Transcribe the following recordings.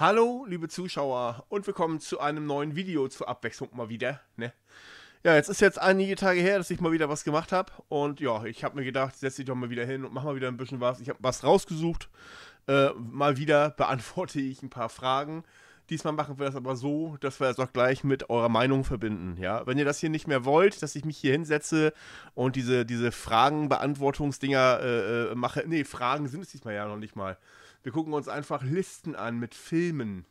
Hallo, liebe Zuschauer und willkommen zu einem neuen Video zur Abwechslung mal wieder. Ne? Ja, jetzt ist jetzt einige Tage her, dass ich mal wieder was gemacht habe und ja, ich habe mir gedacht, setz dich doch mal wieder hin und mach mal wieder ein bisschen was. Ich habe was rausgesucht. Äh, mal wieder beantworte ich ein paar Fragen. Diesmal machen wir das aber so, dass wir das auch gleich mit eurer Meinung verbinden. Ja? Wenn ihr das hier nicht mehr wollt, dass ich mich hier hinsetze und diese, diese fragen äh, äh, mache. Nee, Fragen sind es diesmal ja noch nicht mal wir gucken uns einfach Listen an mit Filmen.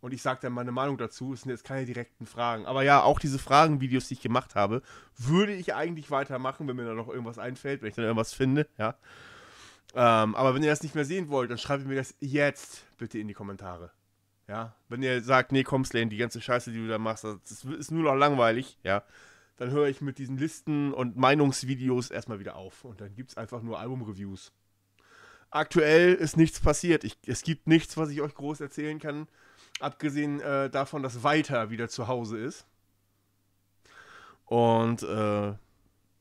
Und ich sage dann meine Meinung dazu. Es sind jetzt keine direkten Fragen. Aber ja, auch diese Fragenvideos, die ich gemacht habe, würde ich eigentlich weitermachen, wenn mir da noch irgendwas einfällt, wenn ich dann irgendwas finde. Ja. Ähm, aber wenn ihr das nicht mehr sehen wollt, dann schreibt mir das jetzt bitte in die Kommentare. Ja. Wenn ihr sagt, nee, komm, Slane, die ganze Scheiße, die du da machst, das ist nur noch langweilig. Ja. Dann höre ich mit diesen Listen und Meinungsvideos erstmal wieder auf. Und dann gibt es einfach nur Albumreviews aktuell ist nichts passiert. Ich, es gibt nichts, was ich euch groß erzählen kann, abgesehen äh, davon, dass Walter wieder zu Hause ist. Und äh,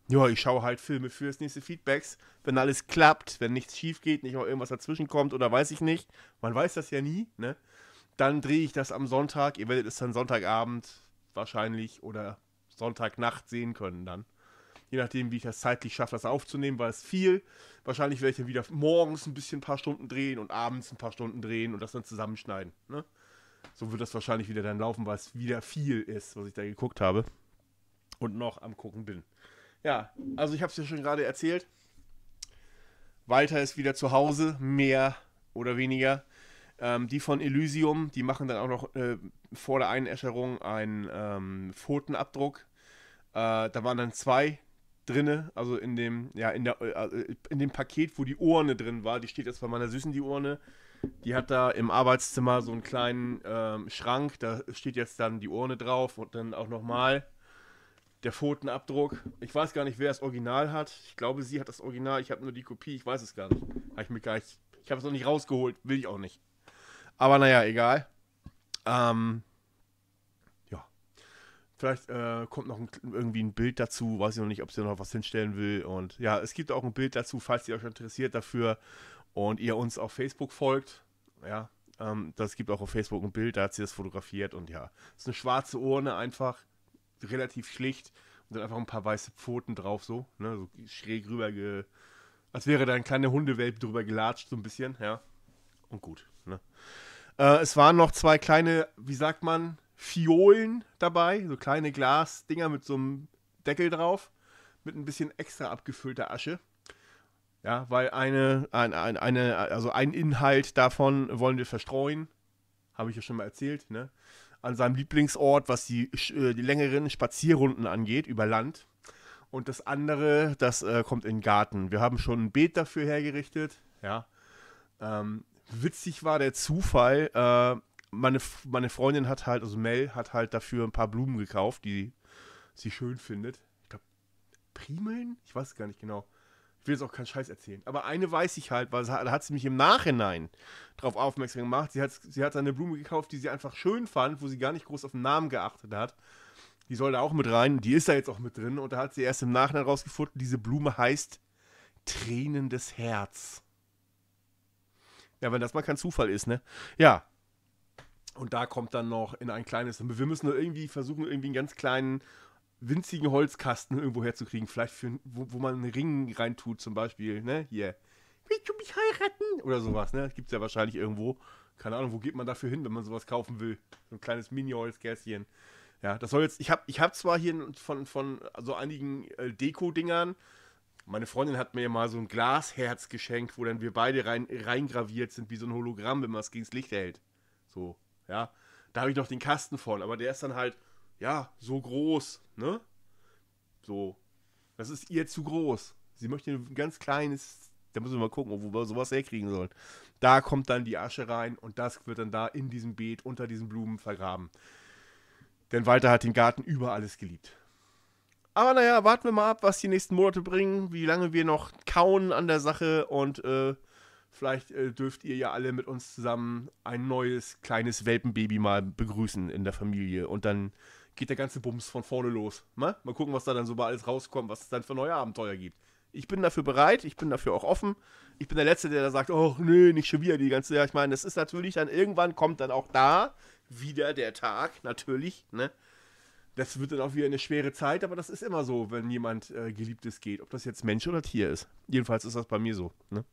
ja, ich schaue halt Filme fürs nächste Feedbacks. Wenn alles klappt, wenn nichts schief geht, nicht noch irgendwas dazwischen kommt oder weiß ich nicht, man weiß das ja nie, ne? Dann drehe ich das am Sonntag. Ihr werdet es dann Sonntagabend wahrscheinlich oder Sonntagnacht sehen können dann je nachdem, wie ich das zeitlich schaffe, das aufzunehmen, weil es viel. Wahrscheinlich werde ich dann wieder morgens ein bisschen ein paar Stunden drehen und abends ein paar Stunden drehen und das dann zusammenschneiden. Ne? So wird das wahrscheinlich wieder dann laufen, weil es wieder viel ist, was ich da geguckt habe und noch am Gucken bin. Ja, also ich habe es ja schon gerade erzählt. Walter ist wieder zu Hause, mehr oder weniger. Ähm, die von Elysium, die machen dann auch noch äh, vor der Einäscherung einen ähm, Pfotenabdruck. Äh, da waren dann zwei, drinne, also in dem, ja, in der, äh, äh, in dem Paket, wo die Urne drin war, die steht jetzt bei meiner Süßen, die Urne, die hat da im Arbeitszimmer so einen kleinen ähm, Schrank, da steht jetzt dann die Urne drauf und dann auch nochmal der Pfotenabdruck. Ich weiß gar nicht, wer das Original hat. Ich glaube, sie hat das Original, ich habe nur die Kopie, ich weiß es gar nicht. Habe ich gar nicht, ich habe es noch nicht rausgeholt, will ich auch nicht. Aber naja, egal. Ähm, Vielleicht äh, kommt noch ein, irgendwie ein Bild dazu, weiß ich noch nicht, ob sie noch was hinstellen will. Und ja, es gibt auch ein Bild dazu, falls ihr euch interessiert dafür und ihr uns auf Facebook folgt. Ja, ähm, das gibt auch auf Facebook ein Bild, da hat sie das fotografiert und ja, es ist eine schwarze Urne einfach, relativ schlicht und dann einfach ein paar weiße Pfoten drauf, so, ne, so schräg rüber, ge als wäre da ein kleiner Hundewelpe drüber gelatscht, so ein bisschen, ja. Und gut, ne. Äh, es waren noch zwei kleine, wie sagt man, Fiolen dabei, so kleine Glasdinger mit so einem Deckel drauf, mit ein bisschen extra abgefüllter Asche. Ja, weil eine, ein, ein, eine, also ein Inhalt davon wollen wir verstreuen. Habe ich ja schon mal erzählt, ne? An seinem Lieblingsort, was die, äh, die längeren Spazierrunden angeht, über Land. Und das andere, das äh, kommt in den Garten. Wir haben schon ein Beet dafür hergerichtet, ja. Ähm, witzig war der Zufall, äh, meine, meine Freundin hat halt, also Mel hat halt dafür ein paar Blumen gekauft, die sie schön findet. Ich glaube, Primeln? Ich weiß es gar nicht genau. Ich will jetzt auch keinen Scheiß erzählen. Aber eine weiß ich halt, weil da hat sie mich im Nachhinein darauf aufmerksam gemacht. Sie hat, sie hat eine Blume gekauft, die sie einfach schön fand, wo sie gar nicht groß auf den Namen geachtet hat. Die soll da auch mit rein. Die ist da jetzt auch mit drin. Und da hat sie erst im Nachhinein rausgefunden, diese Blume heißt Tränen des Herz. Ja, wenn das mal kein Zufall ist, ne? Ja, und da kommt dann noch in ein kleines. Wir müssen nur irgendwie versuchen, irgendwie einen ganz kleinen, winzigen Holzkasten irgendwo herzukriegen. Vielleicht für, wo, wo man einen Ring reintut, zum Beispiel. Ne? Hier. Willst du mich heiraten? Oder sowas, ne? Gibt's ja wahrscheinlich irgendwo. Keine Ahnung, wo geht man dafür hin, wenn man sowas kaufen will? So ein kleines Mini-Holzkästchen. Ja, das soll jetzt. Ich habe ich hab zwar hier von, von so einigen äh, Deko-Dingern. Meine Freundin hat mir ja mal so ein Glasherz geschenkt, wo dann wir beide rein, reingraviert sind, wie so ein Hologramm, wenn man es gegen das Licht hält. So. Ja, da habe ich noch den Kasten vorne, aber der ist dann halt, ja, so groß, ne? So. Das ist ihr zu groß. Sie möchte ein ganz kleines, da müssen wir mal gucken, wo wir sowas herkriegen sollen. Da kommt dann die Asche rein und das wird dann da in diesem Beet unter diesen Blumen vergraben. Denn Walter hat den Garten über alles geliebt. Aber naja, warten wir mal ab, was die nächsten Monate bringen, wie lange wir noch kauen an der Sache und äh, Vielleicht äh, dürft ihr ja alle mit uns zusammen ein neues kleines Welpenbaby mal begrüßen in der Familie. Und dann geht der ganze Bums von vorne los. Mal, ne? mal gucken, was da dann so bei alles rauskommt, was es dann für neue Abenteuer gibt. Ich bin dafür bereit, ich bin dafür auch offen. Ich bin der Letzte, der da sagt, oh, nö, nicht schon wieder die ganze Zeit. Ich meine, das ist natürlich dann irgendwann kommt dann auch da wieder der Tag, natürlich, ne? Das wird dann auch wieder eine schwere Zeit, aber das ist immer so, wenn jemand äh, Geliebtes geht, ob das jetzt Mensch oder Tier ist. Jedenfalls ist das bei mir so, ne?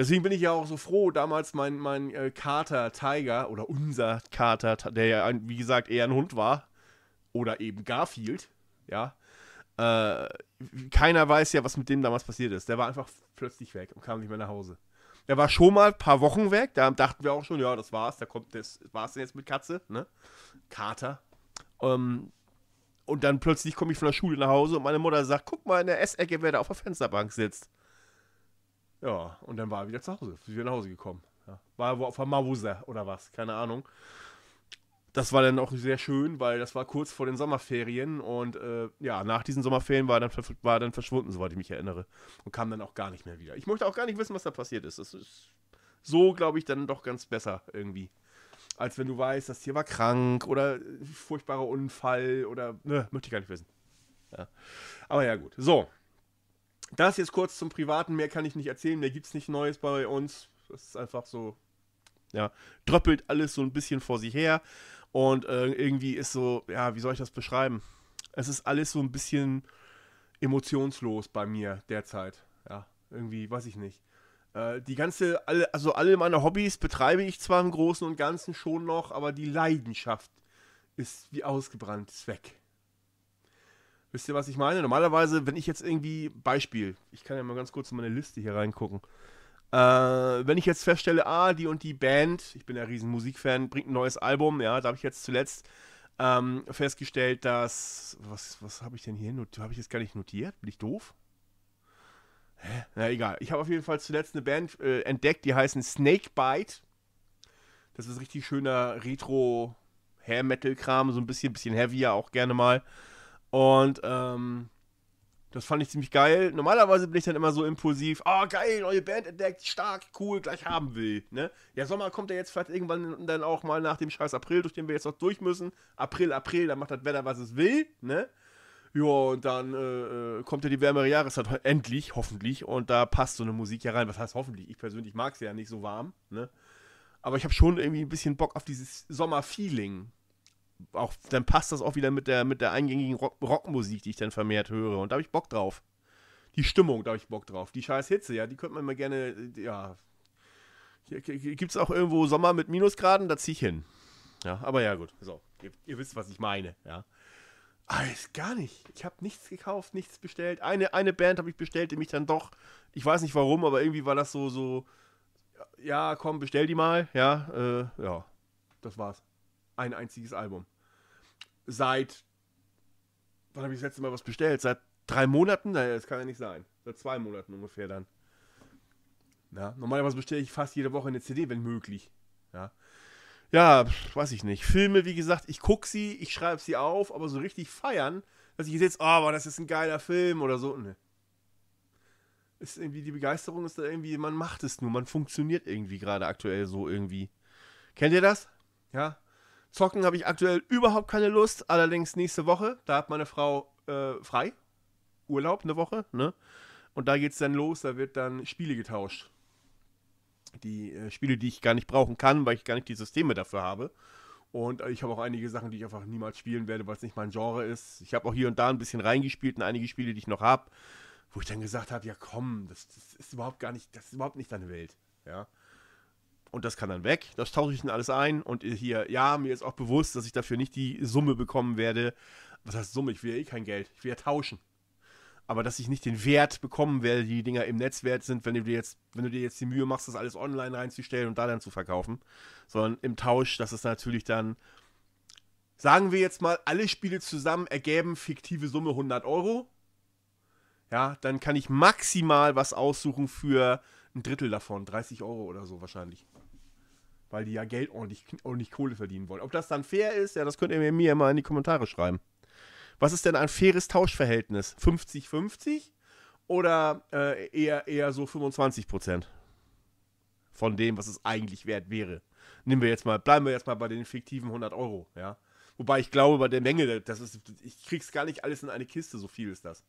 Deswegen bin ich ja auch so froh, damals mein, mein äh, Kater Tiger oder unser Kater, der ja, ein, wie gesagt, eher ein Hund war oder eben Garfield, ja. Äh, keiner weiß ja, was mit dem damals passiert ist. Der war einfach plötzlich weg und kam nicht mehr nach Hause. Der war schon mal ein paar Wochen weg, da dachten wir auch schon, ja, das war's, da kommt das, war's denn jetzt mit Katze, ne? Kater. Ähm, und dann plötzlich komme ich von der Schule nach Hause und meine Mutter sagt, guck mal, in der Essecke, wer da auf der Fensterbank sitzt. Ja, und dann war er wieder zu Hause, ist wieder nach Hause gekommen. Ja. War er auf der Mauser oder was, keine Ahnung. Das war dann auch sehr schön, weil das war kurz vor den Sommerferien und äh, ja, nach diesen Sommerferien war er, dann, war dann verschwunden, soweit ich mich erinnere. Und kam dann auch gar nicht mehr wieder. Ich möchte auch gar nicht wissen, was da passiert ist. Das ist so, glaube ich, dann doch ganz besser irgendwie. Als wenn du weißt, das Tier war krank oder äh, furchtbarer Unfall oder. Ne, möchte ich gar nicht wissen. Ja. Aber ja, gut. So, das jetzt kurz zum Privaten, mehr kann ich nicht erzählen, mehr gibt es nicht Neues bei uns. Das ist einfach so, ja, dröppelt alles so ein bisschen vor sich her. Und äh, irgendwie ist so, ja, wie soll ich das beschreiben? Es ist alles so ein bisschen emotionslos bei mir derzeit. Ja, irgendwie, weiß ich nicht. Äh, die ganze, alle, also alle meine Hobbys betreibe ich zwar im Großen und Ganzen schon noch, aber die Leidenschaft ist wie ausgebrannt, ist weg. Wisst ihr, was ich meine? Normalerweise, wenn ich jetzt irgendwie, Beispiel, ich kann ja mal ganz kurz in meine Liste hier reingucken. Äh, wenn ich jetzt feststelle, ah, die und die Band, ich bin ja riesen Musikfan, bringt ein neues Album, ja, da habe ich jetzt zuletzt ähm, festgestellt, dass, was, was habe ich denn hier, notiert? habe ich das gar nicht notiert? Bin ich doof? Hä? Na egal, ich habe auf jeden Fall zuletzt eine Band äh, entdeckt, die heißen Snakebite. Das ist richtig schöner Retro-Hair-Metal-Kram, so ein bisschen, bisschen heavier auch gerne mal. Und ähm, das fand ich ziemlich geil. Normalerweise bin ich dann immer so impulsiv, oh, geil, neue Band entdeckt, stark, cool, gleich haben will. Ne? Ja, Sommer kommt ja jetzt vielleicht irgendwann dann auch mal nach dem scheiß April, durch den wir jetzt noch durch müssen. April, April, dann macht das Wetter, was es will. Ne? Ja, und dann äh, äh kommt ja die wärmere Jahreszeit endlich, hoffentlich. Und da passt so eine Musik ja rein. Was heißt hoffentlich? Ich persönlich mag sie ja nicht so warm. Ne? Aber ich habe schon irgendwie ein bisschen Bock auf dieses Sommerfeeling auch, dann passt das auch wieder mit der, mit der eingängigen Rock Rockmusik, die ich dann vermehrt höre. Und da habe ich Bock drauf. Die Stimmung, da habe ich Bock drauf. Die scheiß Hitze, ja, die könnte man immer gerne, äh, ja. Gibt es auch irgendwo Sommer mit Minusgraden? Da ziehe ich hin. Ja, aber ja, gut. So, ihr, ihr wisst, was ich meine, ja. Alles ah, gar nicht. Ich habe nichts gekauft, nichts bestellt. Eine, eine Band habe ich bestellt, die mich dann doch, ich weiß nicht warum, aber irgendwie war das so, so, ja, komm, bestell die mal, ja, äh, ja, das war's. Ein einziges Album seit, wann habe ich das letzte Mal was bestellt? Seit drei Monaten? Naja, das kann ja nicht sein. Seit zwei Monaten ungefähr dann. Ja, normalerweise bestelle ich fast jede Woche eine CD, wenn möglich. Ja, ja weiß ich nicht. Filme, wie gesagt, ich gucke sie, ich schreibe sie auf, aber so richtig feiern, dass ich jetzt, oh, aber das ist ein geiler Film oder so. Ne. Ist irgendwie, die Begeisterung ist da irgendwie, man macht es nur, man funktioniert irgendwie gerade aktuell so irgendwie. Kennt ihr das? Ja, Zocken habe ich aktuell überhaupt keine Lust, allerdings nächste Woche, da hat meine Frau äh, frei, Urlaub eine Woche, ne? Und da geht es dann los, da wird dann Spiele getauscht. Die äh, Spiele, die ich gar nicht brauchen kann, weil ich gar nicht die Systeme dafür habe. Und äh, ich habe auch einige Sachen, die ich einfach niemals spielen werde, weil es nicht mein Genre ist. Ich habe auch hier und da ein bisschen reingespielt in einige Spiele, die ich noch habe, wo ich dann gesagt habe, ja komm, das, das, ist überhaupt gar nicht, das ist überhaupt nicht deine Welt. Ja und das kann dann weg. Das tausche ich dann alles ein und hier, ja, mir ist auch bewusst, dass ich dafür nicht die Summe bekommen werde. Was heißt Summe? Ich will ja eh kein Geld. Ich will ja tauschen. Aber dass ich nicht den Wert bekommen werde, die Dinger im Netz wert sind, wenn du dir jetzt, wenn du dir jetzt die Mühe machst, das alles online reinzustellen und da dann zu verkaufen. Sondern im Tausch, dass es natürlich dann, sagen wir jetzt mal, alle Spiele zusammen ergeben fiktive Summe 100 Euro. Ja, dann kann ich maximal was aussuchen für ein Drittel davon, 30 Euro oder so wahrscheinlich weil die ja Geld ordentlich, ordentlich Kohle verdienen wollen. Ob das dann fair ist, ja, das könnt ihr mir mal in die Kommentare schreiben. Was ist denn ein faires Tauschverhältnis? 50-50 oder äh, eher, eher so 25 von dem, was es eigentlich wert wäre? Nehmen wir jetzt mal, bleiben wir jetzt mal bei den fiktiven 100 Euro, ja. Wobei ich glaube, bei der Menge, das ist, ich krieg's gar nicht alles in eine Kiste, so viel ist das.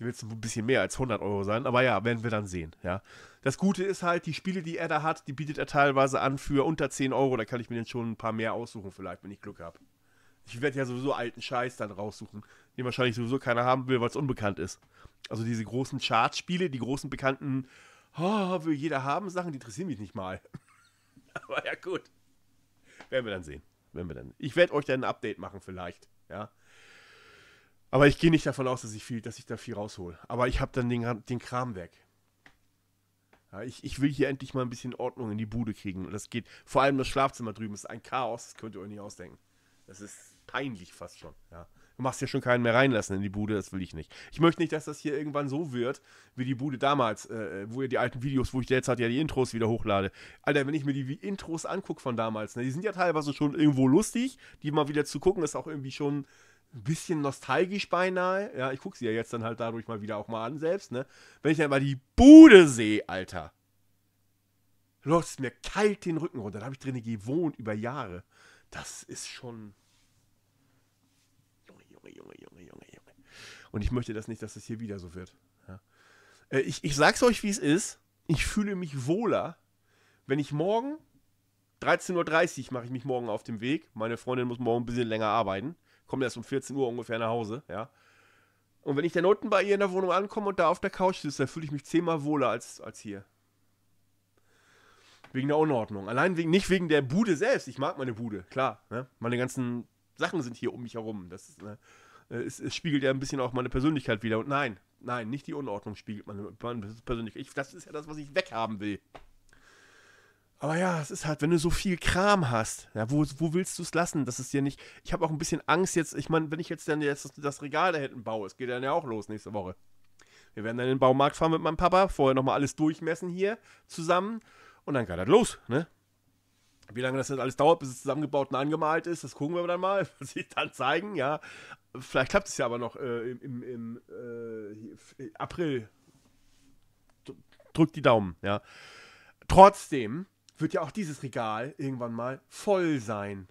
Die willst ein bisschen mehr als 100 Euro sein. Aber ja, werden wir dann sehen. Ja. Das Gute ist halt, die Spiele, die er da hat, die bietet er teilweise an für unter 10 Euro. Da kann ich mir dann schon ein paar mehr aussuchen, vielleicht, wenn ich Glück habe. Ich werde ja sowieso alten Scheiß dann raussuchen, den wahrscheinlich sowieso keiner haben will, weil es unbekannt ist. Also diese großen Chartspiele, die großen bekannten, oh, will jeder haben, Sachen, die interessieren mich nicht mal. Aber ja, gut. Werden wir dann sehen. Werden wir dann. Ich werde euch dann ein Update machen, vielleicht. Ja. Aber ich gehe nicht davon aus, dass ich, viel, dass ich da viel raushole. Aber ich habe dann den, den Kram weg. Ja, ich, ich will hier endlich mal ein bisschen Ordnung in die Bude kriegen. Und das geht, vor allem das Schlafzimmer drüben ist ein Chaos, das könnt ihr euch nicht ausdenken. Das ist peinlich fast schon. Ja. Du machst ja schon keinen mehr reinlassen in die Bude, das will ich nicht. Ich möchte nicht, dass das hier irgendwann so wird, wie die Bude damals, äh, äh wo ihr die alten Videos, wo ich derzeit halt ja die Intros wieder hochlade. Alter, wenn ich mir die Intros angucke von damals, ne, die sind ja teilweise schon irgendwo lustig, die mal wieder zu gucken, ist auch irgendwie schon ein bisschen nostalgisch beinahe. Ja, ich gucke sie ja jetzt dann halt dadurch mal wieder auch mal an selbst, ne? Wenn ich dann mal die Bude sehe, Alter. Läuft es mir kalt den Rücken runter. Da habe ich drin gewohnt über Jahre. Das ist schon. Junge, Junge, Junge, Junge, Junge, Junge. Und ich möchte das nicht, dass es das hier wieder so wird. Ja? Äh, ich, ich sag's euch, wie es ist. Ich fühle mich wohler, wenn ich morgen, 13.30 Uhr mache ich mich morgen auf dem Weg. Meine Freundin muss morgen ein bisschen länger arbeiten komme erst um 14 Uhr ungefähr nach Hause, ja. Und wenn ich dann unten bei ihr in der Wohnung ankomme und da auf der Couch sitze, fühle ich mich zehnmal wohler als, als hier. Wegen der Unordnung. Allein wegen, nicht wegen der Bude selbst. Ich mag meine Bude, klar. Ne? Meine ganzen Sachen sind hier um mich herum. Das ne? Äh, es, es, spiegelt ja ein bisschen auch meine Persönlichkeit wieder. Und nein, nein, nicht die Unordnung spiegelt meine, meine Persönlichkeit. Ich, das ist ja das, was ich weghaben will. Aber ja, es ist halt, wenn du so viel Kram hast, ja, wo, wo willst du es lassen? Das ist dir nicht. Ich habe auch ein bisschen Angst jetzt. Ich meine, wenn ich jetzt dann jetzt das, das Regal da hinten baue, es geht dann ja auch los nächste Woche. Wir werden dann in den Baumarkt fahren mit meinem Papa, vorher nochmal alles durchmessen hier zusammen und dann geht das los, ne? Wie lange das jetzt alles dauert, bis es zusammengebaut und angemalt ist, das gucken wir dann mal, was sich dann zeigen, ja. Vielleicht klappt es ja aber noch äh, im, im äh, April. Drückt die Daumen, ja. Trotzdem wird ja auch dieses Regal irgendwann mal voll sein.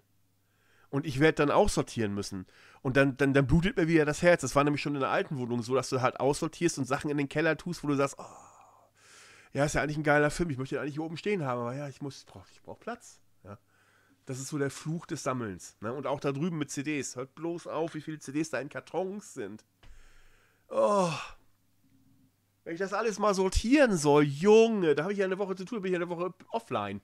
Und ich werde dann auch sortieren müssen. Und dann, dann, dann blutet mir wieder das Herz. Das war nämlich schon in der alten Wohnung so, dass du halt aussortierst und Sachen in den Keller tust, wo du sagst, oh, ja, ist ja eigentlich ein geiler Film, ich möchte den eigentlich hier oben stehen haben, aber ja, ich muss, ich brauche ich brauch Platz. Ja. Das ist so der Fluch des Sammelns. Ne? Und auch da drüben mit CDs. Hört bloß auf, wie viele CDs da in Kartons sind. Oh, wenn ich das alles mal sortieren soll, Junge, da habe ich ja eine Woche zu tun, bin ich ja eine Woche offline.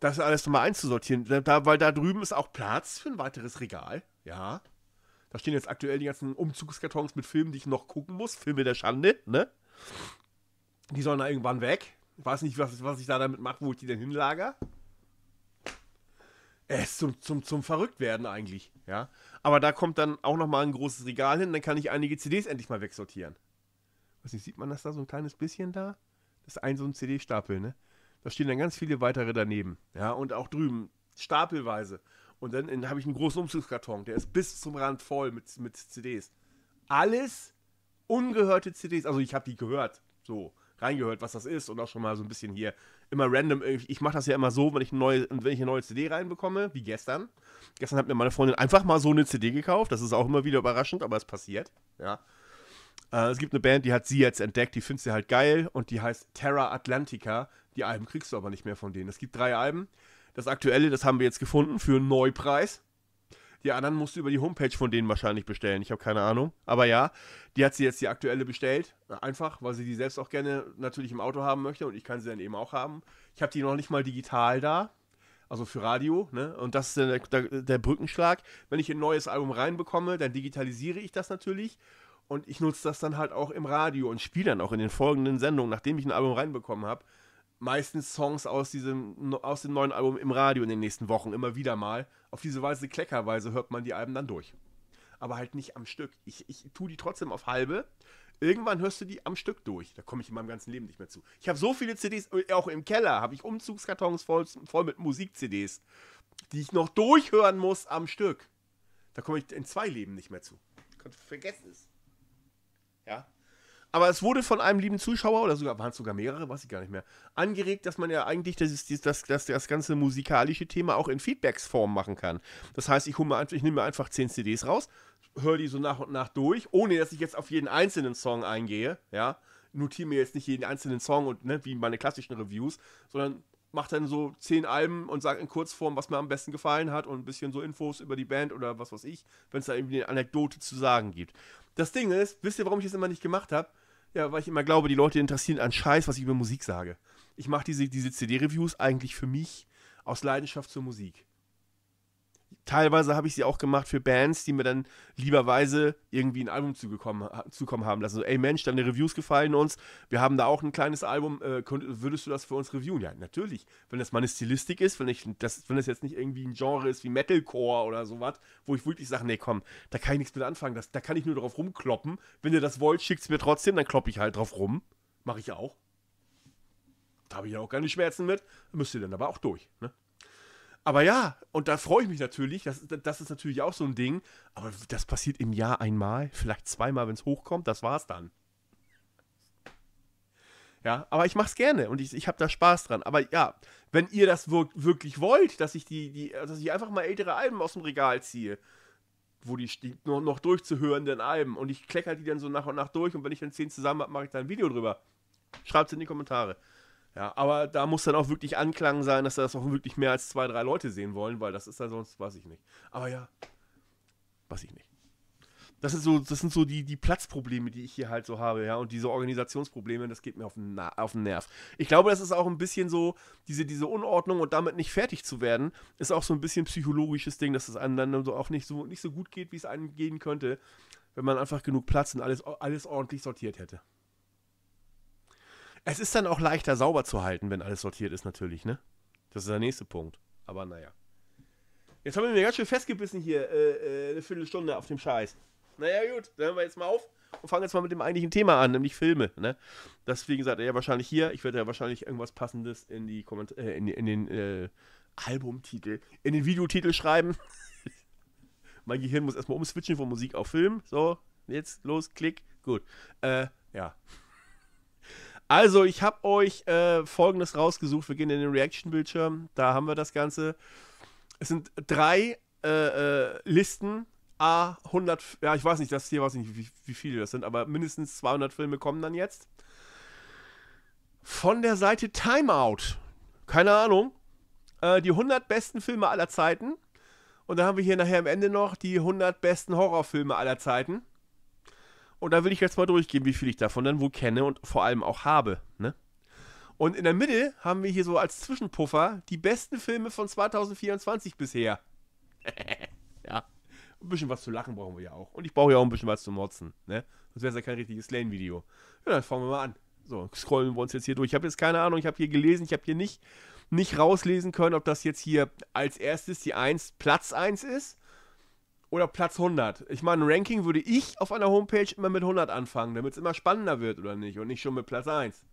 Das alles nochmal einzusortieren, da, weil da drüben ist auch Platz für ein weiteres Regal. Ja. Da stehen jetzt aktuell die ganzen Umzugskartons mit Filmen, die ich noch gucken muss. Filme der Schande, ne? Die sollen da irgendwann weg. Ich weiß nicht, was, was ich da damit mache, wo ich die denn hinlager. Es zum, zum, zum Verrücktwerden eigentlich, ja. Aber da kommt dann auch nochmal ein großes Regal hin, dann kann ich einige CDs endlich mal wegsortieren weiß nicht, sieht man das da so ein kleines bisschen da? Das ist ein so ein CD-Stapel, ne? Da stehen dann ganz viele weitere daneben. Ja, und auch drüben, stapelweise. Und dann habe ich einen großen Umzugskarton, der ist bis zum Rand voll mit, mit CDs. Alles ungehörte CDs. Also ich habe die gehört, so reingehört, was das ist und auch schon mal so ein bisschen hier immer random. Äh, ich mache das ja immer so, wenn ich, neue, wenn ich eine neue CD reinbekomme, wie gestern. Gestern hat mir meine Freundin einfach mal so eine CD gekauft. Das ist auch immer wieder überraschend, aber es passiert. Ja. Äh, es gibt eine Band, die hat sie jetzt entdeckt, die findest du halt geil und die heißt Terra Atlantica. Die Alben kriegst du aber nicht mehr von denen. Es gibt drei Alben. Das aktuelle, das haben wir jetzt gefunden für einen Neupreis. Die anderen musst du über die Homepage von denen wahrscheinlich bestellen. Ich habe keine Ahnung. Aber ja, die hat sie jetzt die aktuelle bestellt. Einfach, weil sie die selbst auch gerne natürlich im Auto haben möchte und ich kann sie dann eben auch haben. Ich habe die noch nicht mal digital da. Also für Radio, ne? Und das ist der, der, der Brückenschlag. Wenn ich ein neues Album reinbekomme, dann digitalisiere ich das natürlich und ich nutze das dann halt auch im Radio und spiele dann auch in den folgenden Sendungen, nachdem ich ein Album reinbekommen habe, meistens Songs aus, diesem, aus dem neuen Album im Radio in den nächsten Wochen immer wieder mal. Auf diese Weise, kleckerweise, hört man die Alben dann durch. Aber halt nicht am Stück. Ich, ich tue die trotzdem auf halbe. Irgendwann hörst du die am Stück durch. Da komme ich in meinem ganzen Leben nicht mehr zu. Ich habe so viele CDs, äh, auch im Keller habe ich Umzugskartons voll, voll mit Musik-CDs, die ich noch durchhören muss am Stück. Da komme ich in zwei Leben nicht mehr zu. Vergessen es. Aber es wurde von einem lieben Zuschauer, oder sogar waren es sogar mehrere, weiß ich gar nicht mehr, angeregt, dass man ja eigentlich das, das, das, das ganze musikalische Thema auch in Feedbacksform machen kann. Das heißt, ich, ich nehme mir einfach 10 CDs raus, höre die so nach und nach durch, ohne dass ich jetzt auf jeden einzelnen Song eingehe, ja. Notiere mir jetzt nicht jeden einzelnen Song und ne, wie meine klassischen Reviews, sondern mache dann so 10 Alben und sage in Kurzform, was mir am besten gefallen hat und ein bisschen so Infos über die Band oder was weiß ich, wenn es da irgendwie eine Anekdote zu sagen gibt. Das Ding ist, wisst ihr, warum ich das immer nicht gemacht habe? Ja, weil ich immer glaube, die Leute interessieren an Scheiß, was ich über Musik sage. Ich mache diese, diese CD-Reviews eigentlich für mich aus Leidenschaft zur Musik. Teilweise habe ich sie auch gemacht für Bands, die mir dann lieberweise irgendwie ein Album zugekommen, zukommen haben lassen. So, ey Mensch, deine Reviews gefallen uns. Wir haben da auch ein kleines Album. Äh, könnt, würdest du das für uns reviewen? Ja, natürlich. Wenn das meine Stilistik ist, wenn, ich, das, wenn das jetzt nicht irgendwie ein Genre ist wie Metalcore oder sowas, wo ich wirklich sage, nee, komm, da kann ich nichts mit anfangen. Das, da kann ich nur drauf rumkloppen. Wenn ihr das wollt, schickt es mir trotzdem, dann kloppe ich halt drauf rum. Mache ich auch. Da habe ich ja auch keine Schmerzen mit. Müsst ihr dann aber auch durch, ne? Aber ja, und da freue ich mich natürlich. Das, das ist natürlich auch so ein Ding. Aber das passiert im Jahr einmal, vielleicht zweimal, wenn es hochkommt. Das war's dann. Ja, aber ich mache es gerne und ich, ich habe da Spaß dran. Aber ja, wenn ihr das wirklich wollt, dass ich die, die, also, dass ich einfach mal ältere Alben aus dem Regal ziehe, wo die, die noch, noch durchzuhörenden Alben und ich kleckere die dann so nach und nach durch und wenn ich dann zehn zusammen habe, mache ich da ein Video drüber. Schreibt es in die Kommentare. Ja, aber da muss dann auch wirklich Anklang sein, dass da das auch wirklich mehr als zwei, drei Leute sehen wollen, weil das ist dann sonst, weiß ich nicht. Aber ja, weiß ich nicht. Das, ist so, das sind so die, die Platzprobleme, die ich hier halt so habe, ja, und diese Organisationsprobleme, das geht mir auf den, Na auf den Nerv. Ich glaube, das ist auch ein bisschen so, diese, diese Unordnung und damit nicht fertig zu werden, ist auch so ein bisschen psychologisches Ding, dass es einem dann so auch nicht so, nicht so gut geht, wie es einem gehen könnte, wenn man einfach genug Platz und alles, alles ordentlich sortiert hätte. Es ist dann auch leichter sauber zu halten, wenn alles sortiert ist, natürlich, ne? Das ist der nächste Punkt. Aber naja. Jetzt haben wir mir ganz schön festgebissen hier, äh, äh, eine Viertelstunde auf dem Scheiß. Naja, gut, dann hören wir jetzt mal auf und fangen jetzt mal mit dem eigentlichen Thema an, nämlich Filme. Ne? Das, wie gesagt, ja wahrscheinlich hier. Ich werde ja wahrscheinlich irgendwas Passendes in die Komment äh, in, in, den äh, Albumtitel, in den Videotitel schreiben. mein Gehirn muss erstmal umswitchen von Musik auf Film. So, jetzt los, klick, gut. Äh, ja. Also, ich habe euch äh, folgendes rausgesucht. Wir gehen in den Reaction-Bildschirm. Da haben wir das Ganze. Es sind drei äh, äh, Listen. A, 100, ja, ich weiß nicht, das hier weiß nicht, wie, wie viele das sind, aber mindestens 200 Filme kommen dann jetzt. Von der Seite Timeout. Keine Ahnung. Äh, die 100 besten Filme aller Zeiten. Und dann haben wir hier nachher am Ende noch die 100 besten Horrorfilme aller Zeiten. Und da will ich jetzt mal durchgehen, wie viel ich davon dann wohl kenne und vor allem auch habe. Ne? Und in der Mitte haben wir hier so als Zwischenpuffer die besten Filme von 2024 bisher. ja. Ein bisschen was zu lachen brauchen wir ja auch. Und ich brauche ja auch ein bisschen was zu motzen. Ne? Sonst wäre es ja kein richtiges Lane-Video. Ja, dann fangen wir mal an. So, scrollen wir uns jetzt hier durch. Ich habe jetzt keine Ahnung, ich habe hier gelesen, ich habe hier nicht, nicht rauslesen können, ob das jetzt hier als erstes die 1 Platz 1 ist oder Platz 100. Ich meine, Ranking würde ich auf einer Homepage immer mit 100 anfangen, damit es immer spannender wird oder nicht und nicht schon mit Platz 1.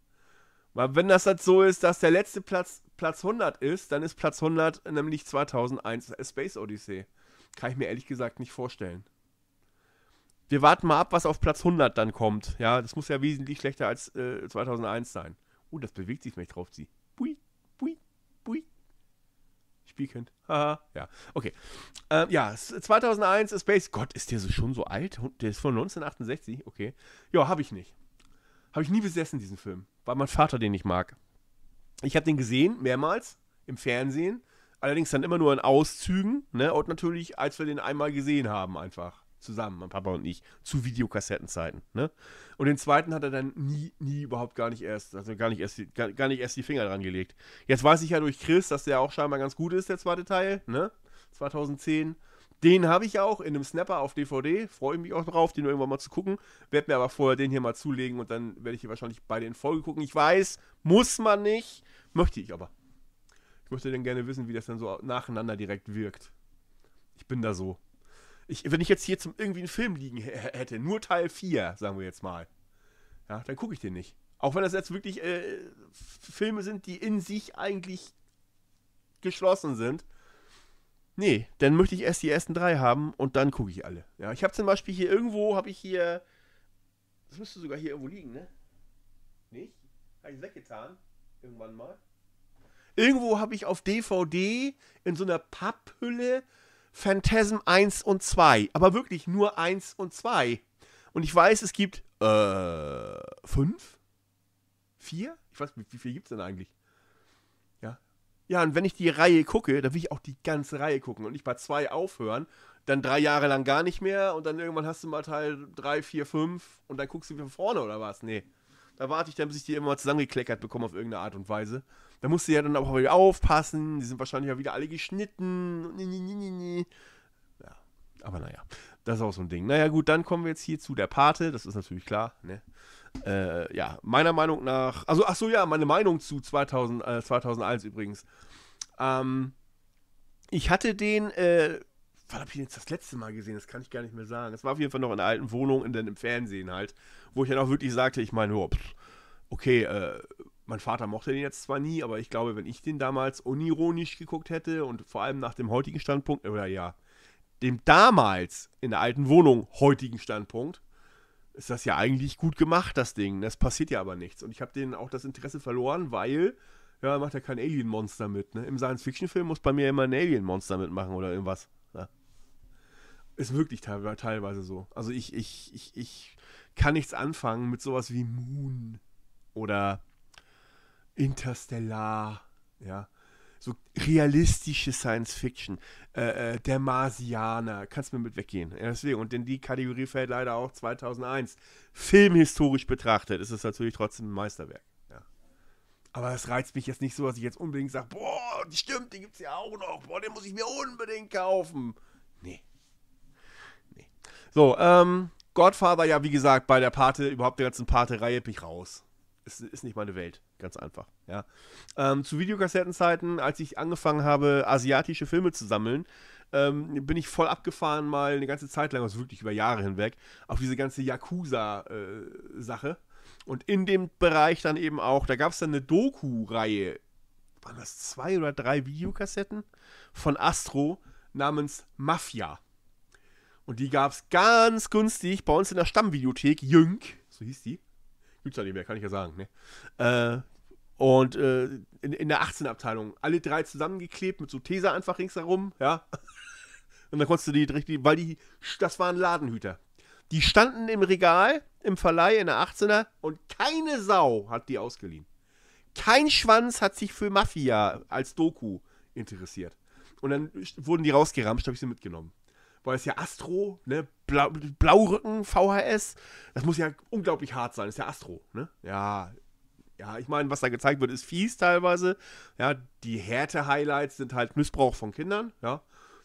Weil wenn das halt so ist, dass der letzte Platz Platz 100 ist, dann ist Platz 100 nämlich 2001 Space Odyssey. Kann ich mir ehrlich gesagt nicht vorstellen. Wir warten mal ab, was auf Platz 100 dann kommt. Ja, das muss ja wesentlich schlechter als äh, 2001 sein. Oh, uh, das bewegt sich, wenn ich drauf ziehe. Spielkind. Haha, ja, okay. Ähm, ja, 2001 ist Space. Gott, ist der so schon so alt? Der ist von 1968, okay. Ja, habe ich nicht. Habe ich nie besessen, diesen Film. Weil mein Vater den nicht mag. Ich habe den gesehen, mehrmals, im Fernsehen. Allerdings dann immer nur in Auszügen, ne? Und natürlich, als wir den einmal gesehen haben, einfach zusammen, mein Papa und ich, zu Videokassettenzeiten. Ne? Und den zweiten hat er dann nie, nie überhaupt gar nicht erst, also gar nicht erst, die, gar, gar, nicht erst die Finger dran gelegt. Jetzt weiß ich ja durch Chris, dass der auch scheinbar ganz gut ist, der zweite Teil, ne? 2010. Den habe ich auch in einem Snapper auf DVD, freue mich auch drauf, den irgendwann mal zu gucken. Werde mir aber vorher den hier mal zulegen und dann werde ich hier wahrscheinlich bei den Folge gucken. Ich weiß, muss man nicht, möchte ich aber. Ich möchte dann gerne wissen, wie das dann so nacheinander direkt wirkt. Ich bin da so ich, wenn ich jetzt hier zum irgendwie einen Film liegen hätte, nur Teil 4, sagen wir jetzt mal, ja, dann gucke ich den nicht. Auch wenn das jetzt wirklich äh, Filme sind, die in sich eigentlich geschlossen sind. Nee, dann möchte ich erst die ersten drei haben und dann gucke ich alle. Ja, ich habe zum Beispiel hier irgendwo, habe ich hier, das müsste sogar hier irgendwo liegen, ne? Nicht? Habe ich weggetan, irgendwann mal. Irgendwo habe ich auf DVD in so einer Papphülle Phantasm 1 und 2. Aber wirklich nur 1 und 2. Und ich weiß, es gibt äh, fünf? Vier? Ich weiß nicht, wie viel gibt es denn eigentlich? Ja. Ja, und wenn ich die Reihe gucke, dann will ich auch die ganze Reihe gucken und nicht bei 2 aufhören, dann drei Jahre lang gar nicht mehr und dann irgendwann hast du mal Teil 3, 4, 5 und dann guckst du wieder von vorne oder was? Nee. Da warte ich dann, bis ich die immer mal zusammengekleckert bekomme auf irgendeine Art und Weise. Da musst du ja dann auch wieder aufpassen. Die sind wahrscheinlich ja wieder alle geschnitten. Ja, aber naja, das ist auch so ein Ding. Naja, gut, dann kommen wir jetzt hier zu der Pate. Das ist natürlich klar. Ne? Äh, ja, meiner Meinung nach. Also, ach so, ja, meine Meinung zu 2000, äh, 2001 übrigens. Ähm, ich hatte den. Äh, wann habe ich den jetzt das letzte Mal gesehen? Das kann ich gar nicht mehr sagen. Es war auf jeden Fall noch in der alten Wohnung, in dem Fernsehen halt, wo ich dann auch wirklich sagte, ich meine, oh, okay, äh, mein Vater mochte den jetzt zwar nie, aber ich glaube, wenn ich den damals unironisch geguckt hätte und vor allem nach dem heutigen Standpunkt, oder ja, dem damals in der alten Wohnung heutigen Standpunkt, ist das ja eigentlich gut gemacht, das Ding. Das passiert ja aber nichts. Und ich habe denen auch das Interesse verloren, weil, ja, macht ja kein Alien-Monster mit. Ne? Im Science-Fiction-Film muss bei mir immer ein Alien-Monster mitmachen oder irgendwas. Ja. Ist wirklich te teilweise so. Also ich, ich, ich, ich kann nichts anfangen mit sowas wie Moon oder Interstellar, ja, so realistische Science Fiction, äh, äh, der Marsianer, kannst mir mit weggehen. Ja, deswegen, und in die Kategorie fällt leider auch 2001. Filmhistorisch betrachtet ist es natürlich trotzdem ein Meisterwerk. Ja. Aber das reizt mich jetzt nicht so, dass ich jetzt unbedingt sage, boah, die stimmt, die gibt es ja auch noch, boah, den muss ich mir unbedingt kaufen. Nee. Nee. So, ähm, Godfather, ja, wie gesagt, bei der Pate, überhaupt der ganzen Pate-Reihe bin ich raus ist, ist nicht meine Welt, ganz einfach. Ja. Ähm, zu Videokassettenzeiten, als ich angefangen habe, asiatische Filme zu sammeln, ähm, bin ich voll abgefahren, mal eine ganze Zeit lang, also wirklich über Jahre hinweg, auf diese ganze Yakuza-Sache. Äh, und in dem Bereich dann eben auch, da gab es dann eine Doku-Reihe, waren das zwei oder drei Videokassetten von Astro namens Mafia. Und die gab es ganz günstig bei uns in der Stammvideothek, Jünk, so hieß die. Gibt's ja nicht mehr, kann ich ja sagen. Ne? Äh, und äh, in, in, der 18er-Abteilung alle drei zusammengeklebt mit so Tesa einfach ringsherum, ja. Und dann konntest du die richtig, weil die, das waren Ladenhüter. Die standen im Regal, im Verleih in der 18er und keine Sau hat die ausgeliehen. Kein Schwanz hat sich für Mafia als Doku interessiert. Und dann wurden die rausgeramscht, habe ich sie mitgenommen weil es ja Astro, ne? Blau, Blaurücken, VHS. Das muss ja unglaublich hart sein. Das ist ja Astro, ne? Ja. Ja, ich meine, was da gezeigt wird, ist fies teilweise. Ja, die Härte-Highlights sind halt Missbrauch von Kindern, ja.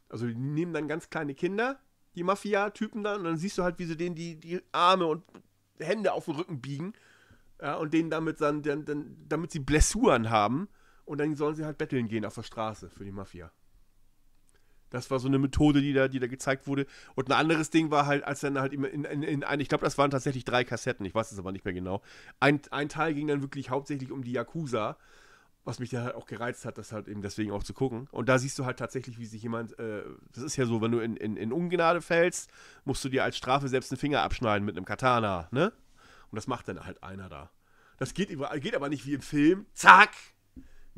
Also die nehmen dann ganz kleine Kinder, die Mafia-Typen dann, und dann siehst du halt, wie sie denen die, die Arme und Hände auf den Rücken biegen. Ja, und denen damit dann, dann, dann damit sie Blessuren haben. Und dann sollen sie halt betteln gehen auf der Straße für die Mafia. Das war so eine Methode, die da, die da gezeigt wurde. Und ein anderes Ding war halt, als dann halt immer in, in, in ein, ich glaube, das waren tatsächlich drei Kassetten, ich weiß es aber nicht mehr genau. Ein, ein Teil ging dann wirklich hauptsächlich um die Yakuza, was mich da halt auch gereizt hat, das halt eben deswegen auch zu gucken. Und da siehst du halt tatsächlich, wie sich jemand, äh, das ist ja so, wenn du in, in, in Ungnade fällst, musst du dir als Strafe selbst einen Finger abschneiden mit einem Katana, ne? Und das macht dann halt einer da. Das geht, geht aber nicht wie im Film. Zack!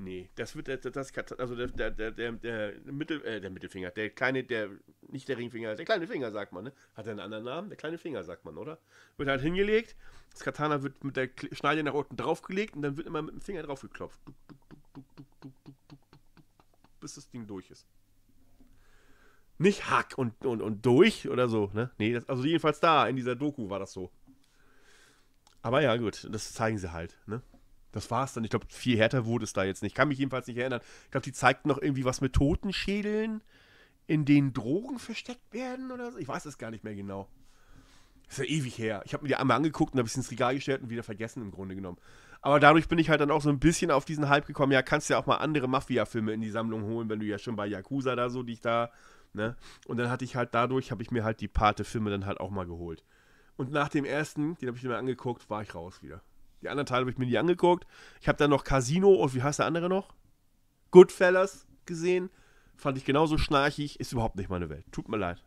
Nee, das wird das, das also der, der, der, der, der Mittel, äh, der Mittelfinger, der kleine, der nicht der Ringfinger, der kleine Finger sagt man, ne? Hat er einen anderen Namen? Der kleine Finger sagt man, oder? Wird halt hingelegt, das Katana wird mit der Schneide nach unten draufgelegt und dann wird immer mit dem Finger draufgeklopft. Duck, duck, duck, duck, duck, duck, duck, duck, duck, bis das Ding durch ist. Nicht hack und, und, und durch oder so, ne? Nee, das, also jedenfalls da in dieser Doku war das so. Aber ja, gut, das zeigen sie halt, ne? Das war es dann. Ich glaube, viel härter wurde es da jetzt nicht. Kann mich jedenfalls nicht erinnern. Ich glaube, die zeigten noch irgendwie was mit Totenschädeln, in denen Drogen versteckt werden oder so. Ich weiß es gar nicht mehr genau. Das ist ja ewig her. Ich habe mir die einmal angeguckt und habe es ins Regal gestellt und wieder vergessen im Grunde genommen. Aber dadurch bin ich halt dann auch so ein bisschen auf diesen Hype gekommen. Ja, kannst ja auch mal andere Mafia-Filme in die Sammlung holen, wenn du ja schon bei Yakuza da so dich da, ne? Und dann hatte ich halt dadurch, habe ich mir halt die Pate-Filme dann halt auch mal geholt. Und nach dem ersten, den habe ich mir angeguckt, war ich raus wieder. Die anderen Teile habe ich mir nie angeguckt. Ich habe dann noch Casino und wie heißt der andere noch? Goodfellas gesehen. Fand ich genauso schnarchig. Ist überhaupt nicht meine Welt. Tut mir leid.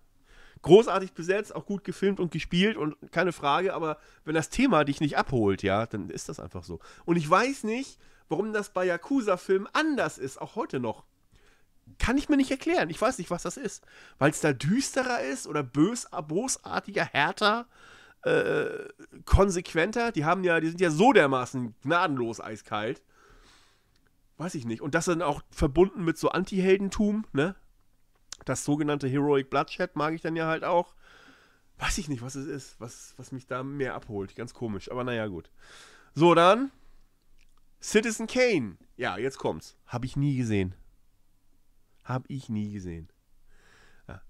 Großartig besetzt, auch gut gefilmt und gespielt und keine Frage, aber wenn das Thema dich nicht abholt, ja, dann ist das einfach so. Und ich weiß nicht, warum das bei Yakuza-Filmen anders ist, auch heute noch. Kann ich mir nicht erklären. Ich weiß nicht, was das ist. Weil es da düsterer ist oder bös, bosartiger, härter äh, konsequenter. Die haben ja, die sind ja so dermaßen gnadenlos eiskalt. Weiß ich nicht. Und das dann auch verbunden mit so Anti-Heldentum, ne? Das sogenannte Heroic Bloodshed mag ich dann ja halt auch. Weiß ich nicht, was es ist, was, was mich da mehr abholt. Ganz komisch, aber naja, gut. So, dann Citizen Kane. Ja, jetzt kommt's. Hab ich nie gesehen. Hab ich nie gesehen.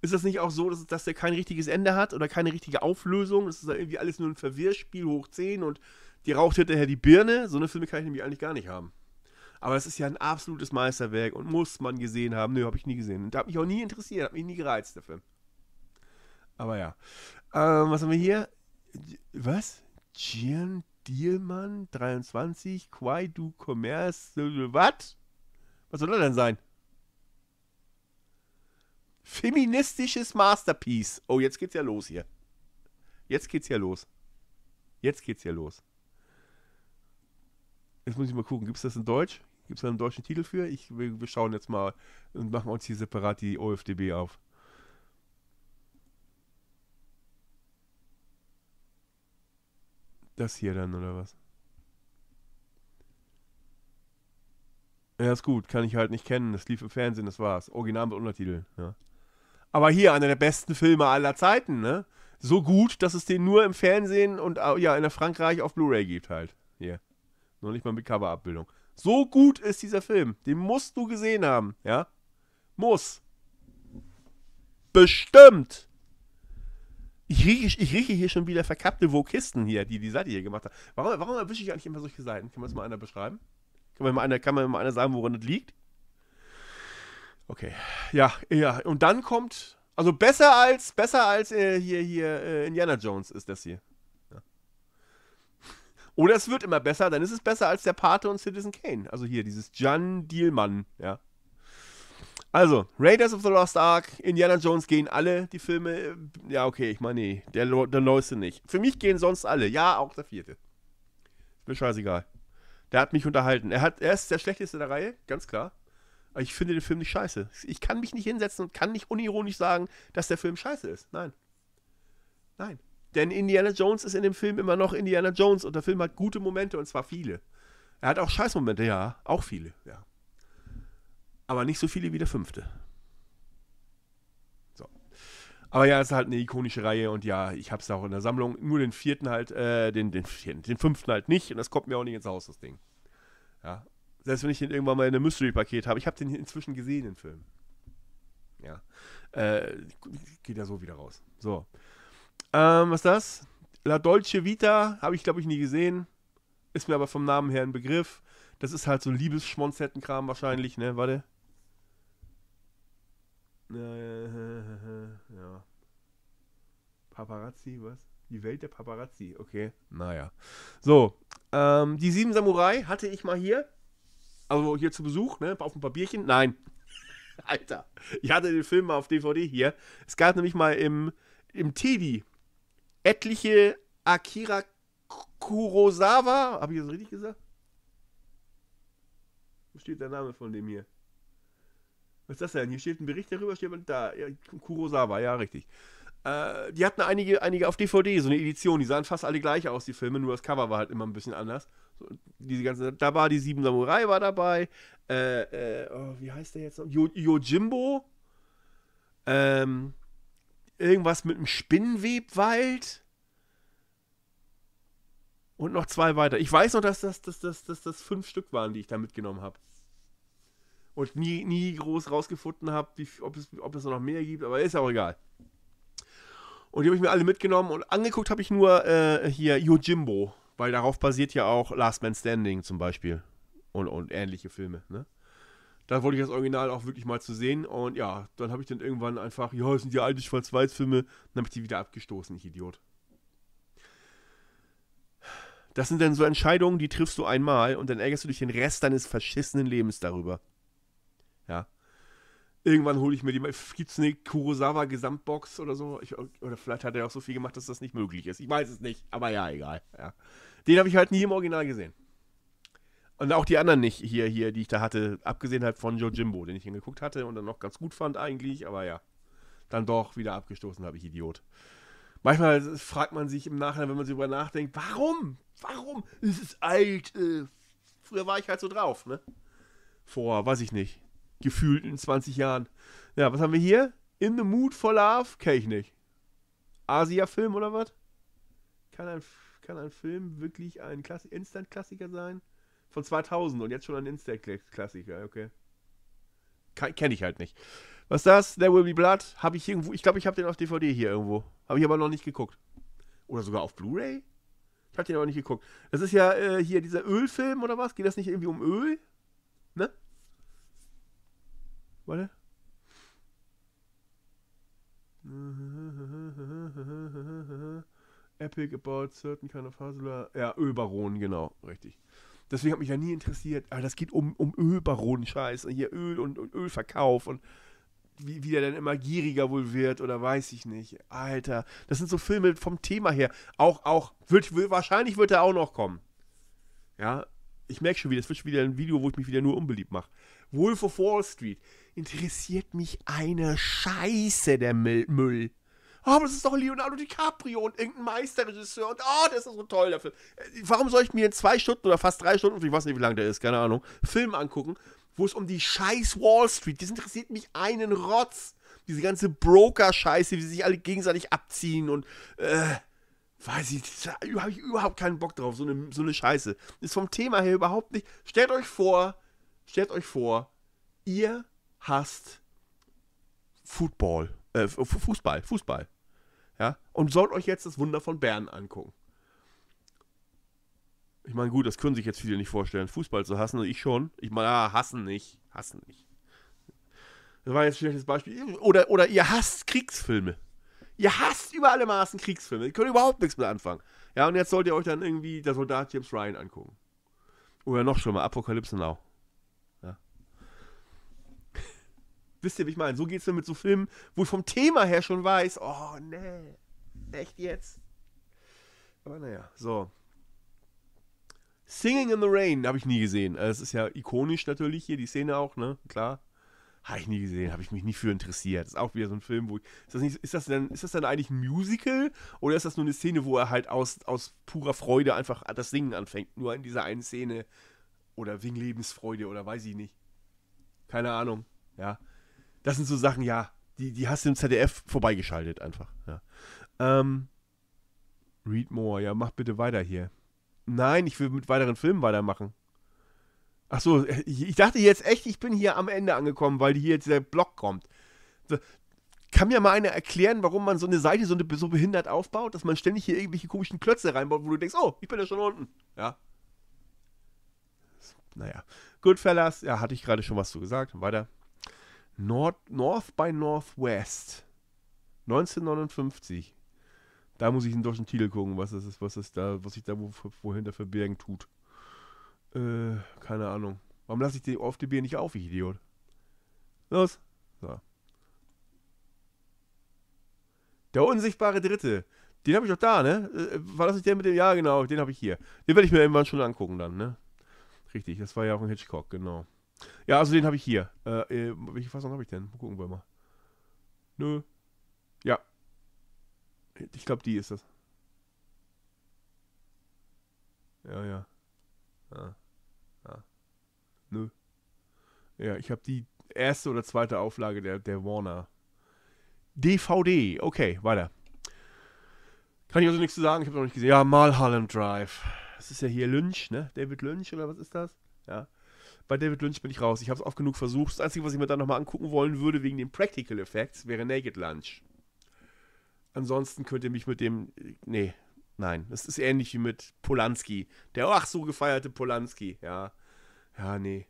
Ist das nicht auch so, dass, dass der kein richtiges Ende hat oder keine richtige Auflösung? Das ist dann irgendwie alles nur ein Verwirrspiel hoch 10 und die raucht hinterher die Birne. So eine Filme kann ich nämlich eigentlich gar nicht haben. Aber es ist ja ein absolutes Meisterwerk und muss man gesehen haben. Nö, habe ich nie gesehen. Und da hat mich auch nie interessiert, hat mich nie gereizt, der Film. Aber ja. Ähm, was haben wir hier? Was? Gian Dielmann, 23, Quaidu du Commerce, was? Was soll das denn sein? Feministisches Masterpiece. Oh, jetzt geht's ja los hier. Jetzt geht's ja los. Jetzt geht's ja los. Jetzt muss ich mal gucken, gibt's das in Deutsch? Gibt's da einen deutschen Titel für? Ich, wir, wir schauen jetzt mal und machen uns hier separat die OFDB auf. Das hier dann, oder was? Ja, ist gut. Kann ich halt nicht kennen. Das lief im Fernsehen, das war's. Original mit Untertitel, ja. Aber hier, einer der besten Filme aller Zeiten, ne? So gut, dass es den nur im Fernsehen und ja, in der Frankreich auf Blu-ray gibt halt. Hier. Noch nicht mal mit Coverabbildung. So gut ist dieser Film. Den musst du gesehen haben, ja? Muss. Bestimmt. Ich rieche, ich rieche hier schon wieder verkappte Vokisten hier, die die Seite hier gemacht hat. Warum, warum erwische ich eigentlich immer solche Seiten? Kann man das mal einer beschreiben? Kann man mal einer, kann man mal einer sagen, woran das liegt? Okay. Ja, ja. Und dann kommt. Also besser als, besser als äh, hier, hier, äh, Indiana Jones ist das hier. Ja. Oder es wird immer besser, dann ist es besser als der Pate und Citizen Kane. Also hier, dieses Jan Dielmann, ja. Also, Raiders of the Lost Ark, Indiana Jones gehen alle die Filme. Äh, ja, okay, ich meine, nee, der, der neueste nicht. Für mich gehen sonst alle. Ja, auch der vierte. Ist mir scheißegal. Der hat mich unterhalten. Er, hat, er ist der schlechteste der Reihe, ganz klar ich finde den Film nicht scheiße. Ich kann mich nicht hinsetzen und kann nicht unironisch sagen, dass der Film scheiße ist. Nein. Nein. Denn Indiana Jones ist in dem Film immer noch Indiana Jones und der Film hat gute Momente und zwar viele. Er hat auch Scheißmomente, ja, auch viele, ja. Aber nicht so viele wie der fünfte. So. Aber ja, es ist halt eine ikonische Reihe und ja, ich habe es auch in der Sammlung. Nur den vierten halt, äh, den, den den fünften halt nicht und das kommt mir auch nicht ins Haus, das Ding. Ja, selbst wenn ich den irgendwann mal in einem Mystery-Paket habe. Ich habe den inzwischen gesehen, den Film. Ja. Äh, geht ja so wieder raus. So. Ähm, was ist das? La Dolce Vita habe ich, glaube ich, nie gesehen. Ist mir aber vom Namen her ein Begriff. Das ist halt so Liebesschmonzettenkram wahrscheinlich, ne? Warte. Äh, ja. Paparazzi, was? Die Welt der Paparazzi, okay. Naja. So, ähm, die sieben Samurai hatte ich mal hier. Also hier zu Besuch, ne? Auf ein paar Bierchen? Nein. Alter, ich hatte den Film mal auf DVD hier. Es gab nämlich mal im, im Teddy etliche Akira Kurosawa. Habe ich das richtig gesagt? Wo steht der Name von dem hier? Was ist das denn? Hier steht ein Bericht darüber, steht man da. Ja, Kurosawa, ja, richtig. Äh, die hatten einige, einige auf DVD, so eine Edition. Die sahen fast alle gleich aus, die Filme, nur das Cover war halt immer ein bisschen anders diese ganze, da war die Sieben Samurai war dabei. Äh, äh, oh, wie heißt der jetzt noch? Jo, Yojimbo. Ähm, irgendwas mit einem Spinnenwebwald. Und noch zwei weiter. Ich weiß noch, dass das, dass, dass, dass das fünf Stück waren, die ich da mitgenommen habe. Und nie, nie groß rausgefunden habe, ob es, ob es noch mehr gibt, aber ist ja auch egal. Und die habe ich mir alle mitgenommen und angeguckt habe ich nur äh, hier Yojimbo. Weil darauf basiert ja auch Last Man Standing zum Beispiel und, und ähnliche Filme. Ne? Da wollte ich das Original auch wirklich mal zu sehen und ja, dann habe ich dann irgendwann einfach, ja, das sind ja alte Schwarz-Weiß-Filme, dann habe ich die wieder abgestoßen, ich Idiot. Das sind dann so Entscheidungen, die triffst du einmal und dann ärgerst du dich den Rest deines verschissenen Lebens darüber. Irgendwann hole ich mir die. Gibt es eine Kurosawa-Gesamtbox oder so? Ich, oder vielleicht hat er auch so viel gemacht, dass das nicht möglich ist. Ich weiß es nicht, aber ja, egal. Ja. Den habe ich halt nie im Original gesehen. Und auch die anderen nicht hier, hier, die ich da hatte, abgesehen halt von Jojimbo, den ich hingeguckt hatte und dann noch ganz gut fand eigentlich, aber ja. Dann doch wieder abgestoßen habe ich Idiot. Manchmal fragt man sich im Nachhinein, wenn man sich darüber nachdenkt, warum? Warum? Es ist alt. Äh, früher war ich halt so drauf, ne? Vor, weiß ich nicht, in 20 Jahren. Ja, was haben wir hier? In the Mood for Love? Kenne ich nicht. Asia-Film oder was? Kann ein, kann ein Film wirklich ein Instant-Klassiker sein? Von 2000 und jetzt schon ein Instant-Klassiker, okay. Kenne ich halt nicht. Was ist das? There Will Be Blood? Habe ich irgendwo. Ich glaube, ich habe den auf DVD hier irgendwo. Habe ich aber noch nicht geguckt. Oder sogar auf Blu-ray? Ich habe den aber nicht geguckt. Das ist ja äh, hier dieser Ölfilm oder was? Geht das nicht irgendwie um Öl? Warte. Epic about certain kind of Hustler. Ja, Ölbaronen, genau, richtig. Deswegen hat mich ja nie interessiert. Aber das geht um, um Ölbaron-Scheiß. Hier Öl und, und, Ölverkauf und wie, wie der dann immer gieriger wohl wird oder weiß ich nicht. Alter, das sind so Filme vom Thema her. Auch, auch, wird, wahrscheinlich wird er auch noch kommen. Ja, ich merke schon wieder, das wird schon wieder ein Video, wo ich mich wieder nur unbeliebt mache. Wolf of Wall Street interessiert mich eine Scheiße, der Müll. Oh, aber das ist doch Leonardo DiCaprio und irgendein Meisterregisseur und oh, das ist so toll, dafür. Äh, warum soll ich mir in zwei Stunden oder fast drei Stunden, ich weiß nicht, wie lang der ist, keine Ahnung, Film angucken, wo es um die scheiß Wall Street, das interessiert mich einen Rotz. Diese ganze Broker-Scheiße, wie sie sich alle gegenseitig abziehen und, äh, weiß ich, da habe ich überhaupt keinen Bock drauf, so eine, so eine Scheiße. Ist vom Thema her überhaupt nicht. Stellt euch vor, stellt euch vor, ihr hasst Football, äh, Fußball, Fußball. Ja? Und sollt euch jetzt das Wunder von Bern angucken. Ich meine, gut, das können sich jetzt viele nicht vorstellen, Fußball zu hassen. Ich schon. Ich meine, ah, hassen nicht. Hassen nicht. Das war jetzt ein schlechtes Beispiel. Oder, oder ihr hasst Kriegsfilme. Ihr hasst über alle Maßen Kriegsfilme. Ihr könnt überhaupt nichts mehr anfangen. Ja, und jetzt sollt ihr euch dann irgendwie der Soldat James Ryan angucken. Oder noch schlimmer, Apokalypse Now. Wisst ihr, wie ich meine? So geht es mir mit so Filmen, wo ich vom Thema her schon weiß, oh ne, echt jetzt? Aber naja, so. Singing in the Rain habe ich nie gesehen. Es äh, ist ja ikonisch natürlich hier, die Szene auch, ne? Klar. Habe ich nie gesehen, habe ich mich nie für interessiert. ist auch wieder so ein Film, wo ich, ist das nicht, ist das denn, ist das dann eigentlich ein Musical oder ist das nur eine Szene, wo er halt aus, aus purer Freude einfach das Singen anfängt? Nur in dieser einen Szene oder wegen Lebensfreude oder weiß ich nicht. Keine Ahnung, ja das sind so Sachen, ja, die, die hast du im ZDF vorbeigeschaltet einfach. Ja. Ähm, read more, ja, mach bitte weiter hier. Nein, ich will mit weiteren Filmen weitermachen. Ach so, äh, ich dachte jetzt echt, ich bin hier am Ende angekommen, weil hier jetzt der Block kommt. kann mir mal einer erklären, warum man so eine Seite so, eine, so behindert aufbaut, dass man ständig hier irgendwelche komischen Klötze reinbaut, wo du denkst, oh, ich bin ja schon unten. Ja. Naja. Goodfellas, ja, hatte ich gerade schon was zu gesagt. Weiter. Nord, North by Northwest 1959. Da muss ich in deutschen Titel gucken, was ist, was das da, was sich da wo, wohinter verbergen tut. Äh, keine Ahnung. Warum lasse ich die auf die Bier nicht auf, ich Idiot? Los. So. Der unsichtbare Dritte. Den habe ich doch da, ne? Äh, war das nicht der mit dem? Ja, genau, den habe ich hier. Den werde ich mir irgendwann schon angucken dann, ne? Richtig, das war ja auch ein Hitchcock, genau. Ja, also den habe ich hier. Äh, äh welche Fassung habe ich denn? Gucken wir mal. Nö. Ja. Ich glaube, die ist das. Ja, ja. Ja. Ah. ja. Ah. Nö. Ja, ich habe die erste oder zweite Auflage der, der Warner. DVD. Okay, weiter. Kann ich also nichts zu sagen, ich habe noch nicht gesehen. Ja, Malholland Drive. Das ist ja hier Lynch, ne? David Lynch oder was ist das? Ja bei David Lynch bin ich raus. Ich habe es oft genug versucht. Das Einzige, was ich mir dann nochmal angucken wollen würde, wegen den Practical Effects, wäre Naked Lunch. Ansonsten könnt ihr mich mit dem. Nee, nein. Das ist ähnlich wie mit Polanski. Der ach so gefeierte Polanski. Ja. Ja, nee.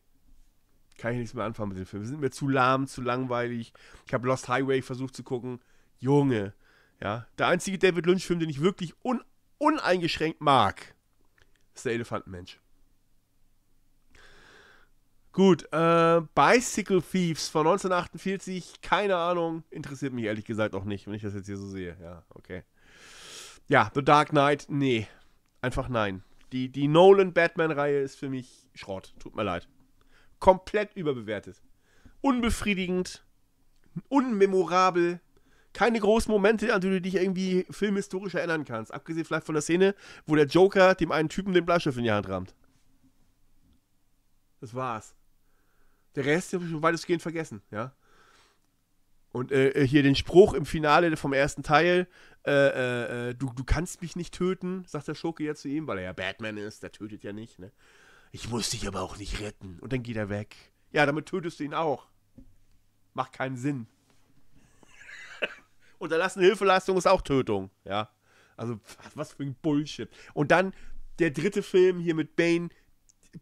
Kann ich nichts mehr anfangen mit dem Film. Wir Sind mir zu lahm, zu langweilig. Ich habe Lost Highway versucht zu gucken. Junge. Ja. Der einzige David Lynch-Film, den ich wirklich un uneingeschränkt mag, ist der Elefantenmensch. Gut, äh, Bicycle Thieves von 1948, keine Ahnung, interessiert mich ehrlich gesagt auch nicht, wenn ich das jetzt hier so sehe. Ja, okay. Ja, The Dark Knight, nee, einfach nein. Die, die Nolan-Batman-Reihe ist für mich Schrott, tut mir leid. Komplett überbewertet. Unbefriedigend, unmemorabel, keine großen Momente, an die du dich irgendwie filmhistorisch erinnern kannst. Abgesehen vielleicht von der Szene, wo der Joker dem einen Typen den Bleistift in die Hand rammt. Das war's. Der Rest habe ich schon weitestgehend vergessen, ja. Und äh, äh, hier den Spruch im Finale vom ersten Teil, äh, äh, äh du, du kannst mich nicht töten, sagt der Schurke ja zu ihm, weil er ja Batman ist, der tötet ja nicht, ne? Ich muss dich aber auch nicht retten. Und dann geht er weg. Ja, damit tötest du ihn auch. Macht keinen Sinn. Unterlassene Hilfeleistung ist auch Tötung, ja. Also, was für ein Bullshit. Und dann der dritte Film hier mit Bane,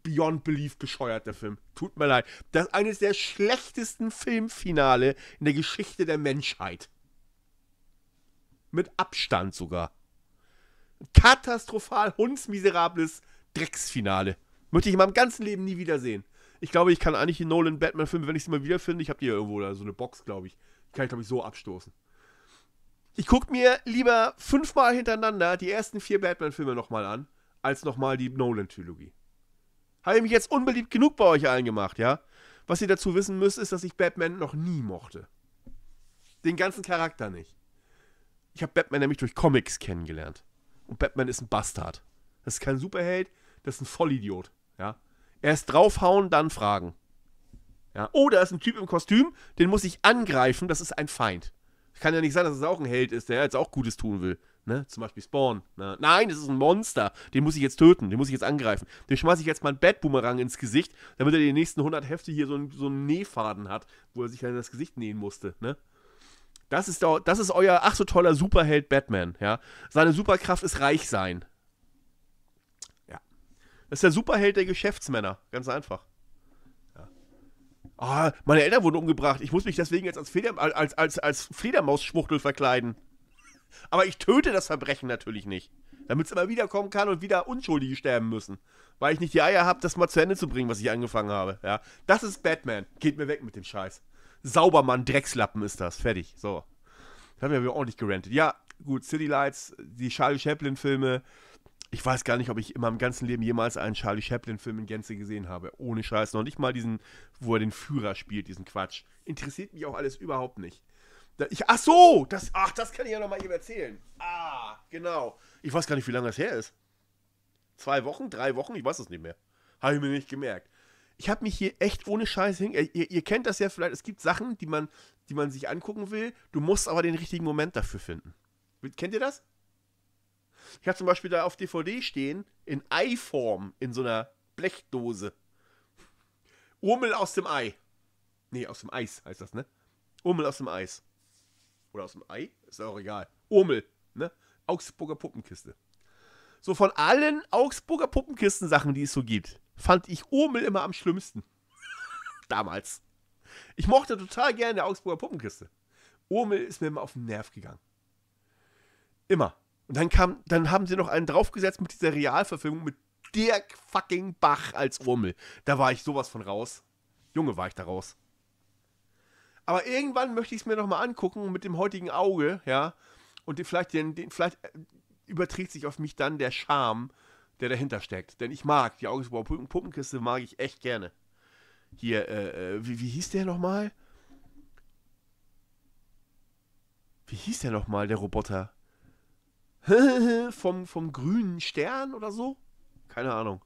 Beyond Belief bescheuert, der Film. Tut mir leid. Das ist eines der schlechtesten Filmfinale in der Geschichte der Menschheit. Mit Abstand sogar. Katastrophal, hundsmiserables Drecksfinale. Möchte ich in meinem ganzen Leben nie wiedersehen. Ich glaube, ich kann eigentlich die Nolan Batman-Filme, wenn ich sie mal wiederfinde, ich habe die ja irgendwo da, so eine Box, glaube ich. Die kann ich, glaube ich, so abstoßen. Ich gucke mir lieber fünfmal hintereinander die ersten vier Batman-Filme nochmal an, als nochmal die Nolan-Trilogie. Habe ich mich jetzt unbeliebt genug bei euch allen gemacht, ja? Was ihr dazu wissen müsst, ist, dass ich Batman noch nie mochte. Den ganzen Charakter nicht. Ich habe Batman nämlich durch Comics kennengelernt. Und Batman ist ein Bastard. Das ist kein Superheld, das ist ein Vollidiot, ja? Erst draufhauen, dann fragen. Ja? Oh, da ist ein Typ im Kostüm, den muss ich angreifen, das ist ein Feind. Kann ja nicht sein, dass es auch ein Held ist, der jetzt auch Gutes tun will. Ne? Zum Beispiel Spawn. Ne? Nein, das ist ein Monster. Den muss ich jetzt töten. Den muss ich jetzt angreifen. Den schmeiße ich jetzt mal einen Bad boomerang ins Gesicht, damit er die nächsten 100 Hefte hier so einen, so einen Nähfaden hat, wo er sich dann halt das Gesicht nähen musste. Ne? Das ist, das ist euer ach so toller Superheld Batman. Ja? Seine Superkraft ist reich sein. Ja. Das ist der Superheld der Geschäftsmänner. Ganz einfach. Ah, meine Eltern wurden umgebracht. Ich muss mich deswegen jetzt als, Fleder, als, als, als fledermaus verkleiden. Aber ich töte das Verbrechen natürlich nicht. Damit es immer wieder kommen kann und wieder Unschuldige sterben müssen. Weil ich nicht die Eier habe, das mal zu Ende zu bringen, was ich angefangen habe. Ja, das ist Batman. Geht mir weg mit dem Scheiß. Saubermann, Dreckslappen ist das. Fertig. So. Das haben wir ordentlich gerantet. Ja, gut, City Lights, die Charlie Chaplin-Filme. Ich weiß gar nicht, ob ich in meinem ganzen Leben jemals einen Charlie Chaplin-Film in Gänze gesehen habe. Ohne Scheiß. Noch nicht mal diesen, wo er den Führer spielt, diesen Quatsch. Interessiert mich auch alles überhaupt nicht. Ich, ach so, das, ach, das kann ich ja nochmal eben erzählen. Ah, genau. Ich weiß gar nicht, wie lange das her ist. Zwei Wochen, drei Wochen, ich weiß es nicht mehr. Habe ich mir nicht gemerkt. Ich habe mich hier echt ohne Scheiß hing. Ihr, ihr, kennt das ja vielleicht. Es gibt Sachen, die man, die man sich angucken will. Du musst aber den richtigen Moment dafür finden. Kennt ihr das? Ich habe zum Beispiel da auf DVD stehen, in Eiform, in so einer Blechdose. Urmel aus dem Ei. Nee, aus dem Eis heißt das, ne? Urmel aus dem Eis. Oder aus dem Ei? Ist auch egal. Urmel, ne? Augsburger Puppenkiste. So von allen Augsburger Puppenkisten-Sachen, die es so gibt, fand ich Urmel immer am schlimmsten. Damals. Ich mochte total gerne der Augsburger Puppenkiste. Urmel ist mir immer auf den Nerv gegangen. Immer. Und dann kam, dann haben sie noch einen draufgesetzt mit dieser Realverfilmung mit Dirk fucking Bach als Urmel. Da war ich sowas von raus. Junge, war ich da raus. Aber irgendwann möchte ich es mir nochmal angucken mit dem heutigen Auge, ja. Und vielleicht, den, den, vielleicht äh, überträgt sich auf mich dann der Charme, der dahinter steckt. Denn ich mag die Augsburger Puppen Puppenkiste, mag ich echt gerne. Hier, äh, äh wie, wie hieß der nochmal? Wie hieß der nochmal, der Roboter? vom, vom grünen Stern oder so? Keine Ahnung.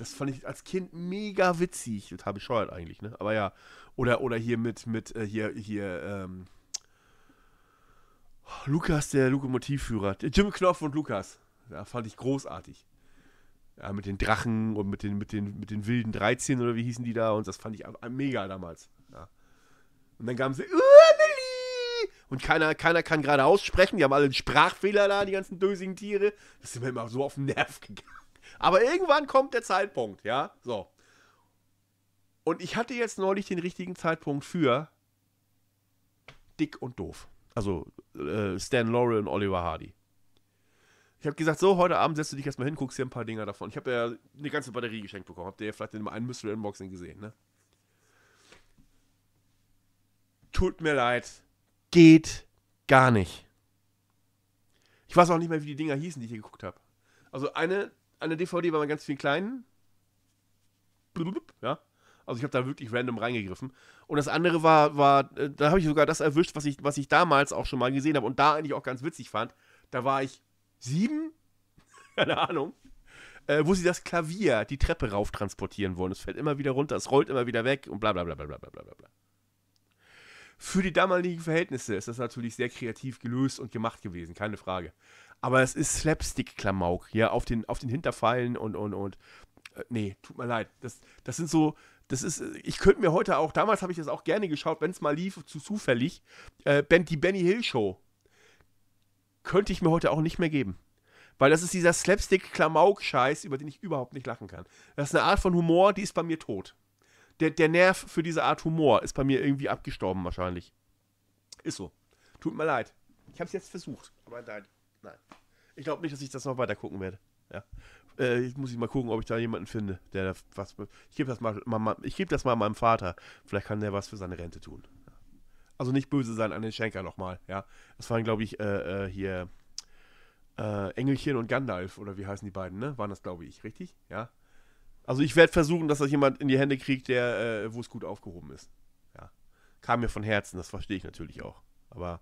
Das fand ich als Kind mega witzig. Total bescheuert eigentlich, ne? Aber ja. Oder, oder hier mit, mit, äh, hier, hier, ähm, Lukas, der Lokomotivführer. Jim Knopf und Lukas. Ja, fand ich großartig. Ja, mit den Drachen und mit den, mit, den, mit den wilden 13 oder wie hießen die da und das fand ich mega damals. Ja. Und dann kamen sie, Uameli! Äh, und keiner, keiner kann gerade aussprechen, die haben alle einen Sprachfehler da, die ganzen dösigen Tiere. Das ist mir immer so auf den Nerv gegangen. Aber irgendwann kommt der Zeitpunkt, ja? So. Und ich hatte jetzt neulich den richtigen Zeitpunkt für dick und doof. Also äh, Stan Laurel und Oliver Hardy. Ich habe gesagt, so, heute Abend setzt du dich erstmal hin, guckst dir ein paar Dinger davon. Ich habe ja eine ganze Batterie geschenkt bekommen. Habt ihr ja vielleicht in einem Mystery Unboxing gesehen, ne? Tut mir leid. Geht gar nicht. Ich weiß auch nicht mehr, wie die Dinger hießen, die ich hier geguckt habe. Also eine an der DVD waren ganz viel kleinen. Ja. Also ich habe da wirklich random reingegriffen. Und das andere war, war äh, da habe ich sogar das erwischt, was ich, was ich damals auch schon mal gesehen habe und da eigentlich auch ganz witzig fand. Da war ich sieben, keine Ahnung, äh, wo sie das Klavier die Treppe rauf transportieren wollen. Es fällt immer wieder runter, es rollt immer wieder weg und bla bla bla bla bla bla bla bla. Für die damaligen Verhältnisse ist das natürlich sehr kreativ gelöst und gemacht gewesen, keine Frage aber es ist Slapstick-Klamauk hier auf den, auf den Hinterfallen und, und, und. Äh, nee, tut mir leid. Das, das sind so, das ist, ich könnte mir heute auch, damals habe ich das auch gerne geschaut, wenn es mal lief, zu zufällig, äh, die Benny Hill Show. Könnte ich mir heute auch nicht mehr geben. Weil das ist dieser Slapstick-Klamauk-Scheiß, über den ich überhaupt nicht lachen kann. Das ist eine Art von Humor, die ist bei mir tot. Der, der Nerv für diese Art Humor ist bei mir irgendwie abgestorben, wahrscheinlich. Ist so. Tut mir leid. Ich habe es jetzt versucht, aber nein. Nein. Ich glaube nicht, dass ich das noch weiter gucken werde. Ja. Äh, jetzt muss ich mal gucken, ob ich da jemanden finde, der da was. Ich gebe das mal, mal, ich gebe das mal meinem Vater. Vielleicht kann der was für seine Rente tun. Also nicht böse sein an den Schenker nochmal, ja. Das waren, glaube ich, äh, äh, hier äh, Engelchen und Gandalf, oder wie heißen die beiden, ne? Waren das, glaube ich, richtig? Ja. Also ich werde versuchen, dass das jemand in die Hände kriegt, der, äh, wo es gut aufgehoben ist. Ja. Kam mir von Herzen, das verstehe ich natürlich auch. Aber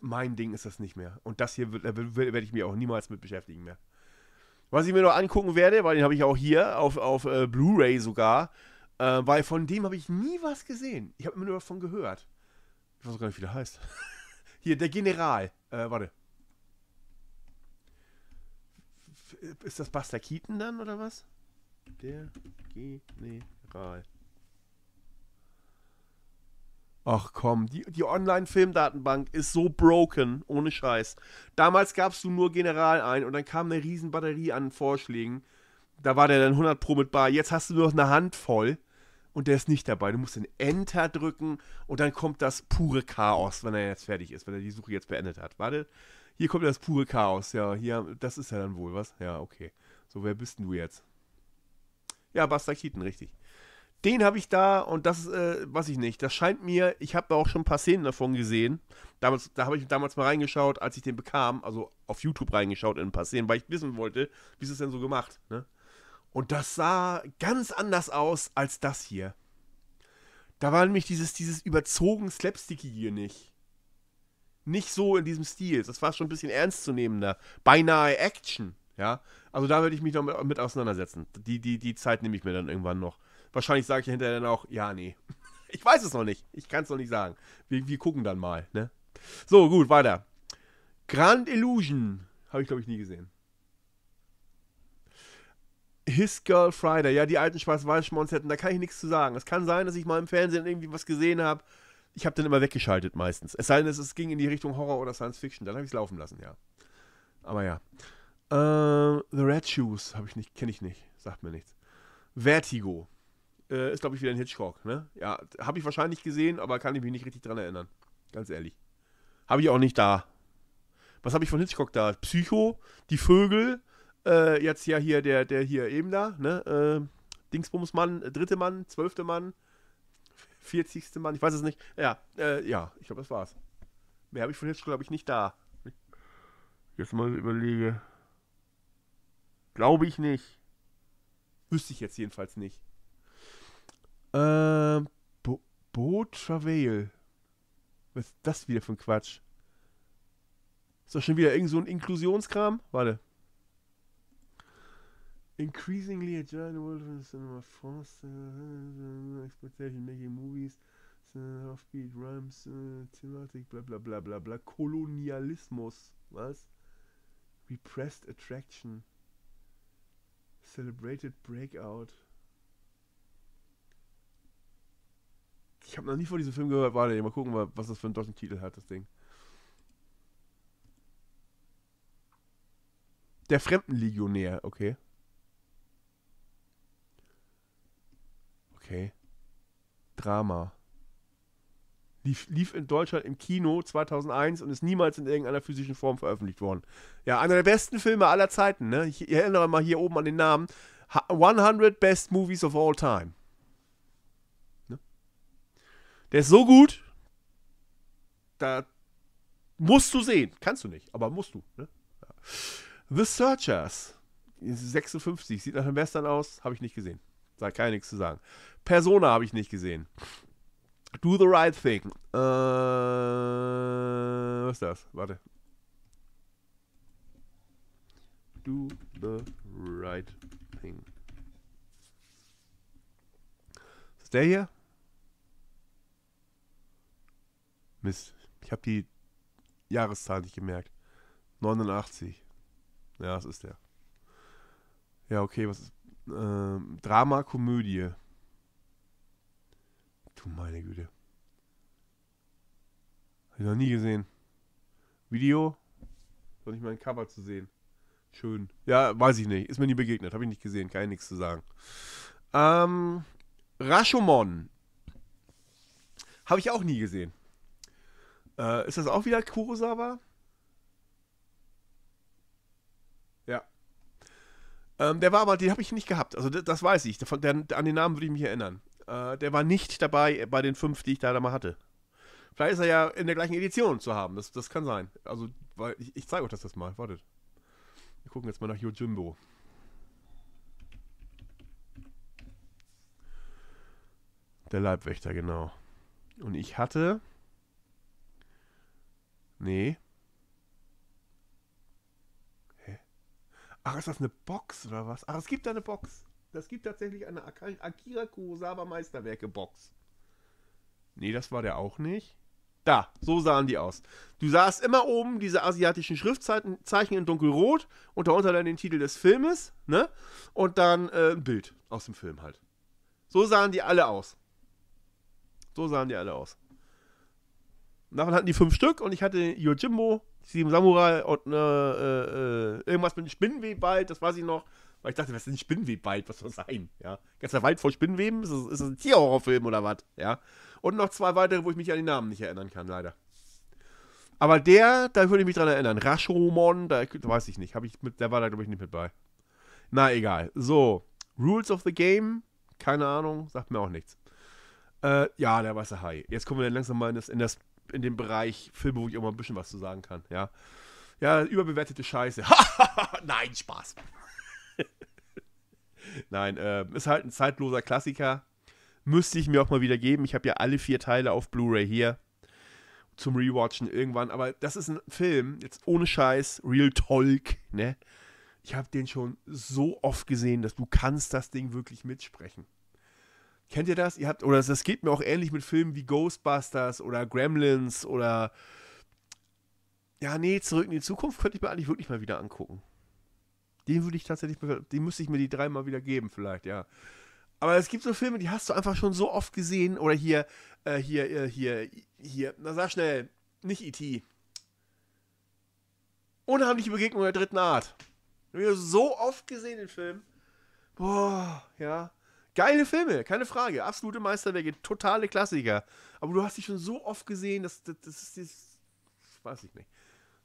mein Ding ist das nicht mehr. Und das hier werde ich mir auch niemals mit beschäftigen mehr. Was ich mir noch angucken werde, weil den habe ich auch hier auf, auf äh, Blu-ray sogar, äh, weil von dem habe ich nie was gesehen. Ich habe immer nur davon gehört. Ich weiß gar nicht, wie der heißt. hier, der General. Äh, warte. Ist das Buster Keaton dann oder was? Der General. Ach komm, die, die Online-Filmdatenbank ist so broken, ohne Scheiß. Damals gabst du nur General ein und dann kam eine riesen Batterie an Vorschlägen. Da war der dann 100 Pro mit bei. Jetzt hast du nur noch eine Handvoll und der ist nicht dabei. Du musst den Enter drücken und dann kommt das pure Chaos, wenn er jetzt fertig ist, wenn er die Suche jetzt beendet hat. Warte, hier kommt das pure Chaos. Ja, hier, das ist ja dann wohl was. Ja, okay. So, wer bist denn du jetzt? Ja, Buster Keaton, richtig den habe ich da und das äh, weiß ich nicht. Das scheint mir, ich habe auch schon ein paar Szenen davon gesehen. Damals, da habe ich damals mal reingeschaut, als ich den bekam, also auf YouTube reingeschaut in ein paar Szenen, weil ich wissen wollte, wie ist es denn so gemacht. Ne? Und das sah ganz anders aus als das hier. Da war nämlich dieses, dieses überzogen Slapsticky hier nicht. Nicht so in diesem Stil. Das war schon ein bisschen ernstzunehmender. Beinahe Action. Ja, also da würde ich mich noch mit, mit auseinandersetzen. Die, die, die Zeit nehme ich mir dann irgendwann noch. Wahrscheinlich sage ich hinterher dann auch, ja, nee. Ich weiß es noch nicht. Ich kann es noch nicht sagen. Wir, wir gucken dann mal, ne? So, gut, weiter. Grand Illusion. Habe ich, glaube ich, nie gesehen. His Girl Friday. Ja, die alten Schwarz-Weiß-Schmonzetten, da kann ich nichts zu sagen. Es kann sein, dass ich mal im Fernsehen irgendwie was gesehen habe. Ich habe dann immer weggeschaltet meistens. Es sei denn, es ging in die Richtung Horror oder Science Fiction. Dann habe ich es laufen lassen, ja. Aber ja. Äh, The Red Shoes habe ich nicht, kenne ich nicht. Sagt mir nichts. Vertigo äh, ist, glaube ich, wieder ein Hitchcock, ne? Ja, habe ich wahrscheinlich gesehen, aber kann ich mich nicht richtig dran erinnern. Ganz ehrlich. Habe ich auch nicht da. Was habe ich von Hitchcock da? Psycho, die Vögel, äh, jetzt ja hier der, der hier eben da, ne? Äh, Dingsbumsmann, äh, dritte Mann, zwölfte Mann, vierzigste Mann, ich weiß es nicht. Ja, äh, ja, ich glaube, das war's. Mehr habe ich von Hitchcock, glaube ich, nicht da. Jetzt mal überlege. Glaube ich nicht. Wüsste ich jetzt jedenfalls nicht. Ähm, Bo, Bo Travail. Was ist das wieder für ein Quatsch? Ist das schon wieder irgend so ein Inklusionskram? Warte. Increasingly a giant world of cinema France, uh, äh, äh, äh, expectation making movies, uh, offbeat rhymes, uh, thematic, bla bla bla bla bla. Kolonialismus. Was? Repressed attraction. Celebrated breakout. Ich habe noch nie von diesem Film gehört. Warte, mal gucken, was das für einen deutschen Titel hat, das Ding. Der Fremdenlegionär, okay. Okay. Drama. Lief, lief in Deutschland im Kino 2001 und ist niemals in irgendeiner physischen Form veröffentlicht worden. Ja, einer der besten Filme aller Zeiten, ne? Ich erinnere mal hier oben an den Namen. 100 Best Movies of All Time. Der ist so gut, da musst du sehen. Kannst du nicht, aber musst du. Ne? The Searchers. 56. Sieht nach einem Western aus. Habe ich nicht gesehen. Da kann ich nichts zu sagen. Persona habe ich nicht gesehen. Do the Right Thing. Äh, was ist das? Warte. Do the Right Thing. Ist der hier? Mist, ich habe die Jahreszahl nicht gemerkt. 89. Ja, das ist der. Ja, okay, was ist. Ähm, Drama, Komödie. Du meine Güte. Hab ich noch nie gesehen. Video? Soll ich mal ein Cover zu sehen. Schön. Ja, weiß ich nicht. Ist mir nie begegnet. Habe ich nicht gesehen. Kann ich nichts zu sagen. Ähm, Rashomon. Habe ich auch nie gesehen. Äh, ist das auch wieder Kurosawa? Ja. Ähm, der war aber, den habe ich nicht gehabt. Also das, das weiß ich. Der, der, an den Namen würde ich mich erinnern. Äh, der war nicht dabei bei den fünf, die ich da, da mal hatte. Vielleicht ist er ja in der gleichen Edition zu haben. Das, das kann sein. Also, weil ich, ich zeige euch das jetzt mal. Wartet. Wir gucken jetzt mal nach Yojimbo. Der Leibwächter, genau. Und ich hatte Nee. Hä? Ach, ist das eine Box oder was? Ach, es gibt da eine Box. Das gibt tatsächlich eine Akira Kurosawa Meisterwerke Box. Nee, das war der auch nicht. Da, so sahen die aus. Du sahst immer oben diese asiatischen Schriftzeichen in dunkelrot und darunter dann den Titel des Filmes, ne? Und dann äh, ein Bild aus dem Film halt. So sahen die alle aus. So sahen die alle aus. Und davon hatten die fünf Stück und ich hatte Yojimbo, sieben Samurai und eine, äh, äh irgendwas mit einem Spinnenwebwald, das weiß ich noch. Weil ich dachte, was ist ein Spinnenwebwald? Was soll das sein? Ja. Ganzer Wald voll Spinnenweben? Ist das, ist das ein Tierhorrorfilm oder was? Ja. Und noch zwei weitere, wo ich mich an die Namen nicht erinnern kann, leider. Aber der, da würde ich mich dran erinnern. Rashomon, da weiß ich nicht. Hab ich mit, der war da, glaube ich, nicht mit bei. Na, egal. So. Rules of the Game. Keine Ahnung. Sagt mir auch nichts. Äh, ja, der weiße Hai. Jetzt kommen wir dann langsam mal in das, in das in dem Bereich Filme, wo ich auch mal ein bisschen was zu sagen kann. Ja, ja überbewertete Scheiße. Nein, Spaß. Nein, äh, ist halt ein zeitloser Klassiker. Müsste ich mir auch mal wieder geben. Ich habe ja alle vier Teile auf Blu-ray hier zum Rewatchen irgendwann. Aber das ist ein Film, jetzt ohne Scheiß, Real Talk, ne? Ich habe den schon so oft gesehen, dass du kannst das Ding wirklich mitsprechen. Kennt ihr das? Ihr habt, oder das geht mir auch ähnlich mit Filmen wie Ghostbusters oder Gremlins oder ja, nee, zurück in die Zukunft könnte ich mir eigentlich wirklich mal wieder angucken. Den würde ich tatsächlich, den müsste ich mir die dreimal wieder geben, vielleicht, ja. Aber es gibt so Filme, die hast du einfach schon so oft gesehen. Oder hier, äh, hier, äh, hier, hier, na sag schnell, nicht E.T. Unheimliche Begegnung der dritten Art. wir so oft gesehen, den Film. Boah, ja. Geile Filme, keine Frage. Absolute Meisterwerke, totale Klassiker. Aber du hast dich schon so oft gesehen, dass das, das, das, weiß ich nicht.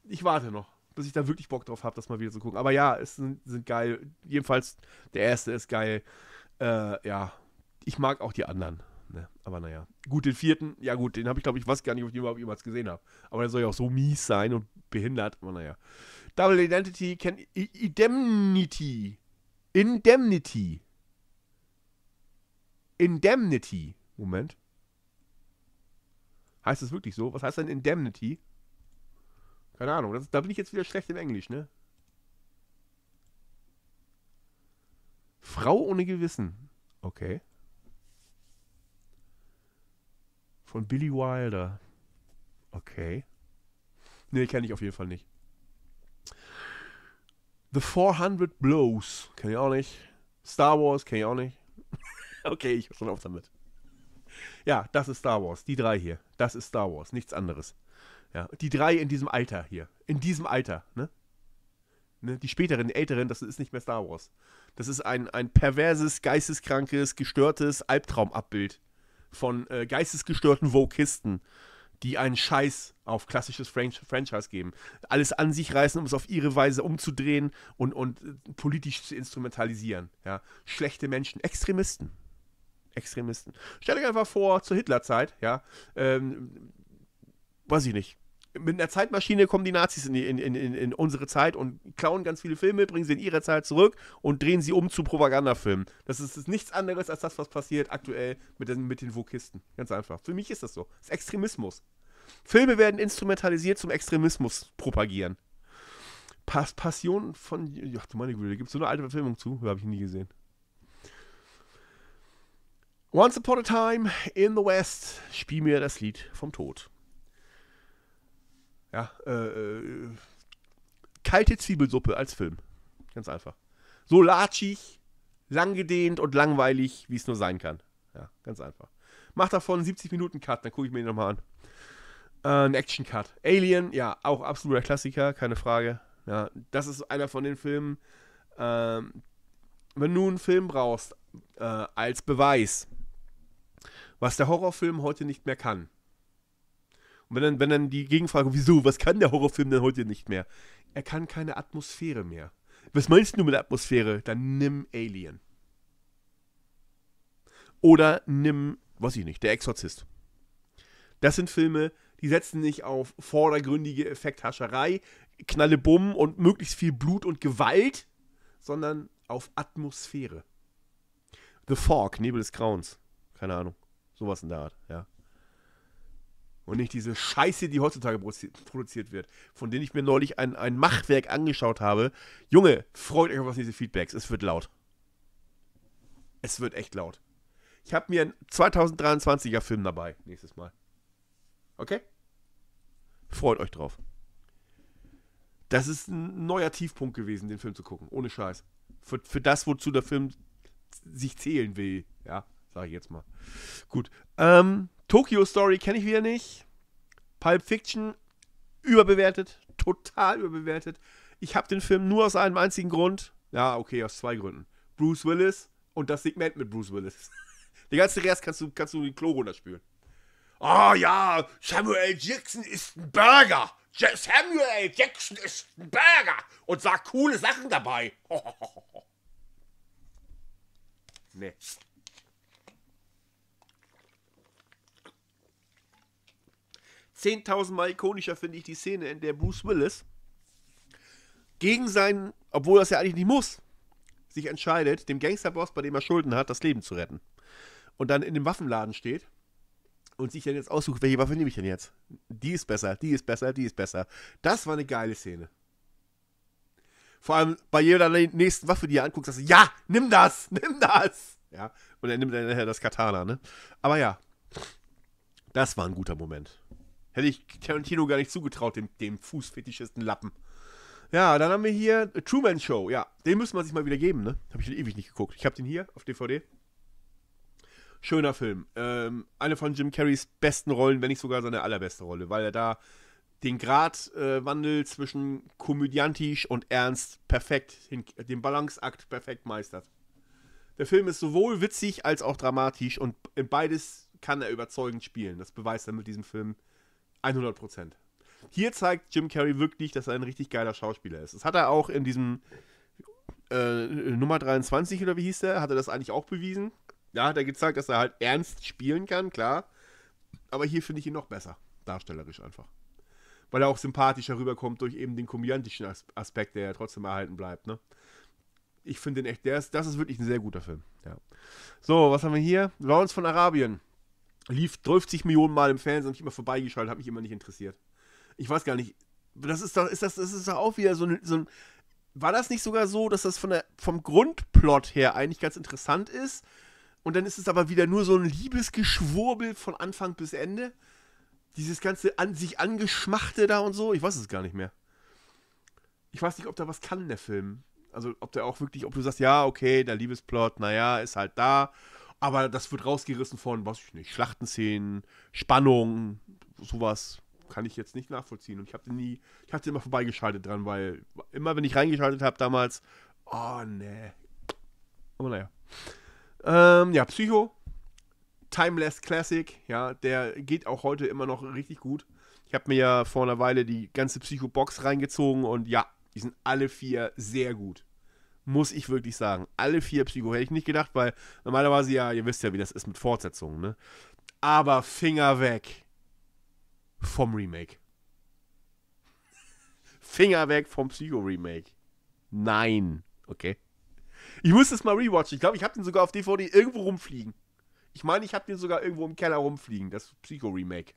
Ich warte noch, bis ich da wirklich Bock drauf habe, das mal wieder zu gucken. Aber ja, es sind, sind geil. Jedenfalls, der erste ist geil. Äh, ja, ich mag auch die anderen. Ne? Aber naja. Gut, den vierten, ja gut, den habe ich, glaube ich, weiß gar nicht, ob ich den überhaupt jemals gesehen habe. Aber der soll ja auch so mies sein und behindert. Aber naja. Double Identity kennt Indemnity. Indemnity. Indemnity. Moment. Heißt das wirklich so? Was heißt denn Indemnity? Keine Ahnung. Das, da bin ich jetzt wieder schlecht im Englisch, ne? Frau ohne Gewissen. Okay. Von Billy Wilder. Okay. Nee, kenne ich auf jeden Fall nicht. The 400 Blows. Kenne ich auch nicht. Star Wars kenne ich auch nicht. Okay, ich höre schon auf damit. Ja, das ist Star Wars. Die drei hier. Das ist Star Wars. Nichts anderes. Ja, die drei in diesem Alter hier. In diesem Alter, ne? ne? Die späteren, die älteren, das ist nicht mehr Star Wars. Das ist ein, ein perverses, geisteskrankes, gestörtes Albtraumabbild von äh, geistesgestörten Vokisten, die einen Scheiß auf klassisches Franch Franchise geben. Alles an sich reißen, um es auf ihre Weise umzudrehen und, und äh, politisch zu instrumentalisieren. Ja? Schlechte Menschen, Extremisten. Extremisten. Stell dir einfach vor, zur Hitlerzeit, ja, ähm, weiß ich nicht. Mit einer Zeitmaschine kommen die Nazis in, die, in, in, in, unsere Zeit und klauen ganz viele Filme, bringen sie in ihre Zeit zurück und drehen sie um zu Propagandafilmen. Das ist, ist nichts anderes als das, was passiert aktuell mit den, mit den Vokisten. Ganz einfach. Für mich ist das so. Das ist Extremismus. Filme werden instrumentalisiert zum Extremismus propagieren. Pas Passion von. Ach du meine Güte, gibt es so eine alte Verfilmung zu, habe ich nie gesehen. Once Upon a Time in the West, spiel mir das Lied vom Tod. Ja, äh, äh, kalte Zwiebelsuppe als Film. Ganz einfach. So latschig, langgedehnt und langweilig, wie es nur sein kann. Ja, ganz einfach. Mach davon 70 Minuten Cut, dann gucke ich mir den nochmal an. Äh, ein Action Cut. Alien, ja, auch absoluter Klassiker, keine Frage. Ja, das ist einer von den Filmen. Ähm, wenn du einen Film brauchst äh, als Beweis, was der Horrorfilm heute nicht mehr kann. Und wenn dann, wenn dann die Gegenfrage, wieso, was kann der Horrorfilm denn heute nicht mehr? Er kann keine Atmosphäre mehr. Was meinst du mit Atmosphäre? Dann nimm Alien. Oder nimm, was ich nicht, Der Exorzist. Das sind Filme, die setzen nicht auf vordergründige Effekthascherei, Knallebumm und möglichst viel Blut und Gewalt, sondern auf Atmosphäre. The Fork, Nebel des Grauens. Keine Ahnung. Sowas in der Art, ja. Und nicht diese Scheiße, die heutzutage produziert wird, von denen ich mir neulich ein, ein Machwerk angeschaut habe. Junge, freut euch auf diese Feedbacks. Es wird laut. Es wird echt laut. Ich habe mir einen 2023er Film dabei, nächstes Mal. Okay? Freut euch drauf. Das ist ein neuer Tiefpunkt gewesen, den Film zu gucken. Ohne Scheiß. Für, für das, wozu der Film sich zählen will. Ja, sage ich jetzt mal. Gut. Ähm, Tokyo Story kenne ich wieder nicht. Pulp Fiction überbewertet, total überbewertet. Ich habe den Film nur aus einem einzigen Grund. Ja, okay, aus zwei Gründen. Bruce Willis und das Segment mit Bruce Willis. Den ganzen Rest kannst du, kannst du den Klo runterspülen. Oh ja, Samuel Jackson ist ein Burger. Samuel Jackson ist ein Burger und sagt coole Sachen dabei. nee. zehntausendmal ikonischer finde ich die Szene, in der Bruce Willis gegen seinen, obwohl das ja eigentlich nicht muss, sich entscheidet, dem Gangsterboss, bei dem er Schulden hat, das Leben zu retten. Und dann in dem Waffenladen steht und sich dann jetzt aussucht, welche Waffe nehme ich denn jetzt? Die ist besser, die ist besser, die ist besser. Das war eine geile Szene. Vor allem bei jeder nächsten Waffe, die er anguckt, sagst du, ja, nimm das, nimm das. Ja, und er nimmt dann nachher das Katana, ne? Aber ja, das war ein guter Moment. Hätte ich Tarantino gar nicht zugetraut, dem, dem Fußfetischisten Lappen. Ja, dann haben wir hier Truman Show. Ja, den müssen wir sich mal wieder geben, ne? Habe ich schon ewig nicht geguckt. Ich habe den hier auf DVD. Schöner Film. Ähm, eine von Jim Carreys besten Rollen, wenn nicht sogar seine allerbeste Rolle, weil er da den Gradwandel äh, zwischen komödiantisch und ernst perfekt, den Balanceakt perfekt meistert. Der Film ist sowohl witzig als auch dramatisch und in beides kann er überzeugend spielen. Das beweist er mit diesem Film 100 Prozent. Hier zeigt Jim Carrey wirklich, dass er ein richtig geiler Schauspieler ist. Das hat er auch in diesem äh, Nummer 23 oder wie hieß der, hat er das eigentlich auch bewiesen. Ja, hat er gezeigt, dass er halt ernst spielen kann, klar. Aber hier finde ich ihn noch besser, darstellerisch einfach. Weil er auch sympathischer rüberkommt durch eben den komödiantischen Aspekt, der ja trotzdem erhalten bleibt, ne? Ich finde den echt, der ist, das ist wirklich ein sehr guter Film. Ja. So, was haben wir hier? Lawrence von Arabien lief 50 Millionen Mal im Fernsehen, habe ich immer vorbeigeschaltet, hat mich immer nicht interessiert. Ich weiß gar nicht, das ist doch, ist das, das ist doch auch wieder so ein, so ein, war das nicht sogar so, dass das von der, vom Grundplot her eigentlich ganz interessant ist? Und dann ist es aber wieder nur so ein Liebesgeschwurbel von Anfang bis Ende. Dieses ganze an sich angeschmachte da und so, ich weiß es gar nicht mehr. Ich weiß nicht, ob da was kann der Film. Also ob der auch wirklich, ob du sagst, ja, okay, der Liebesplot, naja, ist halt da. Aber das wird rausgerissen von, was ich nicht, Schlachtenszenen, Spannung, sowas kann ich jetzt nicht nachvollziehen. Und ich hatte nie, ich hatte immer vorbeigeschaltet dran, weil immer wenn ich reingeschaltet habe damals, oh ne. Aber naja. Ähm, ja, Psycho, Timeless Classic, ja, der geht auch heute immer noch richtig gut. Ich habe mir ja vor einer Weile die ganze Psycho-Box reingezogen und ja, die sind alle vier sehr gut muss ich wirklich sagen. Alle vier Psycho hätte ich nicht gedacht, weil normalerweise ja, ihr wisst ja, wie das ist mit Fortsetzungen, ne? Aber Finger weg vom Remake. Finger weg vom Psycho-Remake. Nein. Okay. Ich muss das mal rewatchen. Ich glaube, ich habe den sogar auf DVD irgendwo rumfliegen. Ich meine, ich habe den sogar irgendwo im Keller rumfliegen, das Psycho-Remake.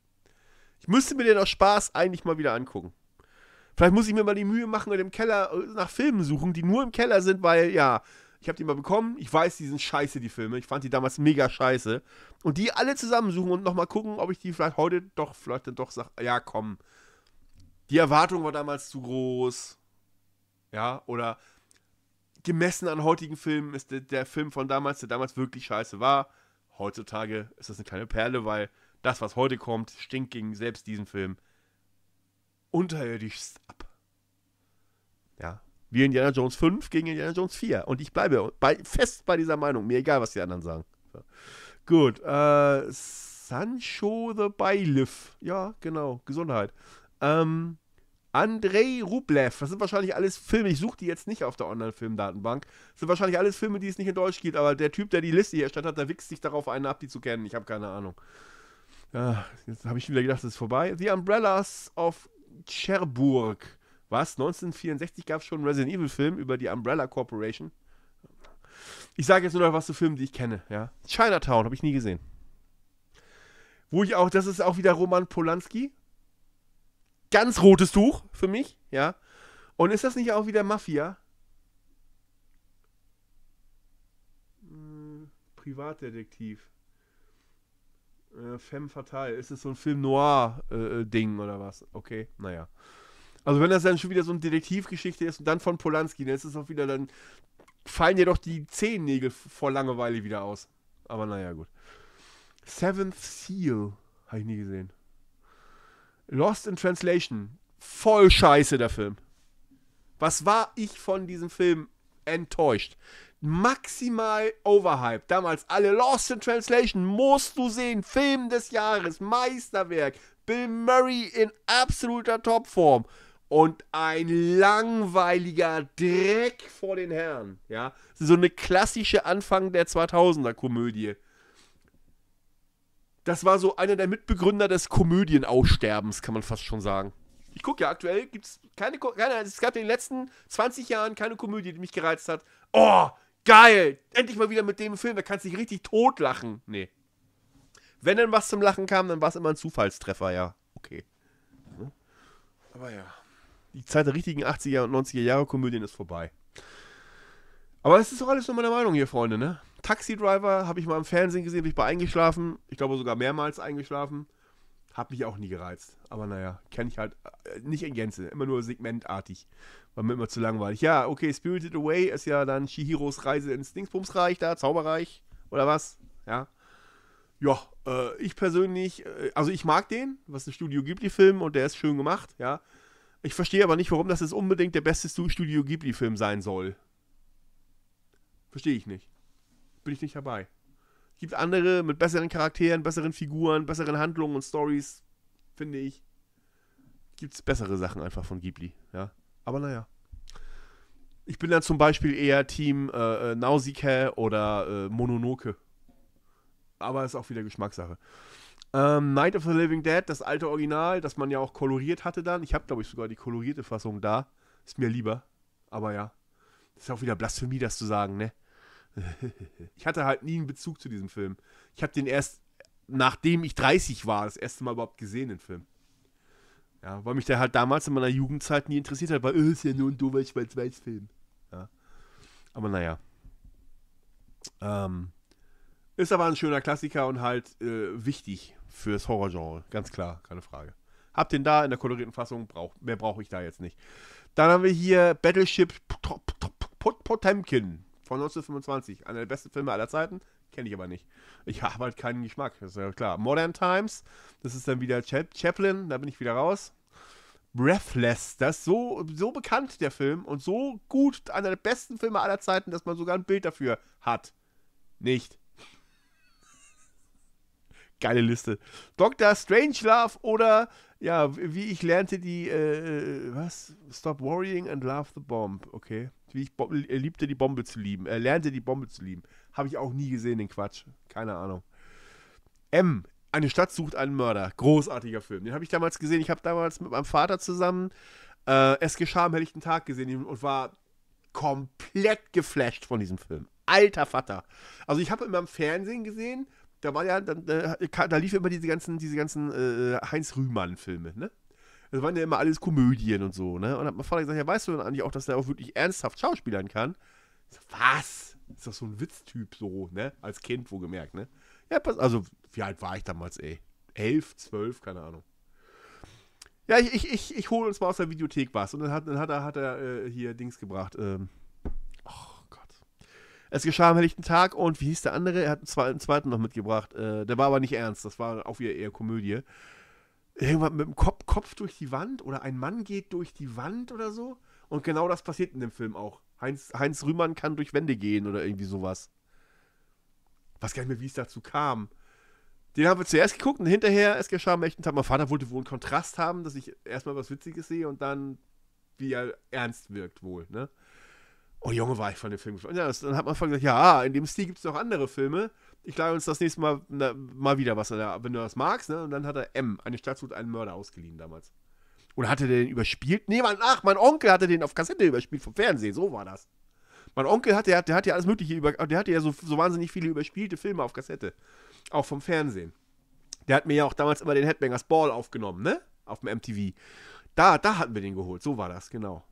Ich müsste mir den aus Spaß eigentlich mal wieder angucken. Vielleicht muss ich mir mal die Mühe machen und im Keller äh, nach Filmen suchen, die nur im Keller sind, weil ja, ich habe die mal bekommen. Ich weiß, die sind scheiße, die Filme. Ich fand die damals mega scheiße. Und die alle zusammensuchen und nochmal gucken, ob ich die vielleicht heute doch, vielleicht dann doch sage, ja, komm. Die Erwartung war damals zu groß. Ja, oder gemessen an heutigen Filmen ist der, der Film von damals, der damals wirklich scheiße war. Heutzutage ist das eine kleine Perle, weil das, was heute kommt, stinkt gegen selbst diesen Film unterirdischst ab. Ja. Wie Indiana Jones 5 gegen Indiana Jones 4. Und ich bleibe bei, fest bei dieser Meinung. Mir egal, was die anderen sagen. So. Gut. Äh, Sancho the Bailiff. Ja, genau. Gesundheit. Ähm, Andrei Rublev. Das sind wahrscheinlich alles Filme. Ich suche die jetzt nicht auf der Online-Filmdatenbank. Das sind wahrscheinlich alles Filme, die es nicht in Deutsch gibt. Aber der Typ, der die Liste hier erstellt hat, der wichst sich darauf einen ab, die zu kennen. Ich habe keine Ahnung. Ja, jetzt habe ich wieder gedacht, das ist vorbei. The Umbrellas of Cherbourg. Was? 1964 gab es schon einen Resident Evil-Film über die Umbrella Corporation. Ich sage jetzt nur noch was zu Filmen, die ich kenne. Ja? Chinatown habe ich nie gesehen. Wo ich auch, das ist auch wieder Roman Polanski. Ganz rotes Tuch für mich, ja. Und ist das nicht auch wieder Mafia? Hm, Privatdetektiv. Äh, Femme Fatale. Ist es so ein Film Noir-Ding äh, äh oder was? Okay, naja. Also wenn das dann schon wieder so eine Detektivgeschichte ist und dann von Polanski, dann ist es auch wieder, dann fallen dir doch die Zehennägel vor Langeweile wieder aus. Aber naja, gut. Seventh Seal. Habe ich nie gesehen. Lost in Translation. Voll scheiße, der Film. Was war ich von diesem Film enttäuscht? maximal overhyped. Damals alle Lost in Translation, musst du sehen, Film des Jahres, Meisterwerk, Bill Murray in absoluter Topform und ein langweiliger Dreck vor den Herren, ja? So eine klassische Anfang der 2000er Komödie. Das war so einer der Mitbegründer des Komödienaussterbens, kann man fast schon sagen. Ich gucke ja aktuell, gibt es keine, keine, es gab in den letzten 20 Jahren keine Komödie, die mich gereizt hat. Oh, geil, endlich mal wieder mit dem Film, da kannst du dich richtig totlachen. Nee. Wenn dann was zum Lachen kam, dann war es immer ein Zufallstreffer, ja. Okay. Ne? Aber ja. Die Zeit der richtigen 80er und 90er Jahre Komödien ist vorbei. Aber es ist doch alles nur meine Meinung hier, Freunde, ne? Taxi Driver habe ich mal im Fernsehen gesehen, bin ich bei eingeschlafen. Ich glaube sogar mehrmals eingeschlafen. Hat mich auch nie gereizt. Aber naja, kenne ich halt äh, nicht in Gänze. Immer nur segmentartig. War mir immer zu langweilig. Ja, okay, Spirited Away ist ja dann Shihiros Reise ins Dingsbumsreich da, Zauberreich oder was. Ja. Ja, äh, ich persönlich, äh, also ich mag den, was ein Studio Ghibli-Film und der ist schön gemacht, ja. Ich verstehe aber nicht, warum das jetzt unbedingt der beste Studio Ghibli-Film sein soll. Verstehe ich nicht. Bin ich nicht dabei. Gibt andere mit besseren Charakteren, besseren Figuren, besseren Handlungen und Stories, finde ich. Gibt es bessere Sachen einfach von Ghibli, ja. Aber naja. Ich bin dann zum Beispiel eher Team äh, äh, Nausicaa oder äh, Mononoke. Aber ist auch wieder Geschmackssache. Ähm, Night of the Living Dead, das alte Original, das man ja auch koloriert hatte dann. Ich habe, glaube ich, sogar die kolorierte Fassung da. Ist mir lieber. Aber ja. Das ist auch wieder Blasphemie, das zu sagen, ne? ich hatte halt nie einen Bezug zu diesem Film. Ich habe den erst, nachdem ich 30 war, das erste Mal überhaupt gesehen, den Film. Ja, weil mich der halt damals in meiner Jugendzeit nie interessiert hat, weil, oh, ist ja nur ein doofer Schwarz-Weiß-Film. Ja. Aber naja. Ähm, ist aber ein schöner Klassiker und halt äh, wichtig fürs Horrorgenre. Ganz klar, keine Frage. Hab den da in der kolorierten Fassung, brauch, mehr brauche ich da jetzt nicht. Dann haben wir hier Battleship Potemkin von 1925. Einer der besten Filme aller Zeiten. Kenne ich aber nicht. Ich habe halt keinen Geschmack. Das ist ja klar. Modern Times, das ist dann wieder Cha Chaplin, da bin ich wieder raus. Breathless, das ist so, so bekannt, der Film, und so gut, einer der besten Filme aller Zeiten, dass man sogar ein Bild dafür hat. Nicht geile Liste. Dr. Strangelove oder ja, wie ich lernte die äh, äh, was? Stop worrying and love the bomb. Okay. Wie ich liebte die Bombe zu lieben. Äh, lernte die Bombe zu lieben. Habe ich auch nie gesehen, den Quatsch. Keine Ahnung. M. Eine Stadt sucht einen Mörder. Großartiger Film. Den habe ich damals gesehen. Ich habe damals mit meinem Vater zusammen äh, Es geschah am helllichten Tag gesehen und war komplett geflasht von diesem Film. Alter Vater. Also ich habe immer im Fernsehen gesehen, da war ja, dann, da äh, lief immer diese ganzen, diese ganzen äh, äh, Heinz Rühmann-Filme, ne? Das waren ja immer alles Komödien und so, ne? Und hat mein Vater gesagt, ja, weißt du denn eigentlich auch, dass der auch wirklich ernsthaft schauspielern kann? Ich So, was? Ist doch so ein Witztyp so, ne? Als Kind, wo gemerkt, ne? Ja, pass, also, wie alt war ich damals, ey? Elf, zwölf, keine Ahnung. Ja, ich, ich, ich, ich hole uns mal aus der Videothek was. Und dann hat, dann hat er, hat er äh, hier Dings gebracht, ähm, es geschah am helllichten Tag und wie hieß der andere? Er hat einen zweiten noch mitgebracht. Äh, der war aber nicht ernst, das war auch wieder eher Komödie. Irgendwann mit dem Kopf, Kopf durch die Wand oder ein Mann geht durch die Wand oder so. Und genau das passiert in dem Film auch. Heinz, Heinz Rühmann kann durch Wände gehen oder irgendwie sowas. Weiß gar nicht mehr, wie es dazu kam. Den haben wir zuerst geguckt und hinterher, es geschah am echten Tag. Mein Vater wollte wohl einen Kontrast haben, dass ich erstmal was Witziges sehe und dann, wie er ernst wirkt wohl, ne? Oh Junge, war ich von dem Film geflasht. Ja, dann hat man von gesagt, ja, ah, in dem Stil gibt es noch andere Filme. Ich lade uns das nächste Mal na, mal wieder was, wenn du das magst. Ne? Und dann hat er M, eine Staatswut, einen Mörder ausgeliehen damals. Oder hatte der den überspielt? Nee, mein, ach, mein Onkel hatte den auf Kassette überspielt vom Fernsehen. So war das. Mein Onkel hatte, der, hat, ja alles Mögliche über, der hatte ja so, so wahnsinnig viele überspielte Filme auf Kassette. Auch vom Fernsehen. Der hat mir ja auch damals immer den Headbangers Ball aufgenommen, ne? Auf dem MTV. Da, da hatten wir den geholt. So war das, genau.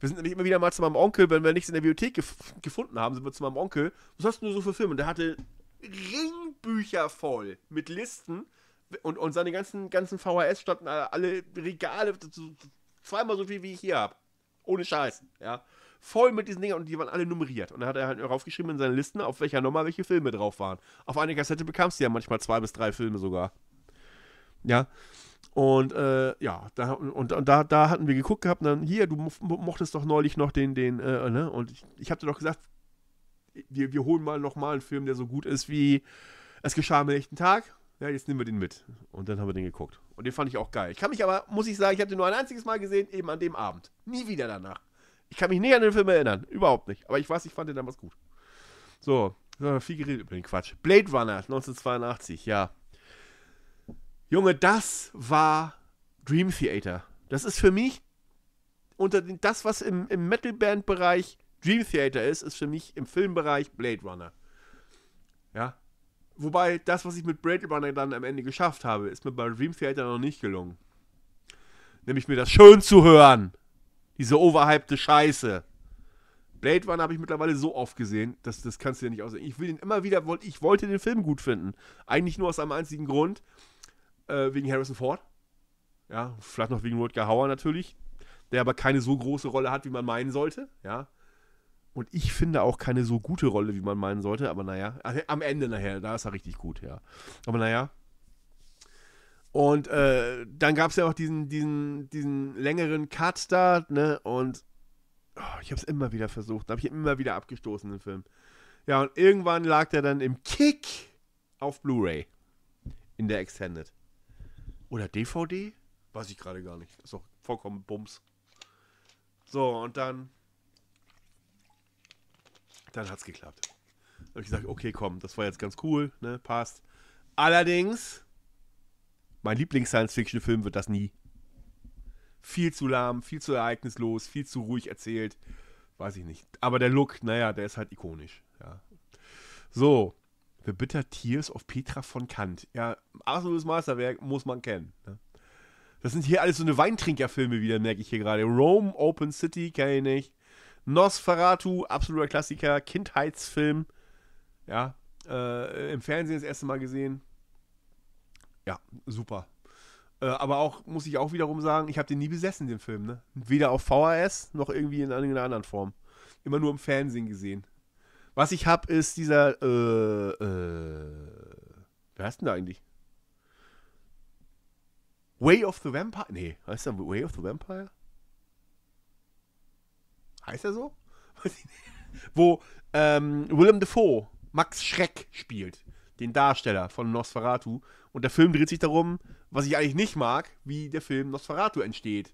Wir sind nämlich immer wieder mal zu meinem Onkel, wenn wir nichts in der Bibliothek gef gefunden haben, sind wir zu meinem Onkel. Was hast du denn so für Filme? Und der hatte Ringbücher voll mit Listen und, und seine ganzen, ganzen VHS standen alle Regale, zweimal so viel wie ich hier habe. Ohne Scheiß, ja. Voll mit diesen Dingern und die waren alle nummeriert. Und da hat er halt raufgeschrieben in seine Listen, auf welcher Nummer welche Filme drauf waren. Auf eine Kassette bekamst du ja manchmal zwei bis drei Filme sogar. Ja. Und äh, ja, da, und, und, da, da hatten wir geguckt gehabt, und dann hier, du mochtest doch neulich noch den, den, äh, äh, ne? Und ich, ich hatte doch gesagt, wir, wir holen mal nochmal einen Film, der so gut ist wie Es geschah am nächsten Tag. Ja, jetzt nehmen wir den mit. Und dann haben wir den geguckt. Und den fand ich auch geil. Ich kann mich aber, muss ich sagen, ich habe den nur ein einziges Mal gesehen, eben an dem Abend. Nie wieder danach. Ich kann mich nicht an den Film erinnern. Überhaupt nicht. Aber ich weiß, ich fand den damals gut. So, viel geredet über den Quatsch. Blade Runner 1982, ja. Junge, das war Dream Theater. Das ist für mich unter den, das, was im, im Metal-Band-Bereich Dream Theater ist, ist für mich im Filmbereich Blade Runner. Ja. Wobei das, was ich mit Blade Runner dann am Ende geschafft habe, ist mir bei Dream Theater noch nicht gelungen. Nämlich mir das schön zu hören. Diese overhypte Scheiße. Blade Runner habe ich mittlerweile so oft gesehen, dass das kannst du dir nicht aussehen. Ich will den immer wieder, ich wollte den Film gut finden. Eigentlich nur aus einem einzigen Grund, äh, wegen Harrison Ford. Ja, vielleicht noch wegen Rutger Hauer natürlich, der aber keine so große Rolle hat, wie man meinen sollte. Ja. Und ich finde auch keine so gute Rolle, wie man meinen sollte, aber naja, also am Ende nachher, da ist er richtig gut, ja. Aber naja. Und äh, dann gab es ja auch diesen, diesen, diesen längeren Cut da, ne? Und oh, ich habe es immer wieder versucht, da habe ich immer wieder abgestoßen, den Film. Ja, und irgendwann lag der dann im Kick auf Blu-ray in der Extended. Oder DVD? Weiß ich gerade gar nicht. Ist doch vollkommen Bums. So, und dann. Dann hat's geklappt. Dann habe ich gesagt, okay, komm, das war jetzt ganz cool, ne? Passt. Allerdings, mein Lieblings-Science-Fiction-Film wird das nie. Viel zu lahm, viel zu ereignislos, viel zu ruhig erzählt. Weiß ich nicht. Aber der Look, naja, der ist halt ikonisch. Ja. So, The Bitter Tears of Petra von Kant. Ja, absolutes Meisterwerk, muss man kennen. Ne? Das sind hier alles so eine Weintrinkerfilme wieder, merke ich hier gerade. Rome, Open City, kenne ich nicht. Nosferatu, absoluter Klassiker, Kindheitsfilm. Ja, äh, im Fernsehen das erste Mal gesehen. Ja, super. Äh, aber auch, muss ich auch wiederum sagen, ich habe den nie besessen, den Film. Ne? Weder auf VHS noch irgendwie in einer anderen Form. Immer nur im Fernsehen gesehen. Was ich habe, ist dieser. Äh, äh, wer heißt denn da eigentlich? Way of the Vampire? Nee, heißt der Way of the Vampire? Heißt er so? Wo ähm, Willem Dafoe Max Schreck spielt, den Darsteller von Nosferatu. Und der Film dreht sich darum, was ich eigentlich nicht mag, wie der Film Nosferatu entsteht.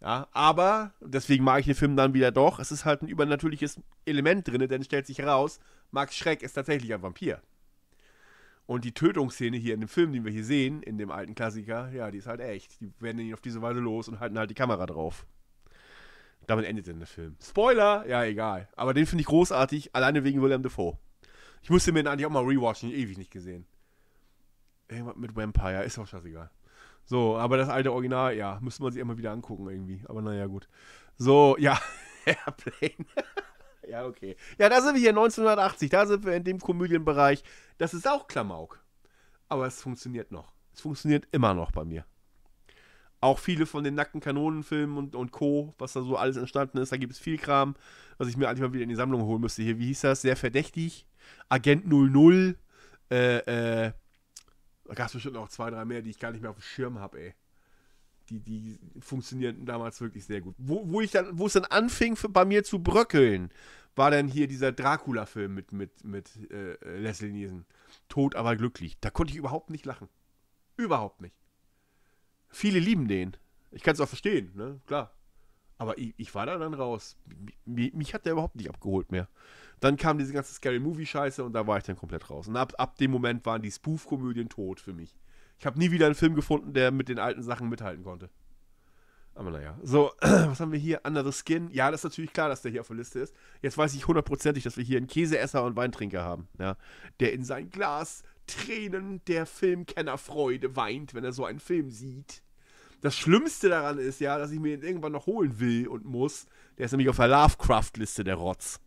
Ja, aber, deswegen mag ich den Film dann wieder doch, es ist halt ein übernatürliches Element drin, denn es stellt sich heraus, Max Schreck ist tatsächlich ein Vampir. Und die Tötungsszene hier in dem Film, den wir hier sehen, in dem alten Klassiker, ja, die ist halt echt. Die werden ihn auf diese Weise los und halten halt die Kamera drauf. Damit endet dann der Film. Spoiler! Ja, egal. Aber den finde ich großartig, alleine wegen Willem Defoe. Ich musste mir den eigentlich auch mal rewatchen, ewig nicht gesehen. Irgendwas mit Vampire, ist auch scheißegal. So, aber das alte Original, ja, müsste man sich immer wieder angucken irgendwie. Aber naja, gut. So, ja, Airplane. ja, okay. Ja, da sind wir hier 1980, da sind wir in dem Komödienbereich. Das ist auch Klamauk. Aber es funktioniert noch. Es funktioniert immer noch bei mir. Auch viele von den nackten Kanonenfilmen und, und Co., was da so alles entstanden ist, da gibt es viel Kram, was ich mir eigentlich mal wieder in die Sammlung holen müsste. Hier, wie hieß das? Sehr verdächtig. Agent 00. Äh, äh, da gab es bestimmt noch zwei, drei mehr, die ich gar nicht mehr auf dem Schirm habe, ey. Die, die funktionierten damals wirklich sehr gut. Wo, wo ich dann, wo es dann anfing für, bei mir zu bröckeln, war dann hier dieser Dracula-Film mit, mit, mit äh, Leslie Nielsen. Tot, aber glücklich. Da konnte ich überhaupt nicht lachen. Überhaupt nicht. Viele lieben den. Ich kann es auch verstehen, ne? Klar. Aber ich, ich war da dann raus. Mich, mich hat der überhaupt nicht abgeholt mehr. Dann kam diese ganze Scary Movie-Scheiße und da war ich dann komplett raus. Und ab, ab dem Moment waren die Spoof-Komödien tot für mich. Ich habe nie wieder einen Film gefunden, der mit den alten Sachen mithalten konnte. Aber naja. So, was haben wir hier? Andere Skin. Ja, das ist natürlich klar, dass der hier auf der Liste ist. Jetzt weiß ich hundertprozentig, dass wir hier einen Käseesser und Weintrinker haben, ja, der in sein Glas Tränen der Filmkennerfreude weint, wenn er so einen Film sieht. Das Schlimmste daran ist ja, dass ich mir den irgendwann noch holen will und muss. Der ist nämlich auf der Lovecraft-Liste der Rotz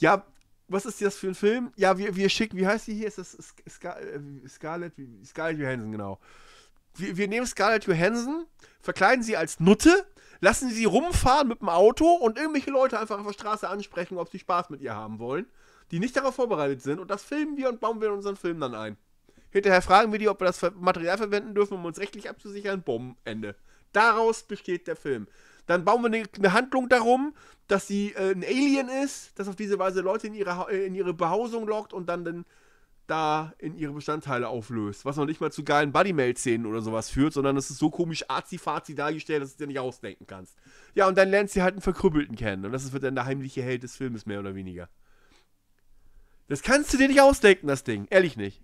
ja, was ist das für ein Film? Ja, wir, wir schicken, wie heißt die hier? Ist das Scar äh, Scarlett, Scarlett Johansson, genau. Wir, wir nehmen Scarlett Johansson, verkleiden sie als Nutte, lassen sie rumfahren mit dem Auto und irgendwelche Leute einfach auf der Straße ansprechen, ob sie Spaß mit ihr haben wollen, die nicht darauf vorbereitet sind. Und das filmen wir und bauen wir in unseren Film dann ein. Hinterher fragen wir die, ob wir das Material verwenden dürfen, um uns rechtlich abzusichern. Bumm, Ende. Daraus besteht der Film. Dann bauen wir eine, eine Handlung darum, dass sie äh, ein Alien ist, das auf diese Weise Leute in ihre, äh, in ihre Behausung lockt und dann, dann da in ihre Bestandteile auflöst. Was noch nicht mal zu geilen Bodymail-Szenen oder sowas führt, sondern es ist so komisch arzi-fazi dargestellt, dass du es dir nicht ausdenken kannst. Ja, und dann lernst du halt einen Verkrüppelten kennen. Und das wird dann der heimliche Held des Filmes, mehr oder weniger. Das kannst du dir nicht ausdenken, das Ding. Ehrlich nicht.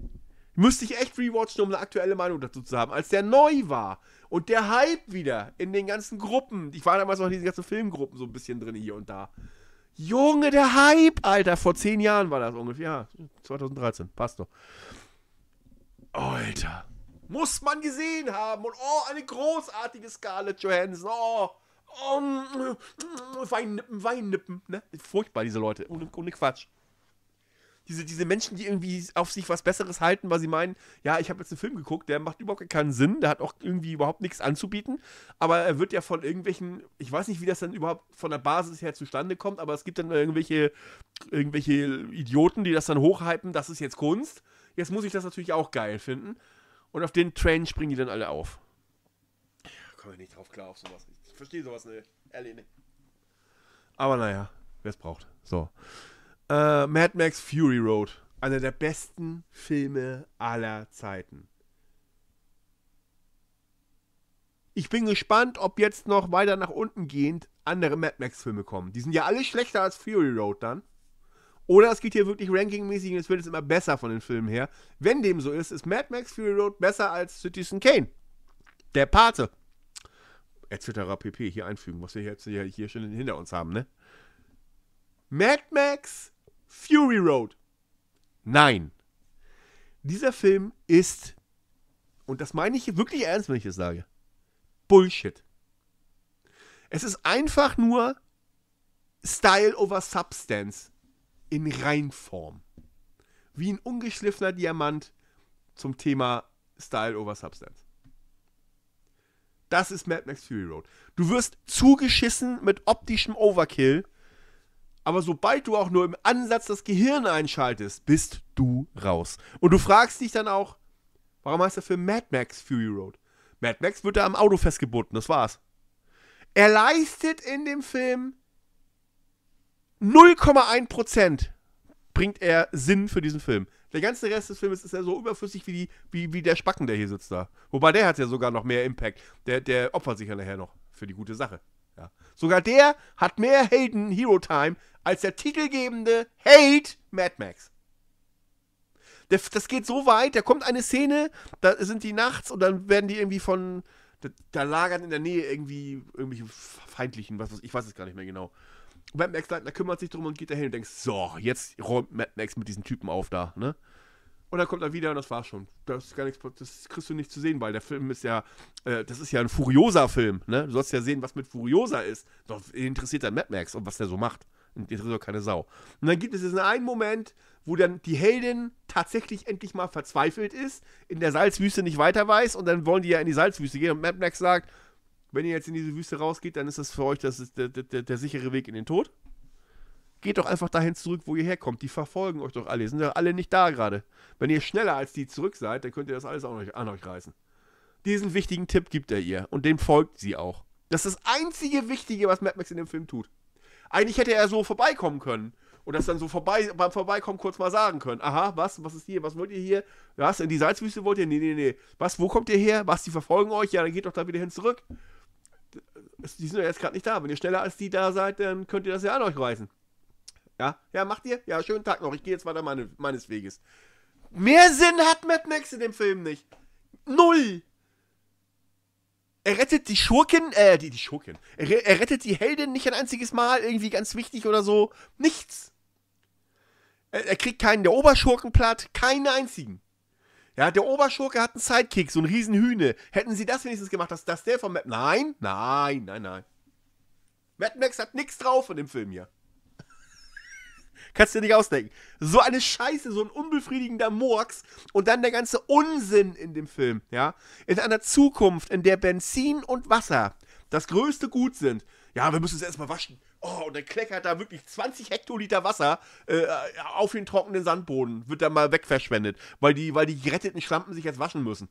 Müsste ich echt rewatchen, um eine aktuelle Meinung dazu zu haben. Als der neu war, und der Hype wieder in den ganzen Gruppen. Ich war damals noch in diesen ganzen Filmgruppen so ein bisschen drin hier und da. Junge, der Hype, Alter. Vor zehn Jahren war das ungefähr. Ja, 2013. Passt doch. Alter. Muss man gesehen haben. Und oh, eine großartige Scarlett Johansson. Oh. Oh, mm, mm, mm, Weinnippen, Weinnippen, ne? Furchtbar, diese Leute. Ohne, ohne Quatsch diese, diese Menschen, die irgendwie auf sich was Besseres halten, weil sie meinen, ja, ich habe jetzt einen Film geguckt, der macht überhaupt keinen Sinn, der hat auch irgendwie überhaupt nichts anzubieten, aber er wird ja von irgendwelchen, ich weiß nicht, wie das dann überhaupt von der Basis her zustande kommt, aber es gibt dann irgendwelche, irgendwelche Idioten, die das dann hochhypen, das ist jetzt Kunst, jetzt muss ich das natürlich auch geil finden und auf den Train springen die dann alle auf. Komme ich nicht drauf klar auf sowas. Ich verstehe sowas nicht, ehrlich nicht. Aber naja, wer es braucht. So. Äh, Mad Max Fury Road. Einer der besten Filme aller Zeiten. Ich bin gespannt, ob jetzt noch weiter nach unten gehend andere Mad Max-Filme kommen. Die sind ja alle schlechter als Fury Road dann. Oder es geht hier wirklich rankingmäßig und es wird jetzt immer besser von den Filmen her. Wenn dem so ist, ist Mad Max Fury Road besser als Citizen Kane. Der Pate. Etc. pp. hier einfügen, was wir jetzt hier, hier schon hinter uns haben, ne? Mad Max Fury Road. Nein. Dieser Film ist, und das meine ich wirklich ernst, wenn ich das sage, Bullshit. Es ist einfach nur Style over Substance in Reinform. Wie ein ungeschliffener Diamant zum Thema Style over Substance. Das ist Mad Max Fury Road. Du wirst zugeschissen mit optischem Overkill aber sobald du auch nur im Ansatz das Gehirn einschaltest, bist du raus. Und du fragst dich dann auch, warum heißt der Film Mad Max Fury Road? Mad Max wird da am Auto festgebunden, das war's. Er leistet in dem Film 0,1% bringt er Sinn für diesen Film. Der ganze Rest des Films ist ja so überflüssig wie, die, wie, wie der Spacken, der hier sitzt da. Wobei der hat ja sogar noch mehr Impact. Der, der opfert sich ja nachher noch für die gute Sache. Ja. Sogar der hat mehr Helden Hero Time als der titelgebende Hate Mad Max. Das, das geht so weit, da kommt eine Szene, da sind die nachts und dann werden die irgendwie von, da, da lagern in der Nähe irgendwie irgendwelche feindlichen, was, was ich weiß es gar nicht mehr genau. Mad Max da kümmert sich drum und geht dahin und denkt, so, jetzt räumt Mad Max mit diesen Typen auf da, ne? Und dann kommt er wieder und das war's schon. Das, ist gar nichts, das kriegst du nicht zu sehen, weil der Film ist ja, äh, das ist ja ein furiosa Film. Ne? Du sollst ja sehen, was mit Furiosa ist. Doch interessiert dann Mad Max und was der so macht. Interessiert doch keine Sau. Und dann gibt es diesen einen Moment, wo dann die Heldin tatsächlich endlich mal verzweifelt ist, in der Salzwüste nicht weiter weiß und dann wollen die ja in die Salzwüste gehen und Mad Max sagt, wenn ihr jetzt in diese Wüste rausgeht, dann ist das für euch das der, der, der, der sichere Weg in den Tod. Geht doch einfach dahin zurück, wo ihr herkommt. Die verfolgen euch doch alle. Die sind doch alle nicht da gerade. Wenn ihr schneller als die zurück seid, dann könnt ihr das alles an euch, an euch reißen. Diesen wichtigen Tipp gibt er ihr und dem folgt sie auch. Das ist das einzige Wichtige, was Mad Max in dem Film tut. Eigentlich hätte er so vorbeikommen können. Und das dann so vorbei, beim Vorbeikommen kurz mal sagen können. Aha, was? Was ist hier? Was wollt ihr hier? Was? In die Salzwüste wollt ihr? Nee, nee, nee. Was? Wo kommt ihr her? Was? Die verfolgen euch? Ja, dann geht doch da wieder hin zurück. Die sind ja jetzt gerade nicht da. Wenn ihr schneller als die da seid, dann könnt ihr das ja an euch reißen. Ja, ja, macht ihr? Ja, schönen Tag noch. Ich gehe jetzt weiter meine, meines Weges. Mehr Sinn hat Mad Max in dem Film nicht. Null. Er rettet die Schurken, äh, die, die Schurken. Er, er rettet die Heldin nicht ein einziges Mal, irgendwie ganz wichtig oder so. Nichts. Er, er kriegt keinen der Oberschurken platt, keinen einzigen. Ja, der Oberschurke hat einen Sidekick, so einen Riesenhühne. Hätten sie das wenigstens gemacht, dass, dass der von Mad... Nein, nein, nein, nein. Mad Max hat nichts drauf in dem Film hier. Kannst du dir nicht ausdenken. So eine Scheiße, so ein unbefriedigender Murks und dann der ganze Unsinn in dem Film, ja. In einer Zukunft, in der Benzin und Wasser das größte Gut sind. Ja, wir müssen es erstmal waschen. Oh, und dann kleckert da wirklich 20 Hektoliter Wasser äh, auf den trockenen Sandboden. Wird dann mal wegverschwendet, weil die, weil die geretteten Schlampen sich jetzt waschen müssen.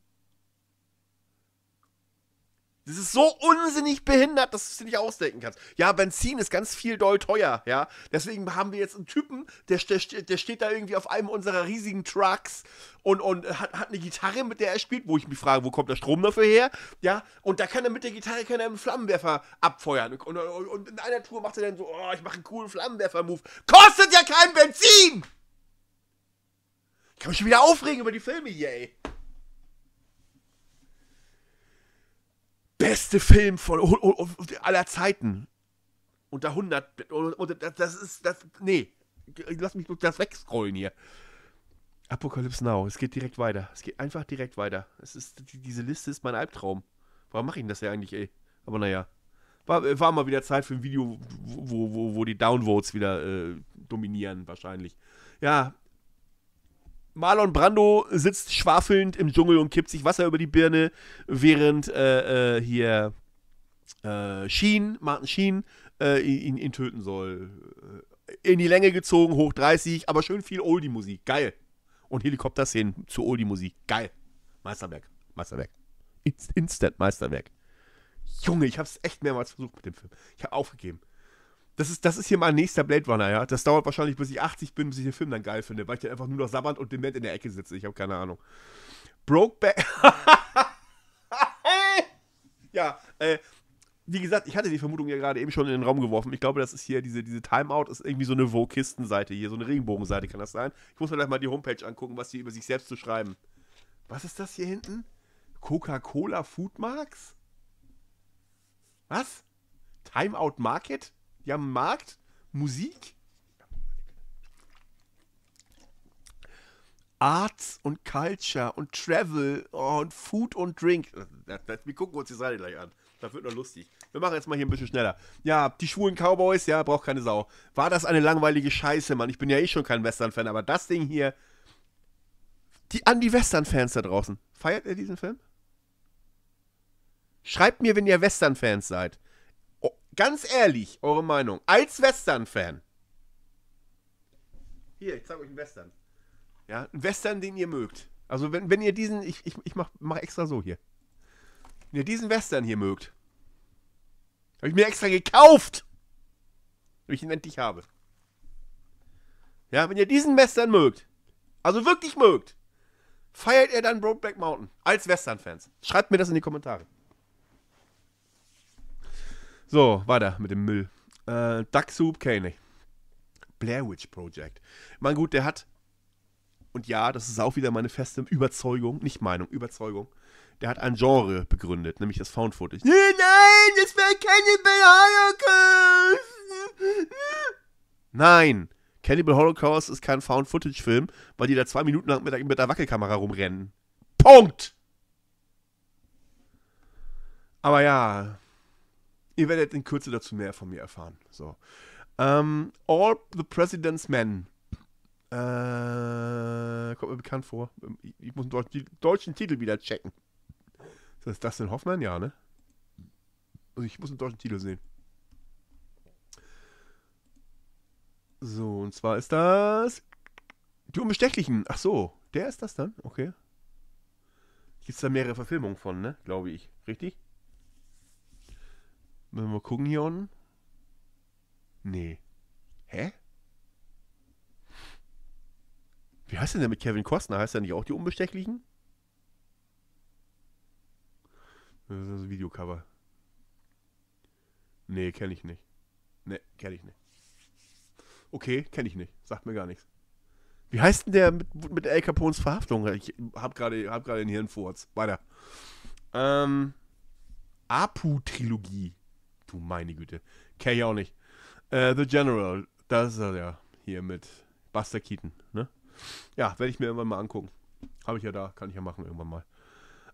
Das ist so unsinnig behindert, dass du es dir nicht ausdenken kannst. Ja, Benzin ist ganz viel doll teuer, ja. Deswegen haben wir jetzt einen Typen, der, der, der steht da irgendwie auf einem unserer riesigen Trucks und, und hat, hat eine Gitarre, mit der er spielt, wo ich mich frage, wo kommt der Strom dafür her? Ja, und da kann er mit der Gitarre kann einen Flammenwerfer abfeuern. Und, und, und in einer Tour macht er dann so, oh, ich mache einen coolen Flammenwerfer-Move. Kostet ja kein Benzin! Ich kann mich schon wieder aufregen über die Filme yay. ey. beste Film von aller Zeiten. Unter 100. Und das ist, das, nee, lass mich das wegscrollen hier. Apocalypse Now, es geht direkt weiter. Es geht einfach direkt weiter. Es ist, diese Liste ist mein Albtraum. Warum mache ich denn das ja eigentlich, ey? Aber naja. War, war mal wieder Zeit für ein Video, wo, wo, wo die Downvotes wieder äh, dominieren, wahrscheinlich. Ja, Marlon Brando sitzt schwafelnd im Dschungel und kippt sich Wasser über die Birne, während äh, äh, hier äh, Sheen, Martin Sheen, äh, ihn, ihn töten soll. Äh, in die Länge gezogen, hoch 30, aber schön viel Oldie-Musik. Geil. Und Helikopter-Szenen zu Oldie-Musik. Geil. Meisterwerk. Meisterwerk. Instant Meisterwerk. Junge, ich hab's echt mehrmals versucht mit dem Film. Ich hab aufgegeben. Das ist, das ist hier mein nächster Blade Runner, ja. Das dauert wahrscheinlich, bis ich 80 bin, bis ich den Film dann geil finde, weil ich dann einfach nur noch sabbernd und dement in der Ecke sitze. Ich habe keine Ahnung. Brokeback. ja, äh, wie gesagt, ich hatte die Vermutung ja gerade eben schon in den Raum geworfen. Ich glaube, das ist hier, diese, diese Timeout ist irgendwie so eine Vogue-Kistenseite hier, so eine Regenbogenseite kann das sein. Ich muss mir gleich mal die Homepage angucken, was die über sich selbst zu schreiben. Was ist das hier hinten? Coca-Cola Foodmarks? Was? Timeout Market? ja, Markt, Musik, Arts und Culture und Travel oh, und Food und Drink. Äh, wir gucken uns die Seite gleich an. Das wird noch lustig. Wir machen jetzt mal hier ein bisschen schneller. Ja, die schwulen Cowboys, ja, braucht keine Sau. War das eine langweilige Scheiße, Mann? Ich bin ja eh schon kein Western-Fan, aber das Ding hier. Die an die Western-Fans da draußen. Feiert ihr diesen Film? Schreibt mir, wenn ihr Western-Fans seid. Ganz ehrlich, eure Meinung. Als Western-Fan. Hier, ich zeige euch einen Western. Ja, einen Western, den ihr mögt. Also wenn, wenn ihr diesen, ich, ich, ich mach, mach extra so hier. Wenn ihr diesen Western hier mögt, habe ich mir extra gekauft, damit ich ihn endlich habe. Ja, wenn ihr diesen Western mögt, also wirklich mögt, feiert ihr dann Broadback Mountain als Western-Fans? Schreibt mir das in die Kommentare. So, weiter mit dem Müll. Äh, Duck Soup kenne ich. Blair Witch Project. Mein meine, gut, der hat. Und ja, das ist auch wieder meine feste Überzeugung, nicht Meinung, Überzeugung. Der hat ein Genre begründet, nämlich das Found Footage. Nein, nein, das war Cannibal Holocaust! Nein! Cannibal Holocaust ist kein Found-Footage-Film, weil die da zwei Minuten lang mit der, mit der Wackelkamera rumrennen. Punkt! Aber ja, Ihr werdet in Kürze dazu mehr von mir erfahren. So. Ähm, All the President's Men. Äh, kommt mir bekannt vor. Ich muss den deutschen, deutschen Titel wieder checken. Das ist das denn Hoffmann? Ja, ne? Also ich muss den deutschen Titel sehen. So, und zwar ist das Die Unbestechlichen. Ach so, der ist das dann? Okay. Gibt es da mehrere Verfilmungen von, ne? Glaube ich. Richtig? Wenn wir gucken hier unten. Nee. Hä? Wie heißt denn der mit Kevin Costner? Heißt der nicht auch die Unbestechlichen? Das ist das also Videocover. Nee, kenne ich nicht. Nee, kenne ich nicht. Okay, kenne ich nicht. Sagt mir gar nichts. Wie heißt denn der mit, mit Al Capones Verhaftung? Ich hab gerade hab grade den Hirnfurz. Weiter. Ähm, Apu-Trilogie du meine Güte. Kenn ich auch nicht. Äh, The General, das ist er ja. Hier mit Buster Keaton, ne? Ja, werde ich mir irgendwann mal angucken. Habe ich ja da, kann ich ja machen irgendwann mal.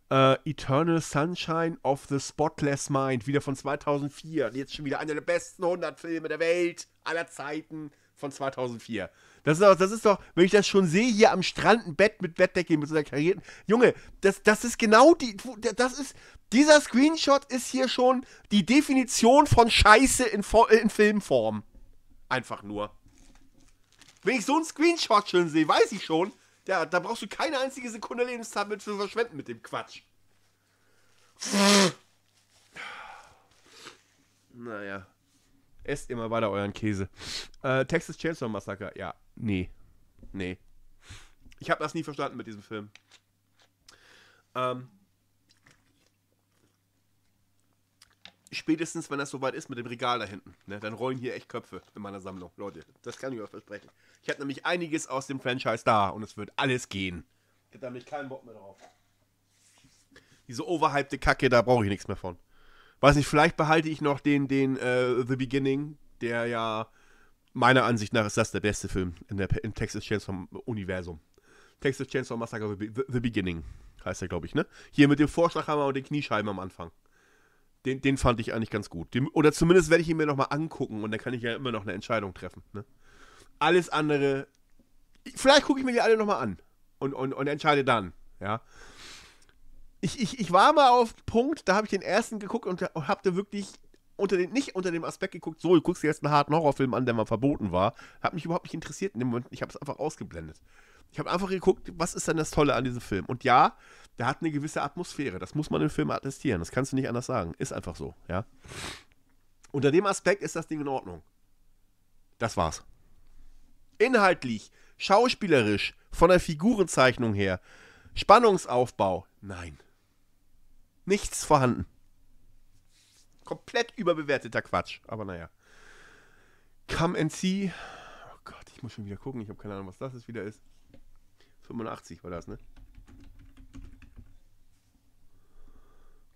Äh, Eternal Sunshine of the Spotless Mind, wieder von 2004. Jetzt schon wieder einer der besten 100 Filme der Welt aller Zeiten von 2004. Das ist, doch, das ist doch, wenn ich das schon sehe, hier am Strand ein Bett mit Bettdecke mit so einer karierten. Junge, das, das ist genau die. Das ist. Dieser Screenshot ist hier schon die Definition von Scheiße in, in Filmform. Einfach nur. Wenn ich so einen Screenshot schon sehe, weiß ich schon, ja, da brauchst du keine einzige Sekunde Lebenszeit mit zu verschwenden mit dem Quatsch. naja. Esst immer weiter euren Käse. Äh, Texas Chainsaw Massacre. Ja, nee. Nee. Ich habe das nie verstanden mit diesem Film. Ähm, spätestens, wenn das soweit ist mit dem Regal da hinten, ne, dann rollen hier echt Köpfe in meiner Sammlung. Leute, das kann ich euch versprechen. Ich habe nämlich einiges aus dem Franchise da und es wird alles gehen. Ich habe nämlich keinen Bock mehr drauf. Diese overhypte Kacke, da brauche ich nichts mehr von. Weiß nicht, vielleicht behalte ich noch den, den äh, The Beginning, der ja meiner Ansicht nach ist das der beste Film in der, im Texas Chainsaw Universum. Texas Chainsaw Massacre The, The, The Beginning heißt er, glaube ich, ne? Hier mit dem Vorschlaghammer und den Kniescheiben am Anfang. Den, den fand ich eigentlich ganz gut. Den, oder zumindest werde ich ihn mir nochmal angucken und dann kann ich ja immer noch eine Entscheidung treffen. Ne? Alles andere. Vielleicht gucke ich mir die alle nochmal an und, und, und entscheide dann. Ja ich, ich, ich war mal auf Punkt, da habe ich den ersten geguckt und habe da wirklich unter den, nicht unter dem Aspekt geguckt, so, du guckst dir jetzt einen harten Horrorfilm an, der mal verboten war. Hat mich überhaupt nicht interessiert in dem Moment. Ich habe es einfach ausgeblendet. Ich habe einfach geguckt, was ist denn das Tolle an diesem Film? Und ja, der hat eine gewisse Atmosphäre. Das muss man im Film attestieren. Das kannst du nicht anders sagen. Ist einfach so, ja. Unter dem Aspekt ist das Ding in Ordnung. Das war's. Inhaltlich, schauspielerisch, von der Figurenzeichnung her, Spannungsaufbau, nein. Nichts vorhanden. Komplett überbewerteter Quatsch, aber naja. Come and see. Oh Gott, ich muss schon wieder gucken. Ich habe keine Ahnung, was das jetzt wieder ist. 85 war das, ne?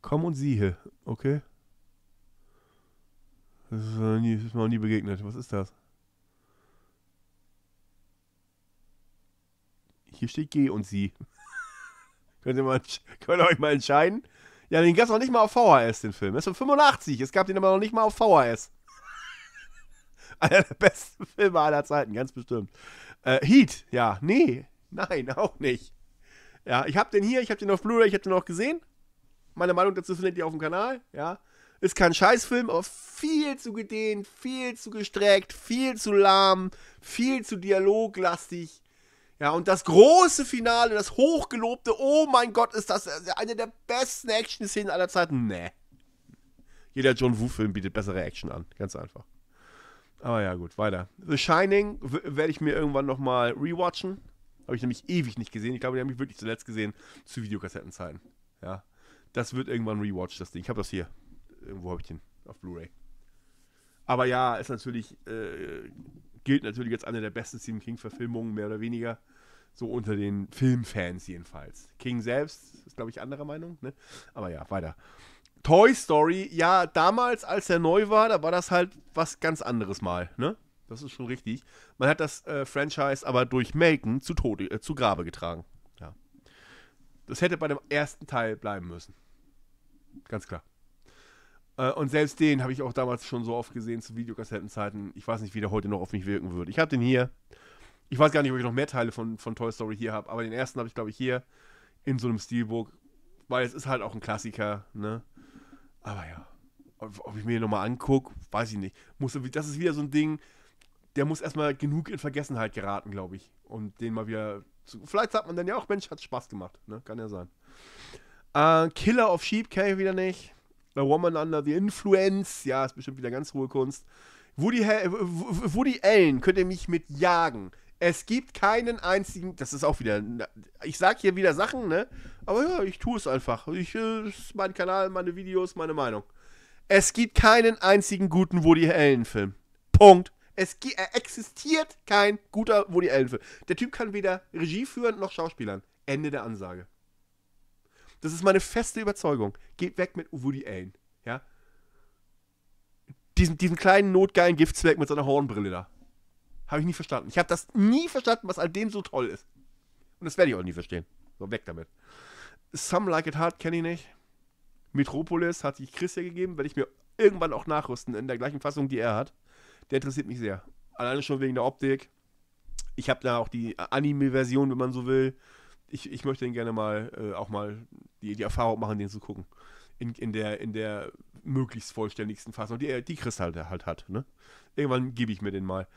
Komm und siehe, okay? Das ist, nie, das ist mir noch nie begegnet. Was ist das? Hier steht G und sie. könnt ihr euch mal entscheiden? Ja, den gab es noch nicht mal auf VHS, den Film. Er ist von 85. Es gab den aber noch nicht mal auf VHS. Einer der besten Filme aller Zeiten, ganz bestimmt. Äh, Heat, ja. Nee, nein, auch nicht. Ja, ich habe den hier, ich habe den auf Blu-ray, ich habe den auch gesehen. Meine Meinung dazu findet ihr auf dem Kanal, ja. Ist kein Scheißfilm, aber viel zu gedehnt, viel zu gestreckt, viel zu lahm, viel zu dialoglastig. Ja, und das große Finale, das hochgelobte, oh mein Gott, ist das äh, eine der besten Action-Szenen aller Zeiten? Nee. Jeder John Woo-Film bietet bessere Action an. Ganz einfach. Aber ja, gut, weiter. The Shining werde ich mir irgendwann nochmal rewatchen. Habe ich nämlich ewig nicht gesehen. Ich glaube, die habe ich wirklich zuletzt gesehen zu Videokassettenzeiten. Ja. Das wird irgendwann rewatch, das Ding. Ich habe das hier. Irgendwo habe ich den. Auf Blu-ray. Aber ja, ist natürlich äh, gilt natürlich als eine der besten Stephen King-Verfilmungen, mehr oder weniger. So unter den Filmfans jedenfalls. King selbst ist, glaube ich, anderer Meinung. Ne? Aber ja, weiter. Toy Story, ja, damals, als er neu war, da war das halt was ganz anderes mal. Ne? Das ist schon richtig. Man hat das äh, Franchise aber durch Maken zu, Tode, äh, zu Grabe getragen. Ja. Das hätte bei dem ersten Teil bleiben müssen. Ganz klar. Äh, und selbst den habe ich auch damals schon so oft gesehen zu Videokassettenzeiten. Ich weiß nicht, wie der heute noch auf mich wirken würde. Ich habe den hier. Ich weiß gar nicht, ob ich noch mehr Teile von, von Toy Story hier habe, aber den ersten habe ich, glaube ich, hier in so einem Steelbook. Weil es ist halt auch ein Klassiker, ne? Aber ja. Ob, ob ich mir den nochmal angucke, weiß ich nicht. Muss, das ist wieder so ein Ding, der muss erstmal genug in Vergessenheit geraten, glaube ich. Und den mal wieder zu, Vielleicht sagt man dann ja auch, Mensch, hat Spaß gemacht, ne? Kann ja sein. Äh, Killer of Sheep kenne ich wieder nicht. A Woman Under the Influence, ja, ist bestimmt wieder ganz hohe Kunst. Woody, Hel Woody Allen könnt ihr mich mit jagen. Es gibt keinen einzigen, das ist auch wieder, ich sag hier wieder Sachen, ne? Aber ja, ich tue es einfach. Ich, äh, mein Kanal, meine Videos, meine Meinung. Es gibt keinen einzigen guten Woody Allen-Film. Punkt. Es existiert kein guter Woody Allen-Film. Der Typ kann weder Regie führen noch Schauspielern. Ende der Ansage. Das ist meine feste Überzeugung. Geht weg mit Woody Allen. Ja? Diesen, diesen kleinen, notgeilen Giftzwerg mit seiner Hornbrille da. Habe ich nie verstanden. Ich habe das nie verstanden, was an dem so toll ist. Und das werde ich auch nie verstehen. So, weg damit. Some Like It Hard kenne ich nicht. Metropolis hat sich Chris ja gegeben, werde ich mir irgendwann auch nachrüsten, in der gleichen Fassung, die er hat. Der interessiert mich sehr. Alleine schon wegen der Optik. Ich habe da auch die Anime-Version, wenn man so will ich, ich möchte den gerne mal äh, auch mal die, die Erfahrung machen, den zu gucken. In, in, der, in der möglichst vollständigsten Fassung, die, die Chris halt, halt hat. Ne? Irgendwann gebe ich mir den mal.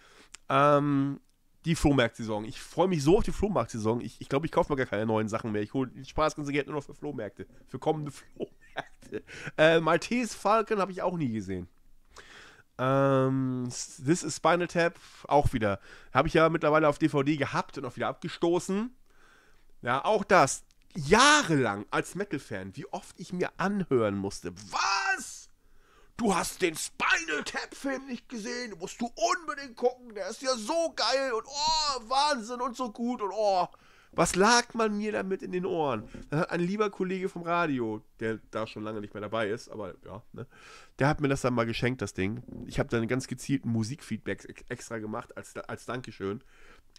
Ähm, die Flohmarkt-Saison. Ich freue mich so auf die Flohmarkt-Saison. Ich glaube, ich, glaub, ich kaufe mir gar keine neuen Sachen mehr. Ich hole Spaß ganze Geld nur noch für Flohmärkte. Für kommende Flohmärkte. Äh, Maltese Falcon habe ich auch nie gesehen. Ähm, This is Spinal Tap auch wieder. Habe ich ja mittlerweile auf DVD gehabt und auch wieder abgestoßen. Ja, auch das. Jahrelang als Metal-Fan, wie oft ich mir anhören musste. Was? Du hast den Spinal Tap-Film nicht gesehen? Den musst du unbedingt gucken. Der ist ja so geil und oh, Wahnsinn und so gut und oh. Was lag man mir damit in den Ohren? Dann hat ein lieber Kollege vom Radio, der da schon lange nicht mehr dabei ist, aber ja, ne, der hat mir das dann mal geschenkt, das Ding. Ich habe dann ganz gezielten Musikfeedback extra gemacht als, als Dankeschön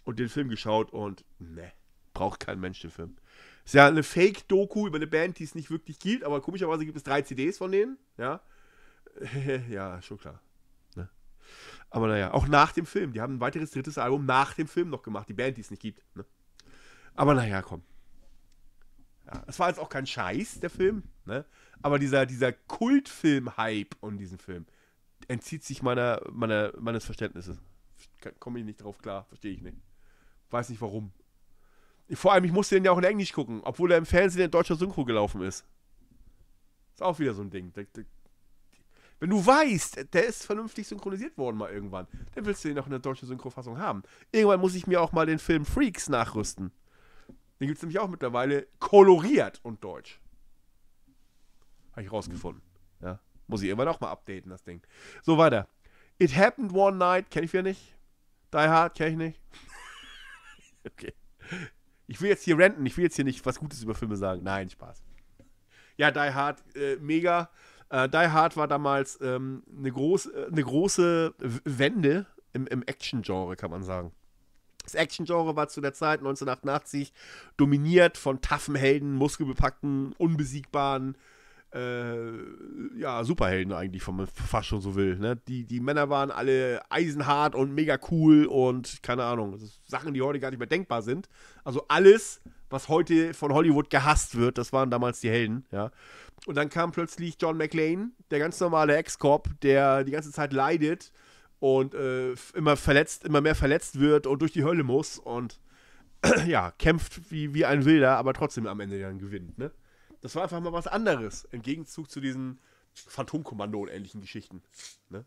und den Film geschaut und ne, braucht kein Mensch den Film. Ist ja eine Fake-Doku über eine Band, die es nicht wirklich gibt, aber komischerweise gibt es drei CDs von denen, ja. ja, schon klar. Ne? Aber naja, auch nach dem Film. Die haben ein weiteres drittes Album nach dem Film noch gemacht, die Band, die es nicht gibt. Ne? Aber naja, komm. Ja, es war jetzt auch kein Scheiß, der Film, ne? Aber dieser, dieser Kultfilm-Hype um diesen Film entzieht sich meiner, meiner, meines Verständnisses. Komme ich nicht drauf klar, verstehe ich nicht. Weiß nicht warum. Vor allem, ich musste den ja auch in Englisch gucken, obwohl er im Fernsehen in deutscher Synchro gelaufen ist. Ist auch wieder so ein Ding. Wenn du weißt, der ist vernünftig synchronisiert worden mal irgendwann, dann willst du den auch in der deutschen Synchrofassung haben. Irgendwann muss ich mir auch mal den Film Freaks nachrüsten. Den gibt es nämlich auch mittlerweile koloriert und deutsch. Habe ich rausgefunden. Ja. Muss ich irgendwann auch mal updaten, das Ding. So, weiter. It Happened One Night, kenne ich wieder nicht. Die Hard, kenne ich nicht. okay. Ich will jetzt hier renten, ich will jetzt hier nicht was Gutes über Filme sagen. Nein, Spaß. Ja, Die Hard, äh, mega. Äh, Die Hard war damals ähm, eine, groß, äh, eine große Wende im, im Action-Genre, kann man sagen. Das Action-Genre war zu der Zeit 1988 dominiert von taffen Helden, muskelbepackten, unbesiegbaren äh, ja, Superhelden eigentlich, wenn man fast schon so will. Ne? Die, die Männer waren alle eisenhart und mega cool und keine Ahnung, Sachen, die heute gar nicht mehr denkbar sind. Also alles, was heute von Hollywood gehasst wird, das waren damals die Helden, ja. Und dann kam plötzlich John McClane, der ganz normale Ex-Cop, der die ganze Zeit leidet und äh, immer verletzt, immer mehr verletzt wird und durch die Hölle muss und ja, kämpft wie, wie ein Wilder, aber trotzdem am Ende dann gewinnt, ne? Das war einfach mal was anderes. Im Gegenzug zu diesen Phantomkommando und ähnlichen Geschichten. Ne?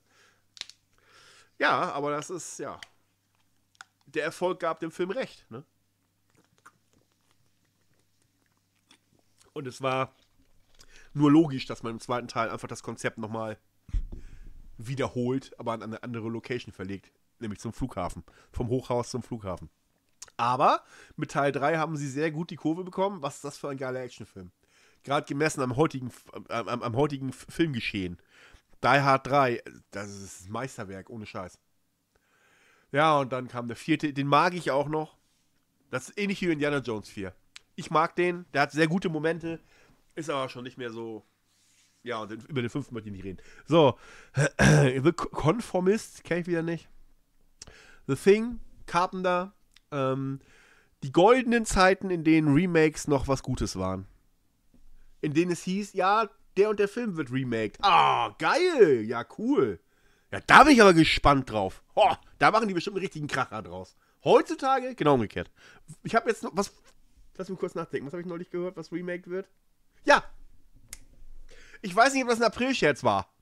Ja, aber das ist, ja. Der Erfolg gab dem Film recht. Ne? Und es war nur logisch, dass man im zweiten Teil einfach das Konzept nochmal wiederholt, aber an eine andere Location verlegt, nämlich zum Flughafen. Vom Hochhaus zum Flughafen. Aber mit Teil 3 haben sie sehr gut die Kurve bekommen. Was ist das für ein geiler Actionfilm? gerade gemessen am heutigen, am, am, am heutigen Filmgeschehen. Die Hard 3, das ist Meisterwerk, ohne Scheiß. Ja, und dann kam der vierte, den mag ich auch noch. Das ist ähnlich wie Indiana Jones 4. Ich mag den, der hat sehr gute Momente, ist aber schon nicht mehr so. Ja, und über den fünften möchte ich nicht reden. So, The Conformist kenne ich wieder nicht. The Thing, Carpenter, ähm, die goldenen Zeiten, in denen Remakes noch was Gutes waren in denen es hieß, ja, der und der Film wird remaked. Ah, geil, ja, cool. Ja, da bin ich aber gespannt drauf. Oh, da machen die bestimmt einen richtigen Kracher draus. Heutzutage genau umgekehrt. Ich habe jetzt noch was. Lass mich kurz nachdenken. Was habe ich neulich gehört, was remaked wird? Ja! Ich weiß nicht, ob das ein April-Scherz war.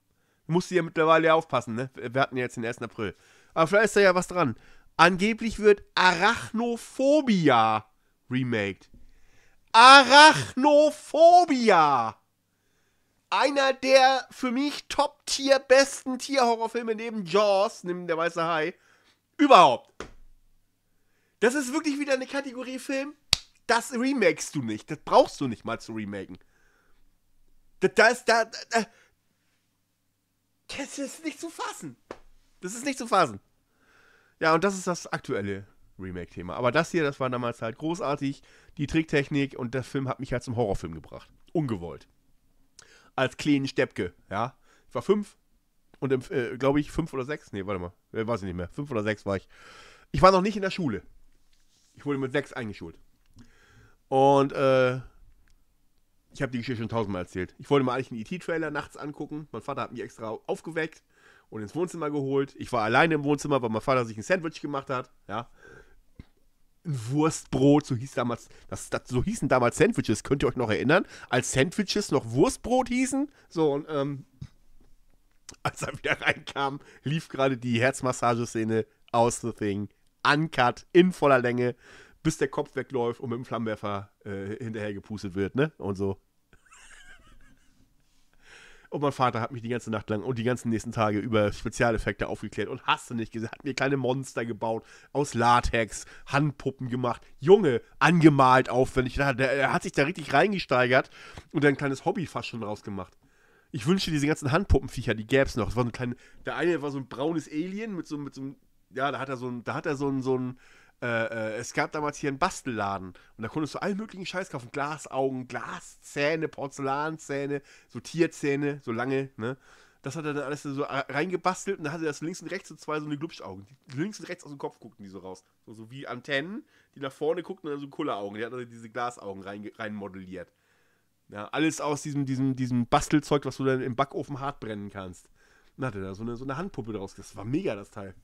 Musste ja mittlerweile aufpassen, ne? Wir hatten ja jetzt den 1. April. Aber vielleicht ist da ja was dran. Angeblich wird Arachnophobia remaked. Arachnophobia. Einer der für mich Top-Tier besten Tierhorrorfilme neben Jaws, neben der weiße Hai, überhaupt. Das ist wirklich wieder eine Kategorie Film. Das remakest du nicht. Das brauchst du nicht mal zu remaken. Das, das, das, das, das ist nicht zu fassen. Das ist nicht zu fassen. Ja, und das ist das aktuelle Remake-Thema. Aber das hier, das war damals halt großartig die Tricktechnik und der Film hat mich halt zum Horrorfilm gebracht. Ungewollt. Als kleinen Steppke, ja. Ich war fünf und, äh, glaube ich, fünf oder sechs, nee, warte mal, äh, weiß ich nicht mehr, fünf oder sechs war ich. Ich war noch nicht in der Schule. Ich wurde mit sechs eingeschult. Und, äh, ich habe die Geschichte schon tausendmal erzählt. Ich wollte mal eigentlich einen E.T.-Trailer nachts angucken. Mein Vater hat mich extra aufgeweckt und ins Wohnzimmer geholt. Ich war alleine im Wohnzimmer, weil mein Vater sich ein Sandwich gemacht hat. Ja ein Wurstbrot, so, hieß damals, das, das, so hießen damals Sandwiches, könnt ihr euch noch erinnern? Als Sandwiches noch Wurstbrot hießen, so und ähm, als er wieder reinkam, lief gerade die Herzmassageszene aus The Thing, uncut, in voller Länge, bis der Kopf wegläuft und mit dem Flammenwerfer äh, hinterher gepustet wird, ne? Und so. Und mein Vater hat mich die ganze Nacht lang und die ganzen nächsten Tage über Spezialeffekte aufgeklärt und hast du nicht gesagt, hat mir kleine Monster gebaut, aus Latex, Handpuppen gemacht, Junge, angemalt aufwendig. Er hat sich da richtig reingesteigert und ein kleines Hobby fast schon rausgemacht. Ich wünschte, diese ganzen Handpuppenviecher, die gäbe es noch. Das war so ein kleine, der eine war so ein braunes Alien mit so, mit so einem, ja, da hat er so ein, da hat er so ein, so ein, äh, äh, es gab damals hier einen Bastelladen und da konntest du allen möglichen Scheiß kaufen. Glasaugen, Glaszähne, Porzellanzähne, so Tierzähne, so lange, ne? Das hat er dann alles so äh, reingebastelt und dann hatte er das links und rechts so zwei so eine Glubschaugen. links und rechts aus dem Kopf guckten die so raus. So, so wie Antennen, die nach vorne guckten und dann so Kulleraugen. Der hat also diese Glasaugen reinmodelliert. rein Ja, alles aus diesem, diesem, diesem Bastelzeug, was du dann im Backofen hart brennen kannst. Dann hat er da so eine, so eine Handpuppe draus. Das war mega, das Teil.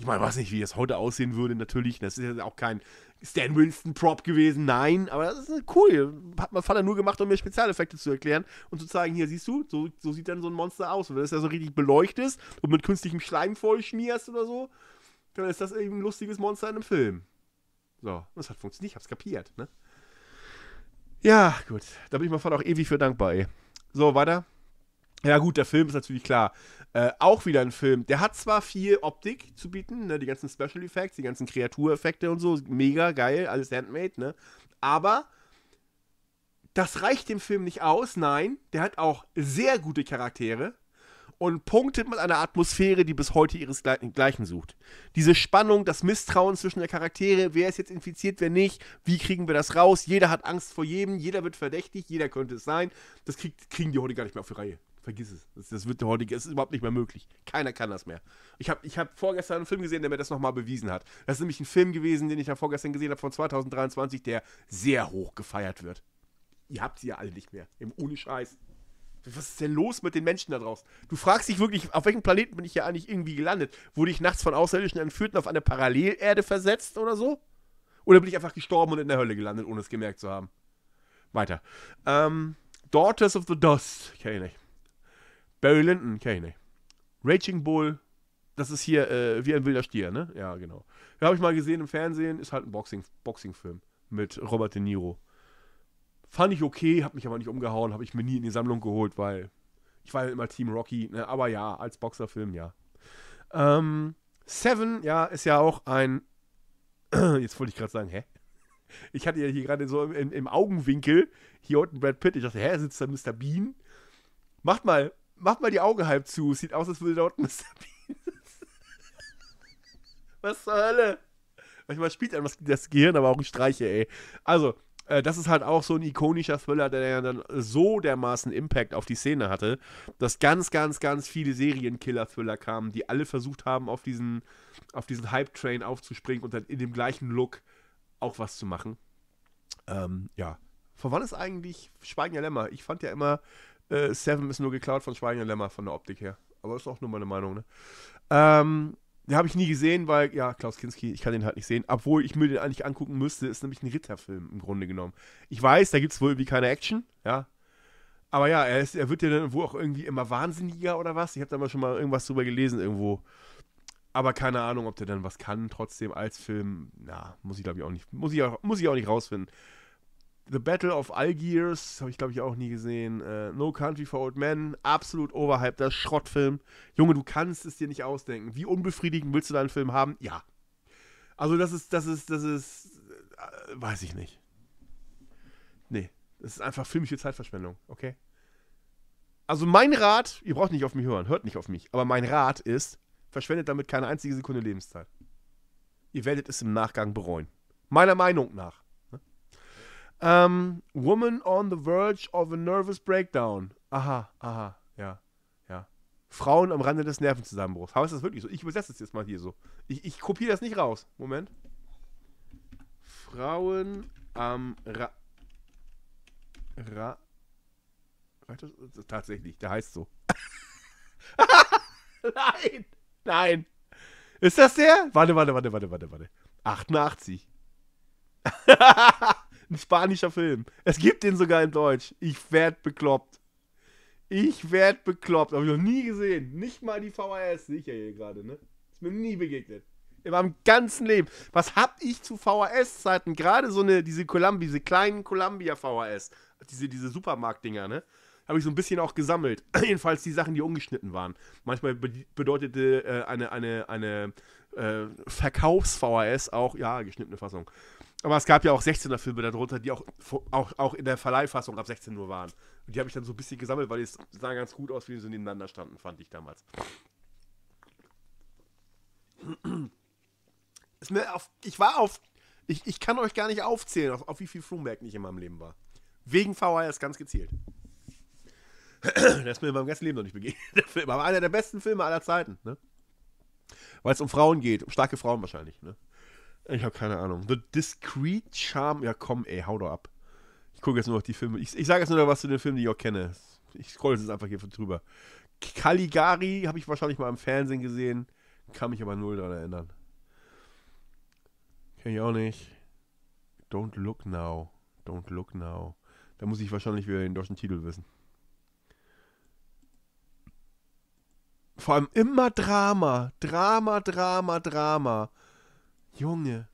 Ich meine, weiß nicht, wie es heute aussehen würde, natürlich. Das ist ja auch kein Stan Winston-Prop gewesen, nein, aber das ist cool. Hat mein Vater nur gemacht, um mir Spezialeffekte zu erklären und zu zeigen, hier siehst du, so, so sieht dann so ein Monster aus. Und wenn das ja so richtig beleuchtest und mit künstlichem Schleim vollschmierst oder so, dann ist das eben ein lustiges Monster in einem Film. So, das hat funktioniert, ich hab's kapiert, ne? Ja, gut. Da bin ich meinem Vater auch ewig für dankbar, ey. So, weiter. Ja, gut, der Film ist natürlich klar. Äh, auch wieder ein Film. Der hat zwar viel Optik zu bieten, ne, die ganzen Special Effects, die ganzen Kreatureffekte und so, mega geil, alles handmade, ne? Aber das reicht dem Film nicht aus, nein, der hat auch sehr gute Charaktere und punktet mit einer Atmosphäre, die bis heute ihresgleichen sucht. Diese Spannung, das Misstrauen zwischen der Charaktere, wer ist jetzt infiziert, wer nicht, wie kriegen wir das raus, jeder hat Angst vor jedem, jeder wird verdächtig, jeder könnte es sein, das kriegt, kriegen die heute gar nicht mehr auf die Reihe. Vergiss es. Das, das wird der heutige, es ist überhaupt nicht mehr möglich. Keiner kann das mehr. Ich habe ich hab vorgestern einen Film gesehen, der mir das nochmal bewiesen hat. Das ist nämlich ein Film gewesen, den ich ja vorgestern gesehen habe von 2023, der sehr hoch gefeiert wird. Ihr habt sie ja alle nicht mehr. Im ohne Scheiß. Was ist denn los mit den Menschen da draußen? Du fragst dich wirklich, auf welchem Planeten bin ich ja eigentlich irgendwie gelandet? Wurde ich nachts von Außerirdischen entführt und auf eine Parallelerde versetzt oder so? Oder bin ich einfach gestorben und in der Hölle gelandet, ohne es gemerkt zu haben? Weiter. Ähm, Daughters of the Dust. Kenne ich nicht. Barry Lyndon kenne ich nicht. Raging Bull, das ist hier äh, wie ein wilder Stier, ne? Ja, genau. Ja, habe ich mal gesehen im Fernsehen, ist halt ein Boxing, Boxing-Film mit Robert De Niro. Fand ich okay, habe mich aber nicht umgehauen, habe ich mir nie in die Sammlung geholt, weil ich war ja immer Team Rocky, ne? aber ja, als Boxerfilm, ja. Ähm, Seven, ja, ist ja auch ein. Jetzt wollte ich gerade sagen, hä? Ich hatte ja hier gerade so im, im, Augenwinkel hier unten Brad Pitt. Ich dachte, hä, sitzt da Mr. Bean? Macht mal mach mal die Augen halb zu. Sieht aus, als würde dort Mr. Bean Was zur Hölle? Manchmal spielt einem das Gehirn aber auch ein Streiche, ey. Also, äh, das ist halt auch so ein ikonischer Thriller, der ja dann so dermaßen Impact auf die Szene hatte, dass ganz, ganz, ganz viele Serienkiller-Thriller kamen, die alle versucht haben, auf diesen, auf diesen Hype-Train aufzuspringen und dann in dem gleichen Look auch was zu machen. Ähm, ja. Von wann ist eigentlich Schweigen ja Lämmer? Ich fand ja immer, äh, Seven ist nur geklaut von Schweigen Lämmer von der Optik her. Aber ist auch nur meine Meinung, ne? Ähm, den habe ich nie gesehen, weil, ja, Klaus Kinski, ich kann den halt nicht sehen. Obwohl ich mir den eigentlich angucken müsste, ist nämlich ein Ritterfilm im Grunde genommen. Ich weiß, da gibt es wohl irgendwie keine Action, ja. Aber ja, er, ist, er wird ja dann wohl auch irgendwie immer wahnsinniger oder was. Ich habe da mal schon mal irgendwas drüber gelesen irgendwo. Aber keine Ahnung, ob der dann was kann, trotzdem als Film. Na, muss ich glaube ich auch nicht. Muss ich auch, muss ich auch nicht rausfinden. The Battle of Algiers, habe ich glaube ich auch nie gesehen. Äh, no Country for Old Men, absolut overhyped, das Schrottfilm. Junge, du kannst es dir nicht ausdenken. Wie unbefriedigend willst du deinen Film haben? Ja. Also das ist, das ist, das ist, äh, weiß ich nicht. Nee, das ist einfach filmische Zeitverschwendung, okay? Also mein Rat, ihr braucht nicht auf mich hören, hört nicht auf mich, aber mein Rat ist, verschwendet damit keine einzige Sekunde Lebenszeit. Ihr werdet es im Nachgang bereuen. Meiner Meinung nach. Ähm, Woman on the verge of a nervous breakdown. Aha, aha, ja, ja. Frauen am Rande des Nervenzusammenbruchs. Aber ist das wirklich so? Ich übersetze es jetzt mal hier so. Ich, ich kopiere das nicht raus. Moment. Frauen am Ra... Ra... Tatsächlich, der heißt so. nein, nein. Ist das der? Warte, warte, warte, warte, warte, warte. 88. Ein spanischer Film. Es gibt den sogar in Deutsch. Ich werd bekloppt. Ich werd bekloppt. Hab ich noch nie gesehen. Nicht mal die VHS. Sicher hier gerade, ne? Ist mir nie begegnet. In meinem ganzen Leben. Was hab ich zu VHS-Zeiten? Gerade so eine, diese Columbia, diese kleinen Columbia VHS. Diese, diese Supermarkt-Dinger, ne? Habe ich so ein bisschen auch gesammelt. Jedenfalls die Sachen, die ungeschnitten waren. Manchmal bedeutete äh, eine, eine, eine äh, Verkaufs-VHS auch, ja, geschnittene Fassung. Aber es gab ja auch 16er-Filme darunter, die auch, auch, auch in der Verleihfassung ab 16 Uhr waren. Und die habe ich dann so ein bisschen gesammelt, weil die sahen ganz gut aus, wie die so nebeneinander standen, fand ich damals. Auf, ich war auf. Ich, ich kann euch gar nicht aufzählen, auf, auf wie viel Froomberg ich in meinem Leben war. Wegen VHS ganz gezielt. Das ist mir in meinem ganzen Leben noch nicht begegnet. Der Film, aber einer der besten Filme aller Zeiten, ne? Weil es um Frauen geht, um starke Frauen wahrscheinlich, ne? Ich habe keine Ahnung. The Discreet Charm. Ja, komm, ey, hau doch ab. Ich gucke jetzt nur noch die Filme. Ich, ich sage jetzt nur noch was zu den Filmen, die ich auch kenne. Ich scroll jetzt einfach hier drüber. Caligari habe ich wahrscheinlich mal im Fernsehen gesehen. Kann mich aber null daran erinnern. Kenne ich auch nicht. Don't look now. Don't look now. Da muss ich wahrscheinlich wieder den deutschen Titel wissen. Vor allem immer Drama. Drama, Drama, Drama. Junge.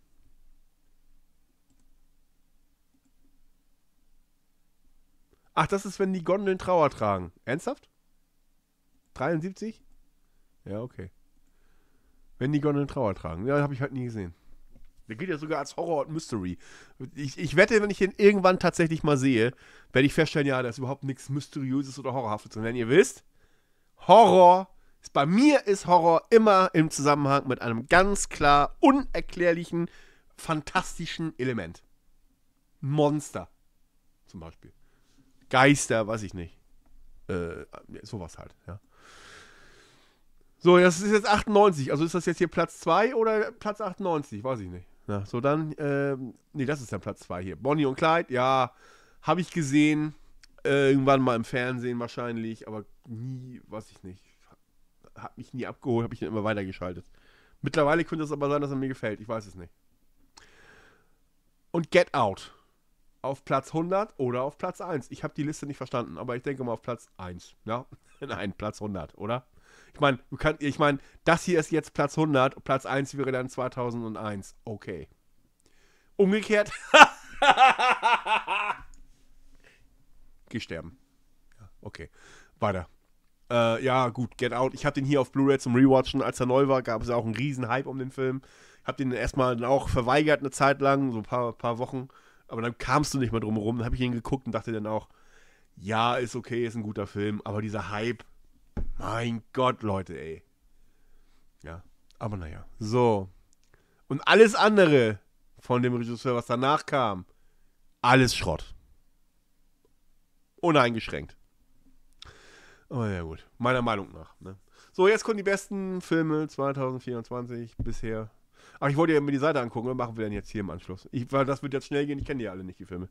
Ach, das ist, wenn die Gondeln Trauer tragen. Ernsthaft? 73? Ja, okay. Wenn die Gondeln Trauer tragen. Ja, habe ich halt nie gesehen. Der gilt ja sogar als Horror und Mystery. Ich, ich wette, wenn ich den irgendwann tatsächlich mal sehe, werde ich feststellen, ja, da ist überhaupt nichts Mysteriöses oder Horrorhaftes drin. Wenn ihr wisst, Horror bei mir ist Horror immer im Zusammenhang mit einem ganz klar unerklärlichen, fantastischen Element. Monster zum Beispiel. Geister, weiß ich nicht. Äh, sowas halt, ja. So, das ist jetzt 98. Also ist das jetzt hier Platz 2 oder Platz 98? Weiß ich nicht. Na, so dann, äh, nee, das ist dann Platz 2 hier. Bonnie und Clyde, ja, habe ich gesehen. irgendwann mal im Fernsehen wahrscheinlich, aber nie, weiß ich nicht hat mich nie abgeholt, habe ich dann immer weitergeschaltet. Mittlerweile könnte es aber sein, dass er mir gefällt. Ich weiß es nicht. Und Get Out. Auf Platz 100 oder auf Platz 1. Ich habe die Liste nicht verstanden, aber ich denke mal auf Platz 1. Ja? Nein, Platz 100, oder? Ich meine, ich meine, das hier ist jetzt Platz 100, Platz 1 wäre dann 2001. Okay. Umgekehrt. Geh sterben. Okay, weiter. Äh, ja, gut, Get Out. Ich habe den hier auf Blu-ray zum Rewatchen. Als er neu war, gab es auch einen riesen Hype um den Film. Habe den erstmal auch verweigert eine Zeit lang, so ein paar, paar Wochen. Aber dann kamst du nicht mehr drum herum. Dann habe ich ihn geguckt und dachte dann auch, ja, ist okay, ist ein guter Film. Aber dieser Hype, mein Gott, Leute, ey. Ja, aber naja. So. Und alles andere von dem Regisseur, was danach kam, alles Schrott. Uneingeschränkt. Aber ja gut, meiner Meinung nach. Ne? So, jetzt kommen die besten Filme 2024 bisher. Aber ich wollte ja mir die Seite angucken, was machen wir denn jetzt hier im Anschluss? Ich, weil das wird jetzt schnell gehen, ich kenne die alle nicht, die Filme.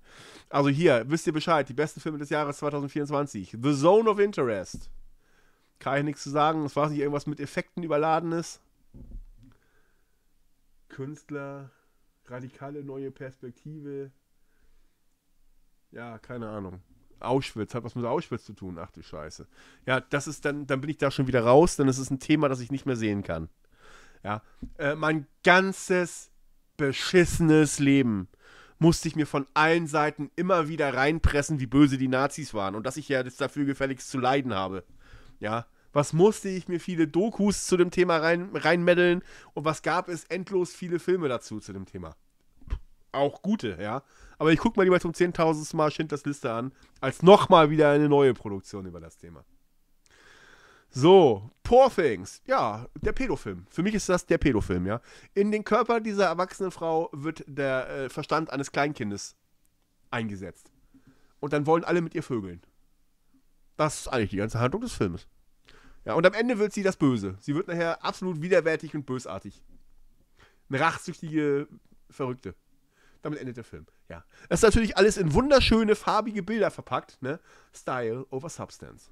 Also hier, wisst ihr Bescheid, die besten Filme des Jahres 2024. The Zone of Interest. Kann ich nichts zu sagen, das war nicht irgendwas mit Effekten überladenes. Künstler, radikale neue Perspektive. Ja, keine Ahnung. Auschwitz, hat was mit Auschwitz zu tun. Ach du Scheiße. Ja, das ist dann, dann bin ich da schon wieder raus, dann ist es ein Thema, das ich nicht mehr sehen kann. Ja, äh, mein ganzes beschissenes Leben musste ich mir von allen Seiten immer wieder reinpressen, wie böse die Nazis waren und dass ich ja jetzt dafür gefälligst zu leiden habe. Ja, was musste ich mir viele Dokus zu dem Thema rein, reinmeddeln und was gab es endlos viele Filme dazu zu dem Thema. Auch gute, ja aber ich gucke mal lieber zum 10.000. Mal Schindlers Liste an, als nochmal wieder eine neue Produktion über das Thema. So, Poor Things. Ja, der Pädofilm. Für mich ist das der Pädofilm, ja. In den Körper dieser erwachsenen Frau wird der äh, Verstand eines Kleinkindes eingesetzt. Und dann wollen alle mit ihr vögeln. Das ist eigentlich die ganze Handlung des Filmes. Ja, und am Ende wird sie das Böse. Sie wird nachher absolut widerwärtig und bösartig. Eine rachsüchtige Verrückte damit endet der Film. Ja. Das ist natürlich alles in wunderschöne, farbige Bilder verpackt, ne? Style over Substance.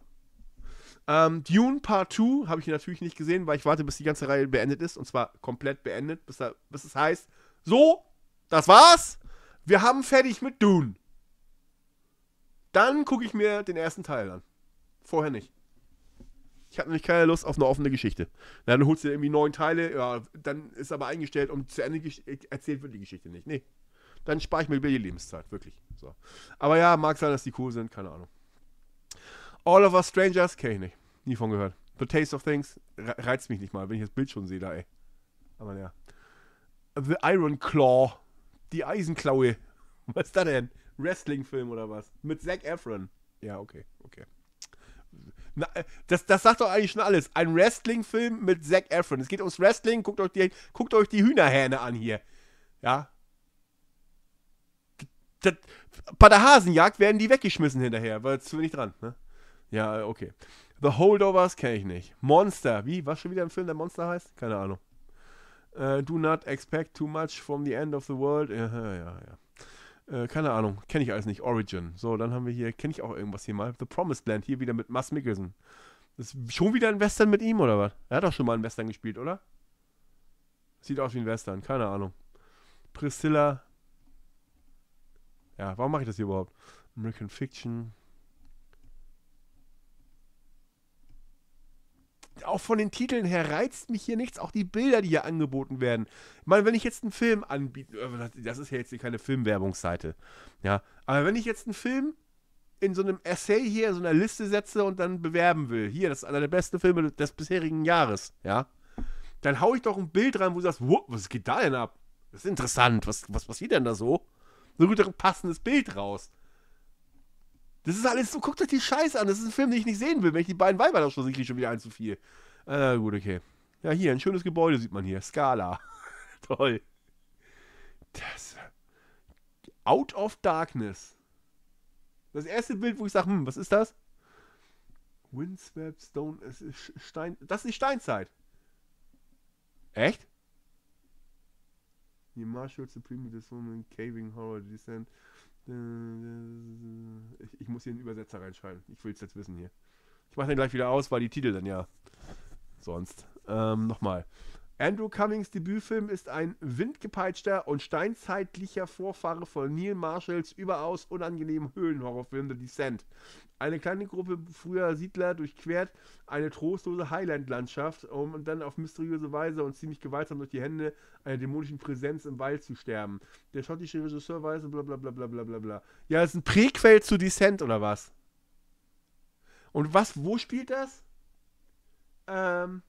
Ähm, Dune Part 2 habe ich natürlich nicht gesehen, weil ich warte, bis die ganze Reihe beendet ist. Und zwar komplett beendet, bis, da, bis es heißt, so, das war's. Wir haben fertig mit Dune. Dann gucke ich mir den ersten Teil an. Vorher nicht. Ich habe nämlich keine Lust auf eine offene Geschichte. Na, dann holst du irgendwie neun Teile, ja, dann ist aber eingestellt und zu Ende äh, erzählt wird die Geschichte nicht. Nee dann spare ich mir über die Lebenszeit, wirklich. So. Aber ja, mag sein, dass die cool sind, keine Ahnung. All of Us Strangers, kenne ich nicht. Nie von gehört. The Taste of Things reizt mich nicht mal, wenn ich das Bild schon sehe da, ey. Aber ja. The Iron Claw. Die Eisenklaue. Was ist da denn? Wrestling-Film oder was? Mit Zac Efron. Ja, okay, okay. Na, äh, das, das sagt doch eigentlich schon alles. Ein Wrestling-Film mit Zac Efron. Es geht ums Wrestling. Guckt euch die, guckt euch die Hühnerhähne an hier. Ja, das, bei der Hasenjagd werden die weggeschmissen hinterher, weil es zu wenig dran. Ne? Ja, okay. The Holdovers kenne ich nicht. Monster, wie? Was schon wieder ein Film, der Monster heißt? Keine Ahnung. Uh, do not expect too much from the end of the world. Ja, ja, ja. Uh, keine Ahnung, kenne ich alles nicht. Origin. So, dann haben wir hier, kenne ich auch irgendwas hier mal. The Promised Land, hier wieder mit Mass Mikkelsen. ist schon wieder ein Western mit ihm, oder was? Er hat doch schon mal einen Western gespielt, oder? Sieht aus wie ein Western, keine Ahnung. Priscilla, ja, warum mache ich das hier überhaupt? American Fiction. Auch von den Titeln her reizt mich hier nichts, auch die Bilder, die hier angeboten werden. Ich meine, wenn ich jetzt einen Film anbiete, äh, das ist ja jetzt hier keine Filmwerbungsseite, ja, aber wenn ich jetzt einen Film in so einem Essay hier, in so einer Liste setze und dann bewerben will, hier, das ist einer der besten Filme des bisherigen Jahres, ja, dann haue ich doch ein Bild rein, wo du sagst, was geht da denn ab? Das ist interessant, was, was passiert denn da so? so gut passendes Bild raus. Das ist alles so, guckt euch die Scheiße an. Das ist ein Film, den ich nicht sehen will. Wenn ich die beiden Weiber da schon sehe, kriege ich schon wieder ein zu viel. Äh, gut, okay. Ja, hier, ein schönes Gebäude sieht man hier. Scala. Toll. Das. Out of Darkness. Das erste Bild, wo ich sage, hm, was ist das? Windswept Stone. Stein, das ist die Steinzeit. Echt? You marshal Supreme this woman, caving horror descent. Äh, ich, ich muss hier einen Übersetzer reinschreiben. Ich will es jetzt wissen hier. Ich mache den gleich wieder aus, weil die Titel dann ja sonst. Ähm, nochmal. Andrew Cummings Debütfilm ist ein windgepeitschter und steinzeitlicher Vorfahre von Neil Marshalls überaus unangenehmen Höhlenhorrorfilm The Descent. Eine kleine Gruppe früher Siedler durchquert eine trostlose Highland-Landschaft, um dann auf mysteriöse Weise und ziemlich gewaltsam durch die Hände einer dämonischen Präsenz im Wald zu sterben. Der schottische Regisseur weiß bla bla bla bla bla bla bla. Ja, ist ein Prequel zu Descent oder was? Und was, wo spielt das? Ähm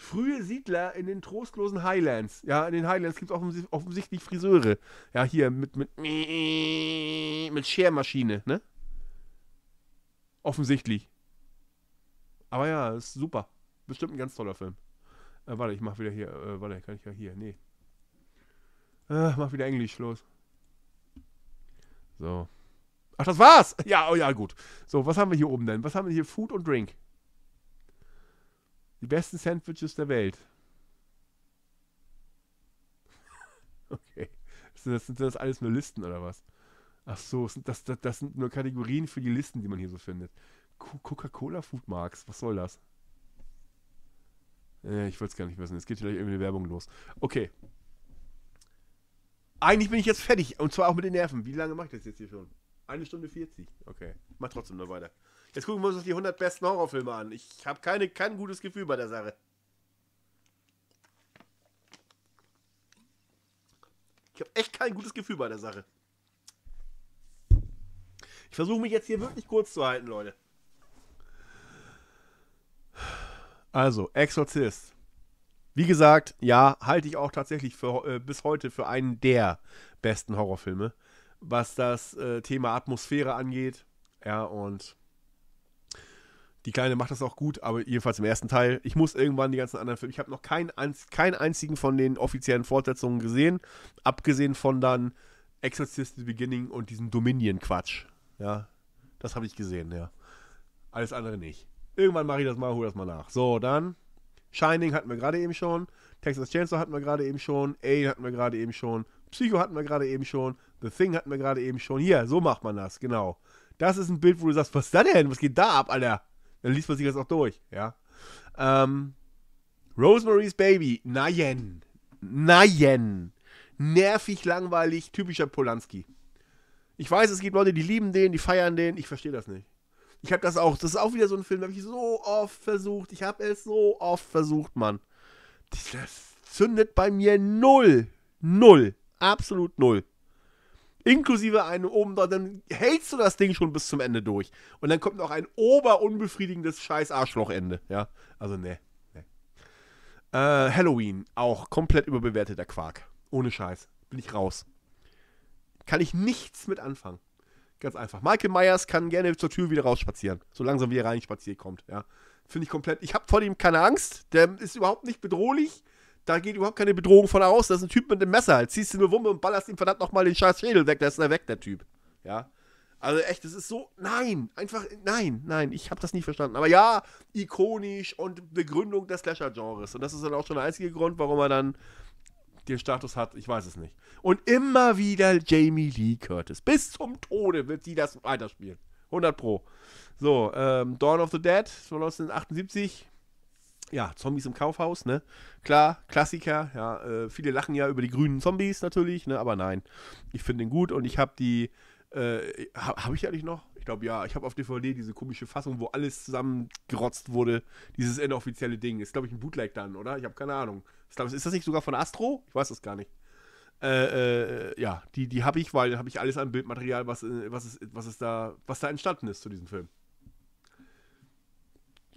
frühe Siedler in den trostlosen Highlands. Ja, in den Highlands gibt es offens offensichtlich Friseure. Ja, hier mit, mit, mit Schermaschine, ne? Offensichtlich. Aber ja, ist super. Bestimmt ein ganz toller Film. Äh, warte, ich mach wieder hier. Äh, warte, kann ich ja hier. Nee. Äh, mach wieder Englisch los. So. Ach, das war's! Ja, oh ja, gut. So, was haben wir hier oben denn? Was haben wir hier? Food und Drink. Die besten Sandwiches der Welt. Okay. Sind das, sind das alles nur Listen oder was? Ach so, sind das, das, das sind nur Kategorien für die Listen, die man hier so findet. Coca-Cola Foodmarks, was soll das? Äh, ich wollte es gar nicht wissen. Es geht vielleicht irgendwie eine Werbung los. Okay. Eigentlich bin ich jetzt fertig. Und zwar auch mit den Nerven. Wie lange mache ich das jetzt hier schon? Eine Stunde 40. Okay. Mach trotzdem noch weiter. Jetzt gucken wir uns die 100 besten Horrorfilme an. Ich habe keine, kein gutes Gefühl bei der Sache. Ich habe echt kein gutes Gefühl bei der Sache. Ich versuche mich jetzt hier wirklich kurz zu halten, Leute. Also, Exorzist. Wie gesagt, ja, halte ich auch tatsächlich für, äh, bis heute für einen der besten Horrorfilme, was das äh, Thema Atmosphäre angeht. Ja, und die Kleine macht das auch gut, aber jedenfalls im ersten Teil. Ich muss irgendwann die ganzen anderen Filme. Ich habe noch keinen, keinen einzigen von den offiziellen Fortsetzungen gesehen, abgesehen von dann Exorcist the Beginning und diesem Dominion-Quatsch. Ja, das habe ich gesehen, ja. Alles andere nicht. Irgendwann mache ich das mal, hole das mal nach. So, dann Shining hatten wir gerade eben schon. Texas Chainsaw hatten wir gerade eben schon. A hatten wir gerade eben schon. Psycho hatten wir gerade eben schon. The Thing hatten wir gerade eben schon. Hier, so macht man das, genau. Das ist ein Bild, wo du sagst, was ist da denn? Was geht da ab, Alter? Dann liest man sich das auch durch, ja. Ähm, Rosemary's Baby, nein. Nein. Nervig, langweilig, typischer Polanski. Ich weiß, es gibt Leute, die lieben den, die feiern den. Ich verstehe das nicht. Ich habe das auch. Das ist auch wieder so ein Film, habe ich so oft versucht. Ich habe es so oft versucht, Mann. Das zündet bei mir null. Null. Absolut null inklusive einem oben da, dann hältst du das Ding schon bis zum Ende durch. Und dann kommt noch ein oberunbefriedigendes scheiß Arschlochende, ja. Also, ne. Nee. Äh, Halloween, auch komplett überbewerteter Quark. Ohne Scheiß. Bin ich raus. Kann ich nichts mit anfangen. Ganz einfach. Michael Myers kann gerne zur Tür wieder rausspazieren. So langsam wie er reinspaziert kommt, ja. Finde ich komplett. Ich habe vor dem keine Angst. Der ist überhaupt nicht bedrohlich da geht überhaupt keine Bedrohung von aus. Das ist ein Typ mit einem Messer. Jetzt ziehst du eine Wumme und ballerst ihm verdammt nochmal den scheiß Schädel weg. Da ist er weg, der Typ. Ja. Also echt, das ist so, nein, einfach, nein, nein, ich habe das nicht verstanden. Aber ja, ikonisch und Begründung des Slasher-Genres. Und das ist dann auch schon der einzige Grund, warum er dann den Status hat, ich weiß es nicht. Und immer wieder Jamie Lee Curtis. Bis zum Tode wird sie das weiterspielen. 100 Pro. So, ähm, Dawn of the Dead, 1978, ja, Zombies im Kaufhaus, ne? Klar, Klassiker, ja. Äh, viele lachen ja über die grünen Zombies natürlich, ne? Aber nein, ich finde den gut und ich habe die, äh, habe hab ich eigentlich noch? Ich glaube ja, ich habe auf DVD diese komische Fassung, wo alles zusammengerotzt wurde. Dieses inoffizielle Ding. Ist, glaube ich, ein Bootleg dann, oder? Ich habe keine Ahnung. Ist, glaub, ist das nicht sogar von Astro? Ich weiß das gar nicht. Äh, äh, ja, die, die habe ich, weil da habe ich alles an Bildmaterial, was, äh, was, ist, was, ist da, was da entstanden ist zu diesem Film.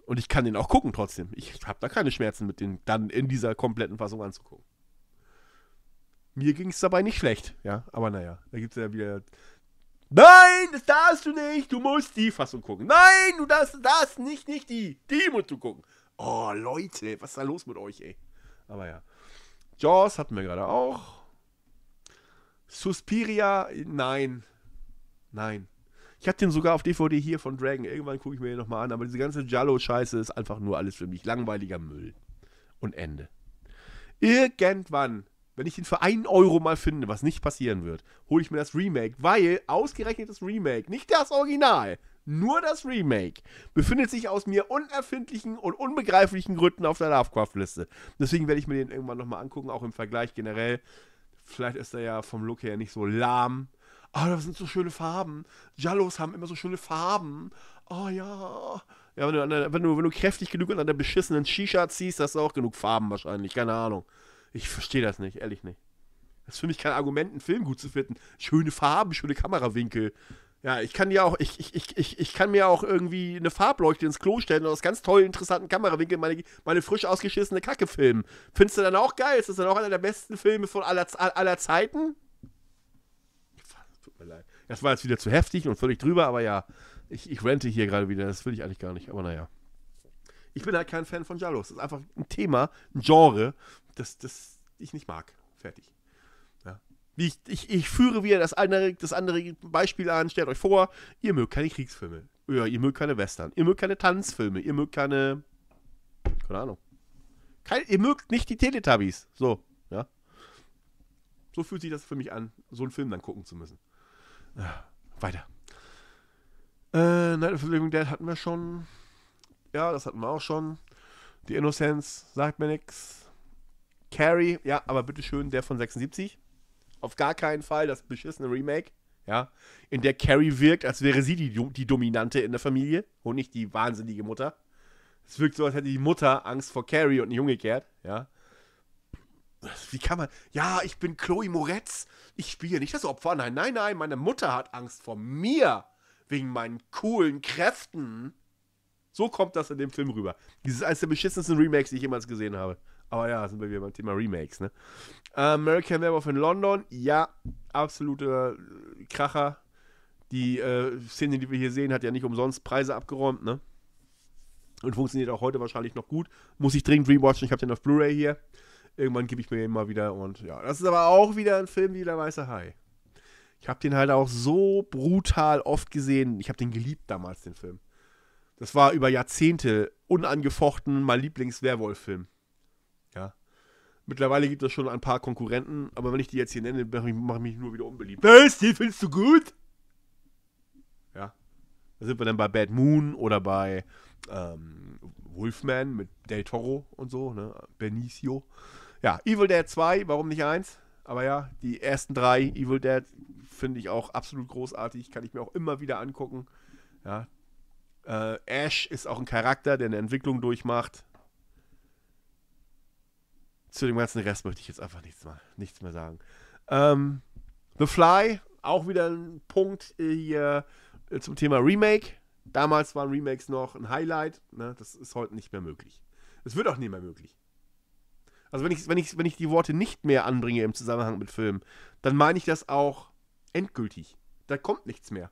Und ich kann den auch gucken trotzdem. Ich habe da keine Schmerzen mit den dann in dieser kompletten Fassung anzugucken. Mir ging es dabei nicht schlecht, ja. Aber naja, da gibt es ja wieder. Nein, das darfst du nicht. Du musst die Fassung gucken. Nein, du darfst das nicht, nicht die. Die musst du gucken. Oh, Leute, was ist da los mit euch, ey? Aber ja. Jaws hatten wir gerade auch. Suspiria, nein. Nein. Ich hatte den sogar auf DVD hier von Dragon. Irgendwann gucke ich mir den nochmal an. Aber diese ganze Jallo-Scheiße ist einfach nur alles für mich. Langweiliger Müll. Und Ende. Irgendwann, wenn ich den für einen Euro mal finde, was nicht passieren wird, hole ich mir das Remake. Weil ausgerechnet das Remake, nicht das Original, nur das Remake befindet sich aus mir unerfindlichen und unbegreiflichen Gründen auf der Lovecraft-Liste. Deswegen werde ich mir den irgendwann nochmal angucken, auch im Vergleich generell. Vielleicht ist er ja vom Look her nicht so lahm oh, da sind so schöne Farben. Jallos haben immer so schöne Farben. Oh ja. Ja, wenn du, der, wenn du, wenn du kräftig genug an der beschissenen Shisha ziehst, hast du auch genug Farben wahrscheinlich. Keine Ahnung. Ich verstehe das nicht, ehrlich nicht. Das ist für mich kein Argument, einen Film gut zu finden. Schöne Farben, schöne Kamerawinkel. Ja, ich kann ja auch, ich, ich, ich, ich kann mir auch irgendwie eine Farbleuchte ins Klo stellen und aus ganz tollen, interessanten Kamerawinkeln meine, meine frisch ausgeschissene Kacke filmen. Findest du dann auch geil? Ist das dann auch einer der besten Filme von aller, aller Zeiten? leid. Das war jetzt wieder zu heftig und völlig drüber, aber ja, ich, ich rente hier gerade wieder. Das will ich eigentlich gar nicht, aber naja. Ich bin halt kein Fan von Jalos. Das ist einfach ein Thema, ein Genre, das, das ich nicht mag. Fertig. Ja. Ich, ich, ich führe wieder das andere, das andere Beispiel an. Stellt euch vor, ihr mögt keine Kriegsfilme. Ja, ihr mögt keine Western. Ihr mögt keine Tanzfilme. Ihr mögt keine. Keine Ahnung. Kein, ihr mögt nicht die Teletubbies. So, ja. So fühlt sich das für mich an, so einen Film dann gucken zu müssen weiter. Äh, Night of the Living Dead hatten wir schon. Ja, das hatten wir auch schon. Die Innocence sagt mir nichts. Carrie, ja, aber bitteschön, der von 76. Auf gar keinen Fall das beschissene Remake, ja, in der Carrie wirkt, als wäre sie die, die Dominante in der Familie und nicht die wahnsinnige Mutter. Es wirkt so, als hätte die Mutter Angst vor Carrie und nicht umgekehrt, ja. Wie kann man. Ja, ich bin Chloe Moretz. Ich spiele nicht das Opfer. Nein, nein, nein. Meine Mutter hat Angst vor mir. Wegen meinen coolen Kräften. So kommt das in dem Film rüber. ist eines der beschissensten Remakes, die ich jemals gesehen habe. Aber ja, sind wir wieder beim Thema Remakes, ne? American Werewolf in London, ja, absolute äh, Kracher. Die äh, Szene, die wir hier sehen, hat ja nicht umsonst Preise abgeräumt, ne? Und funktioniert auch heute wahrscheinlich noch gut. Muss ich dringend rewatchen, ich habe den auf Blu-ray hier irgendwann gebe ich mir den mal wieder und ja. Das ist aber auch wieder ein Film wie der Weiße Hai. Ich habe den halt auch so brutal oft gesehen. Ich habe den geliebt damals, den Film. Das war über Jahrzehnte unangefochten mein Lieblings-Werwolf-Film. Ja. Mittlerweile gibt es schon ein paar Konkurrenten, aber wenn ich die jetzt hier nenne, mache ich mach mich nur wieder unbeliebt. Was? Die findest du gut? Ja. Da sind wir dann bei Bad Moon oder bei ähm, Wolfman mit Del Toro und so, ne? Benicio. Ja, Evil Dead 2, warum nicht 1? Aber ja, die ersten drei Evil Dead finde ich auch absolut großartig, kann ich mir auch immer wieder angucken. Ja. Äh, Ash ist auch ein Charakter, der eine Entwicklung durchmacht. Zu dem ganzen Rest möchte ich jetzt einfach nichts mehr, nichts mehr sagen. Ähm, The Fly, auch wieder ein Punkt hier äh, zum Thema Remake. Damals waren Remakes noch ein Highlight. Ne? Das ist heute nicht mehr möglich. Es wird auch nie mehr möglich. Also wenn ich, wenn, ich, wenn ich die Worte nicht mehr anbringe im Zusammenhang mit Film, dann meine ich das auch endgültig. Da kommt nichts mehr.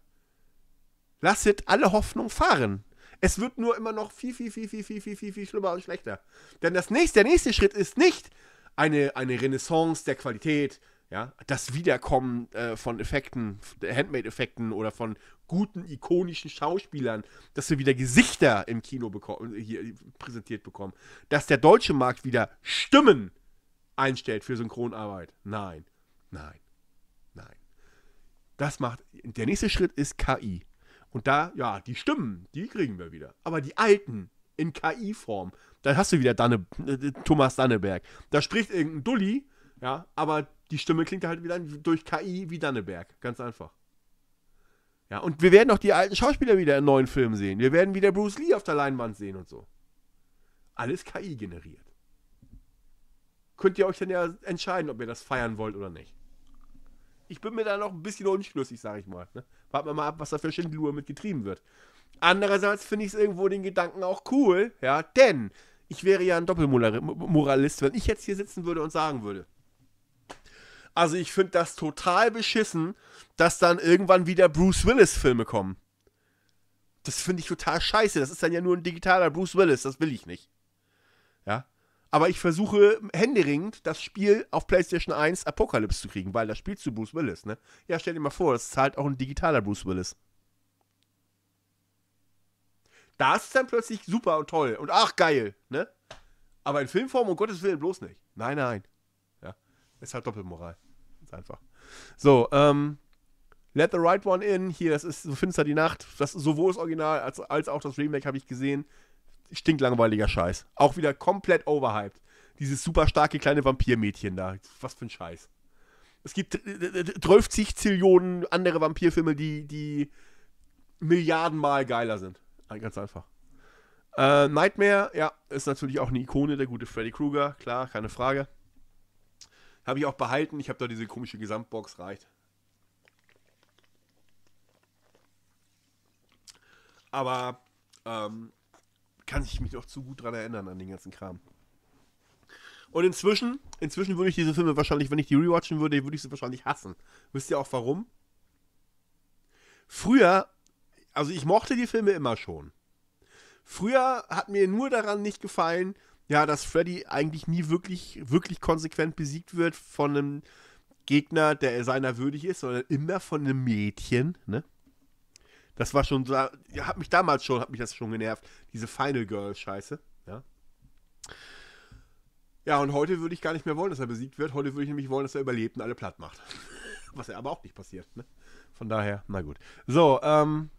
Lasset alle Hoffnung fahren. Es wird nur immer noch viel, viel, viel, viel, viel, viel, viel, viel schlimmer und schlechter. Denn das nächste, der nächste Schritt ist nicht eine, eine Renaissance der Qualität ja, das Wiederkommen äh, von Effekten, Handmade-Effekten oder von guten, ikonischen Schauspielern, dass wir wieder Gesichter im Kino bekommen, äh, hier präsentiert bekommen, dass der deutsche Markt wieder Stimmen einstellt für Synchronarbeit. Nein, nein, nein. Das macht. Der nächste Schritt ist KI. Und da, ja, die Stimmen, die kriegen wir wieder. Aber die alten in KI-Form, da hast du wieder Danne, äh, Thomas Danneberg. Da spricht irgendein Dulli ja, aber die Stimme klingt halt wieder durch KI wie Danneberg. Ganz einfach. Ja, und wir werden auch die alten Schauspieler wieder in neuen Filmen sehen. Wir werden wieder Bruce Lee auf der Leinwand sehen und so. Alles KI generiert. Könnt ihr euch dann ja entscheiden, ob ihr das feiern wollt oder nicht. Ich bin mir da noch ein bisschen unschlüssig, sag ich mal. Ne? Warten wir mal ab, was da für Schindluhe mitgetrieben wird. Andererseits finde ich es irgendwo den Gedanken auch cool, ja, denn ich wäre ja ein Doppelmoralist, wenn ich jetzt hier sitzen würde und sagen würde, also ich finde das total beschissen, dass dann irgendwann wieder Bruce Willis-Filme kommen. Das finde ich total scheiße. Das ist dann ja nur ein digitaler Bruce Willis. Das will ich nicht. Ja. Aber ich versuche händeringend, das Spiel auf PlayStation 1 Apokalypse zu kriegen, weil das Spiel zu Bruce Willis, ne? Ja, stell dir mal vor, das ist halt auch ein digitaler Bruce Willis. Das ist dann plötzlich super und toll und ach, geil, ne? Aber in Filmform, um Gottes Willen, bloß nicht. Nein, nein. Ist halt Doppelmoral. Ist einfach. So, ähm, Let the Right One In, hier, das ist so finster die Nacht. Das sowohl das Original als, als auch das Remake habe ich gesehen. Stinklangweiliger Scheiß. Auch wieder komplett overhyped. Dieses super starke kleine Vampirmädchen da. Was für ein Scheiß. Es gibt 12 äh, äh, äh, Zillionen andere Vampirfilme, die, die Milliardenmal geiler sind. Ganz einfach. Äh, Nightmare, ja, ist natürlich auch eine Ikone, der gute Freddy Krueger, klar, keine Frage. Habe ich auch behalten. Ich habe da diese komische Gesamtbox, reicht. Aber ähm, kann ich mich doch zu gut dran erinnern an den ganzen Kram. Und inzwischen, inzwischen würde ich diese Filme wahrscheinlich, wenn ich die rewatchen würde, würde ich sie wahrscheinlich hassen. Wisst ihr auch warum? Früher, also ich mochte die Filme immer schon. Früher hat mir nur daran nicht gefallen, ja, dass Freddy eigentlich nie wirklich, wirklich konsequent besiegt wird von einem Gegner, der seiner würdig ist, sondern immer von einem Mädchen, ne? Das war schon, ja, hat mich damals schon, hat mich das schon genervt, diese Final Girl-Scheiße, ja. Ja, und heute würde ich gar nicht mehr wollen, dass er besiegt wird. Heute würde ich nämlich wollen, dass er überlebt und alle platt macht. Was ja aber auch nicht passiert, ne? Von daher, na gut. So, ähm.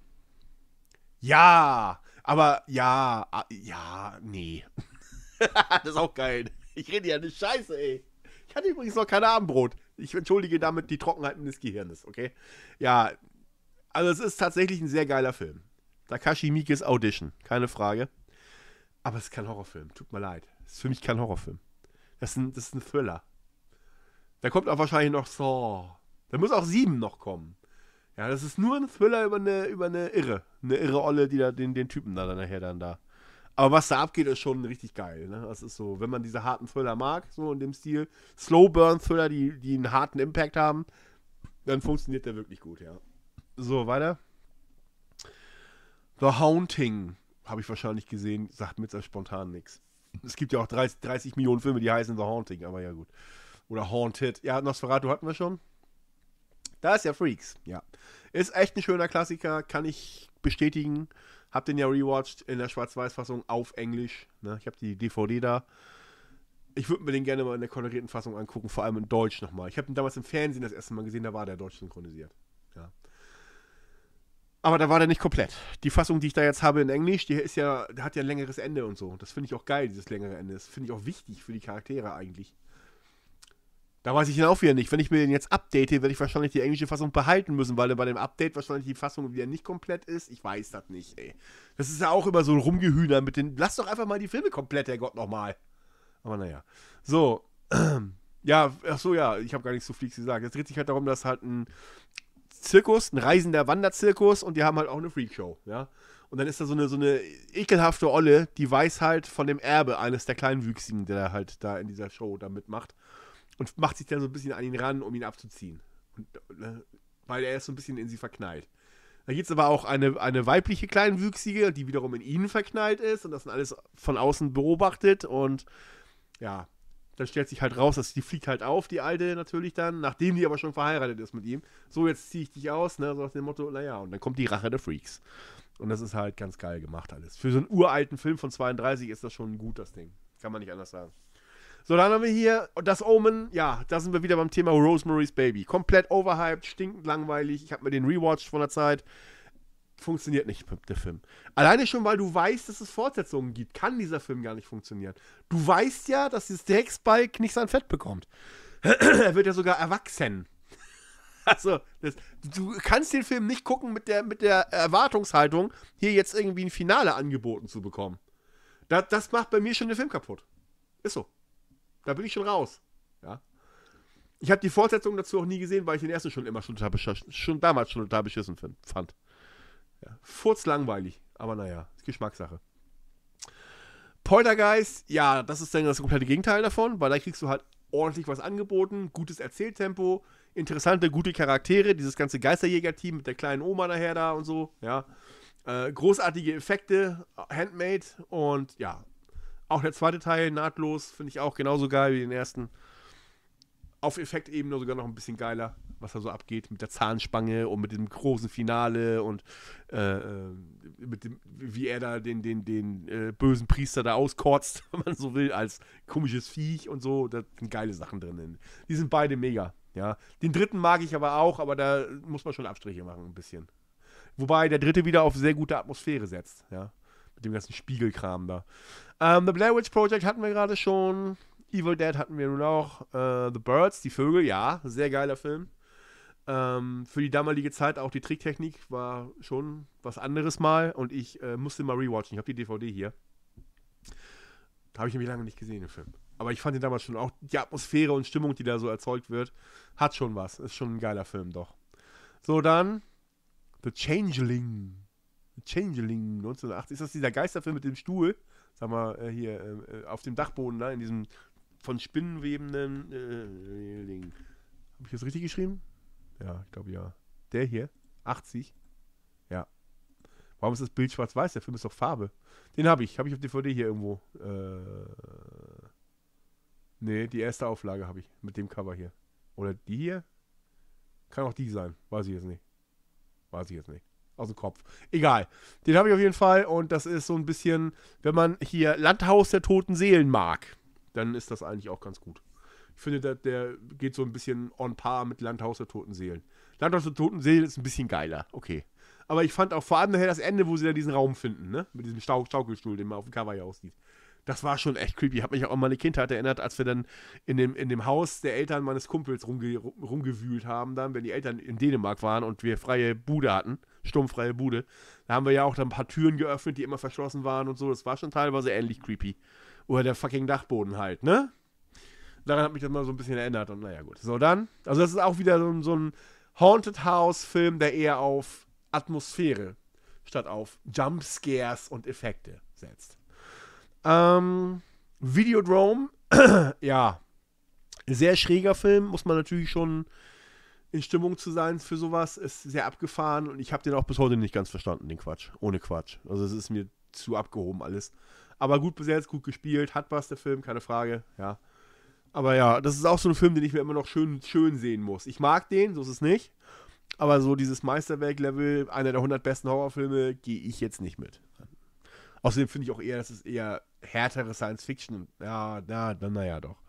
Ja, aber ja, ah, ja, nee. das ist auch geil. Ich rede ja nicht scheiße, ey. Ich hatte übrigens noch kein Abendbrot. Ich entschuldige damit die Trockenheit meines Gehirnes, okay? Ja, also es ist tatsächlich ein sehr geiler Film. Takashi Miikes Audition, keine Frage. Aber es ist kein Horrorfilm, tut mir leid. Es ist für mich kein Horrorfilm. Das ist ein, das ist ein Thriller. Da kommt auch wahrscheinlich noch so. Da muss auch Sieben noch kommen. Ja, das ist nur ein Thriller über eine, über eine Irre. Eine irre Olle, die da den, den Typen da nachher dann da aber was da abgeht, ist schon richtig geil. Ne? Das ist so, wenn man diese harten Thriller mag, so in dem Stil, Slow Burn Thriller, die, die einen harten Impact haben, dann funktioniert der wirklich gut, ja. So, weiter. The Haunting habe ich wahrscheinlich gesehen, sagt mir jetzt spontan nichts. Es gibt ja auch 30, 30, Millionen Filme, die heißen The Haunting, aber ja gut. Oder Haunted. Ja, Nosferatu hatten wir schon. Da ist ja Freaks, ja. Ist echt ein schöner Klassiker, kann ich bestätigen. Hab den ja rewatched in der Schwarz-Weiß-Fassung auf Englisch. Ne? Ich habe die DVD da. Ich würde mir den gerne mal in der kolorierten Fassung angucken, vor allem in Deutsch nochmal. Ich habe ihn damals im Fernsehen das erste Mal gesehen, da war der deutsch synchronisiert. Ja. Aber da war der nicht komplett. Die Fassung, die ich da jetzt habe in Englisch, die ist ja, hat ja ein längeres Ende und so. Das finde ich auch geil, dieses längere Ende. Das finde ich auch wichtig für die Charaktere eigentlich. Da weiß ich ihn auch wieder nicht. Wenn ich mir den jetzt update, werde ich wahrscheinlich die englische Fassung behalten müssen, weil bei dem Update wahrscheinlich die Fassung wieder nicht komplett ist. Ich weiß das nicht, ey. Das ist ja auch immer so ein Rumgehühner mit den. Lass doch einfach mal die Filme komplett, Gott, nochmal. Aber naja. So. Ja, ach so, ja, ich habe gar nichts zu Flieks gesagt. Es dreht sich halt darum, dass halt ein Zirkus, ein reisender Wanderzirkus und die haben halt auch eine Freakshow, ja. Und dann ist da so eine, so eine ekelhafte Olle, die weiß halt von dem Erbe eines der kleinen Wüchsigen, der halt da in dieser Show da mitmacht und macht sich dann so ein bisschen an ihn ran, um ihn abzuziehen. Und, ne? Weil er ist so ein bisschen in sie verknallt. Da gibt es aber auch eine, eine weibliche Kleinwüchsige, die wiederum in ihn verknallt ist und das dann alles von außen beobachtet. Und ja, dann stellt sich halt raus, dass die fliegt halt auf, die alte natürlich dann, nachdem die aber schon verheiratet ist mit ihm. So, jetzt ziehe ich dich aus, ne? So nach dem Motto, naja, und dann kommt die Rache der Freaks. Und das ist halt ganz geil gemacht alles. Für so einen uralten Film von 32 ist das schon gut, das Ding. Kann man nicht anders sagen. So, dann haben wir hier das Omen. Ja, da sind wir wieder beim Thema Rosemary's Baby. Komplett overhyped, stinkend langweilig. Ich habe mir den rewatched von der Zeit. Funktioniert nicht, der Film. Alleine schon, weil du weißt, dass es Fortsetzungen gibt, kann dieser Film gar nicht funktionieren. Du weißt ja, dass dieses Hexbike nicht sein Fett bekommt. er wird ja sogar erwachsen. Also, das, du kannst den Film nicht gucken mit der, mit der Erwartungshaltung, hier jetzt irgendwie ein Finale angeboten zu bekommen. Das, das macht bei mir schon den Film kaputt. Ist so. Da bin ich schon raus. Ja. Ich habe die Fortsetzung dazu auch nie gesehen, weil ich den ersten schon immer schon, schon damals schon total beschissen find, fand. Ja. Furzlangweilig, aber naja, ist Geschmackssache. Poltergeist, ja, das ist dann das komplette Gegenteil davon, weil da kriegst du halt ordentlich was angeboten, gutes Erzähltempo, interessante, gute Charaktere, dieses ganze Geisterjäger-Team mit der kleinen Oma daher da und so, ja. Äh, großartige Effekte, äh, Handmade und ja, auch der zweite Teil nahtlos finde ich auch genauso geil wie den ersten. Auf Effektebene sogar noch ein bisschen geiler, was da so abgeht mit der Zahnspange und mit dem großen Finale und äh, äh, mit dem, wie er da den, den, den äh, bösen Priester da auskorzt, wenn man so will, als komisches Viech und so. Da sind geile Sachen drin. Die sind beide mega. Ja, den dritten mag ich aber auch, aber da muss man schon Abstriche machen, ein bisschen. Wobei der dritte wieder auf sehr gute Atmosphäre setzt, ja. Mit dem ganzen Spiegelkram da. Ähm, The Blair Witch Project hatten wir gerade schon. Evil Dead hatten wir nun auch. Äh, The Birds, die Vögel, ja, sehr geiler Film. Ähm, für die damalige Zeit auch die Tricktechnik war schon was anderes mal und ich äh, musste mal rewatchen. Ich habe die DVD hier. Da Habe ich nämlich lange nicht gesehen, den Film. Aber ich fand ihn damals schon auch, die Atmosphäre und Stimmung, die da so erzeugt wird, hat schon was. Ist schon ein geiler Film, doch. So, dann The Changeling. Changeling 1980. Ist das dieser Geisterfilm mit dem Stuhl? Sag mal, äh, hier äh, auf dem Dachboden, da, in diesem von Spinnen webenden äh, Ding. Habe ich das richtig geschrieben? Ja, ich glaube ja. Der hier, 80. Ja. Warum ist das Bild schwarz-weiß? Der Film ist doch Farbe. Den habe ich. Habe ich auf DVD hier irgendwo. Äh, nee, die erste Auflage habe ich mit dem Cover hier. Oder die hier? Kann auch die sein. Weiß ich jetzt nicht. Weiß ich jetzt nicht aus dem Kopf. Egal. Den habe ich auf jeden Fall und das ist so ein bisschen, wenn man hier Landhaus der toten Seelen mag, dann ist das eigentlich auch ganz gut. Ich finde, der, der geht so ein bisschen on par mit Landhaus der toten Seelen. Landhaus der toten Seelen ist ein bisschen geiler, okay. Aber ich fand auch vor allem nachher das Ende, wo sie da diesen Raum finden, ne? Mit diesem Stau Schaukelstuhl, den man auf dem Cover hier aussieht. Das war schon echt creepy. Hat mich auch an meine Kindheit erinnert, als wir dann in dem, in dem Haus der Eltern meines Kumpels rumge, rumgewühlt haben, dann, wenn die Eltern in Dänemark waren und wir freie Bude hatten sturmfreie Bude. Da haben wir ja auch dann ein paar Türen geöffnet, die immer verschlossen waren und so. Das war schon teilweise ähnlich creepy. Oder der fucking Dachboden halt, ne? Daran hat mich das mal so ein bisschen erinnert und naja, gut. So, dann. Also, das ist auch wieder so, so ein Haunted House-Film, der eher auf Atmosphäre statt auf Jumpscares und Effekte setzt. Ähm, Videodrome, ja, sehr schräger Film, muss man natürlich schon in Stimmung zu sein für sowas, ist sehr abgefahren und ich habe den auch bis heute nicht ganz verstanden, den Quatsch. Ohne Quatsch. Also es ist mir zu abgehoben alles. Aber gut besetzt, gut gespielt, hat was der Film, keine Frage, ja. Aber ja, das ist auch so ein Film, den ich mir immer noch schön, schön sehen muss. Ich mag den, so ist es nicht. Aber so dieses Meisterwerk-Level, einer der 100 besten Horrorfilme, gehe ich jetzt nicht mit. Außerdem finde ich auch eher, dass es eher härtere Science-Fiction. Ja, na, na, naja, doch.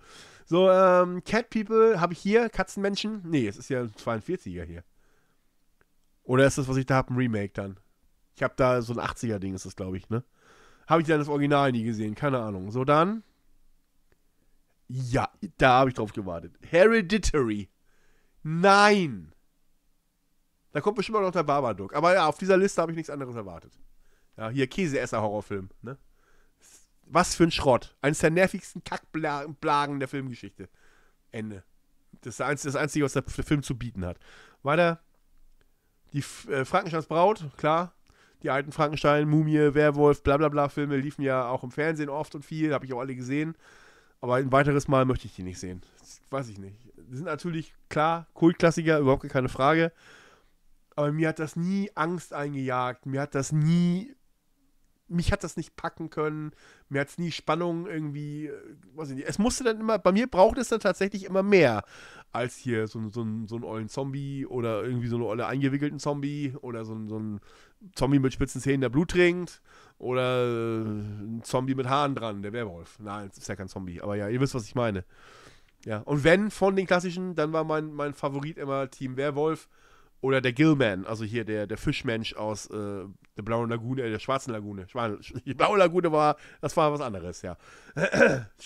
So, ähm, Cat People habe ich hier, Katzenmenschen. Nee, es ist ja ein 42er hier. Oder ist das, was ich da habe, ein Remake dann? Ich habe da so ein 80er-Ding, ist das, glaube ich, ne? Habe ich dann das Original nie gesehen, keine Ahnung. So, dann. Ja, da habe ich drauf gewartet. Hereditary. Nein! Da kommt bestimmt auch noch der Barbadook. Aber ja, auf dieser Liste habe ich nichts anderes erwartet. Ja, hier Käseesser-Horrorfilm, ne? Was für ein Schrott. Eines der nervigsten Kackblagen der Filmgeschichte. Ende. Das ist das Einzige, was der Film zu bieten hat. Weiter. Die äh, Frankensteins Braut, klar. Die alten Frankenstein, Mumie, Werwolf, bla bla bla Filme liefen ja auch im Fernsehen oft und viel. Habe ich auch alle gesehen. Aber ein weiteres Mal möchte ich die nicht sehen. Das weiß ich nicht. Die sind natürlich, klar, Kultklassiker, überhaupt keine Frage. Aber mir hat das nie Angst eingejagt. Mir hat das nie mich hat das nicht packen können. Mir hat es nie Spannung irgendwie. Äh, weiß ich nicht. Es musste dann immer, bei mir braucht es dann tatsächlich immer mehr als hier so, so, so einen ollen Zombie oder irgendwie so einen olle eingewickelten Zombie oder so, so einen Zombie mit spitzen Zähnen, der Blut trinkt oder äh, ein Zombie mit Haaren dran, der Werwolf. Nein, das ist ja kein Zombie, aber ja, ihr wisst, was ich meine. Ja, und wenn von den klassischen, dann war mein, mein Favorit immer Team Werwolf oder der Gillman, also hier der, der Fischmensch aus äh, der blauen Lagune, äh, der schwarzen Lagune. Schwan, die blaue Lagune war, das war was anderes, ja.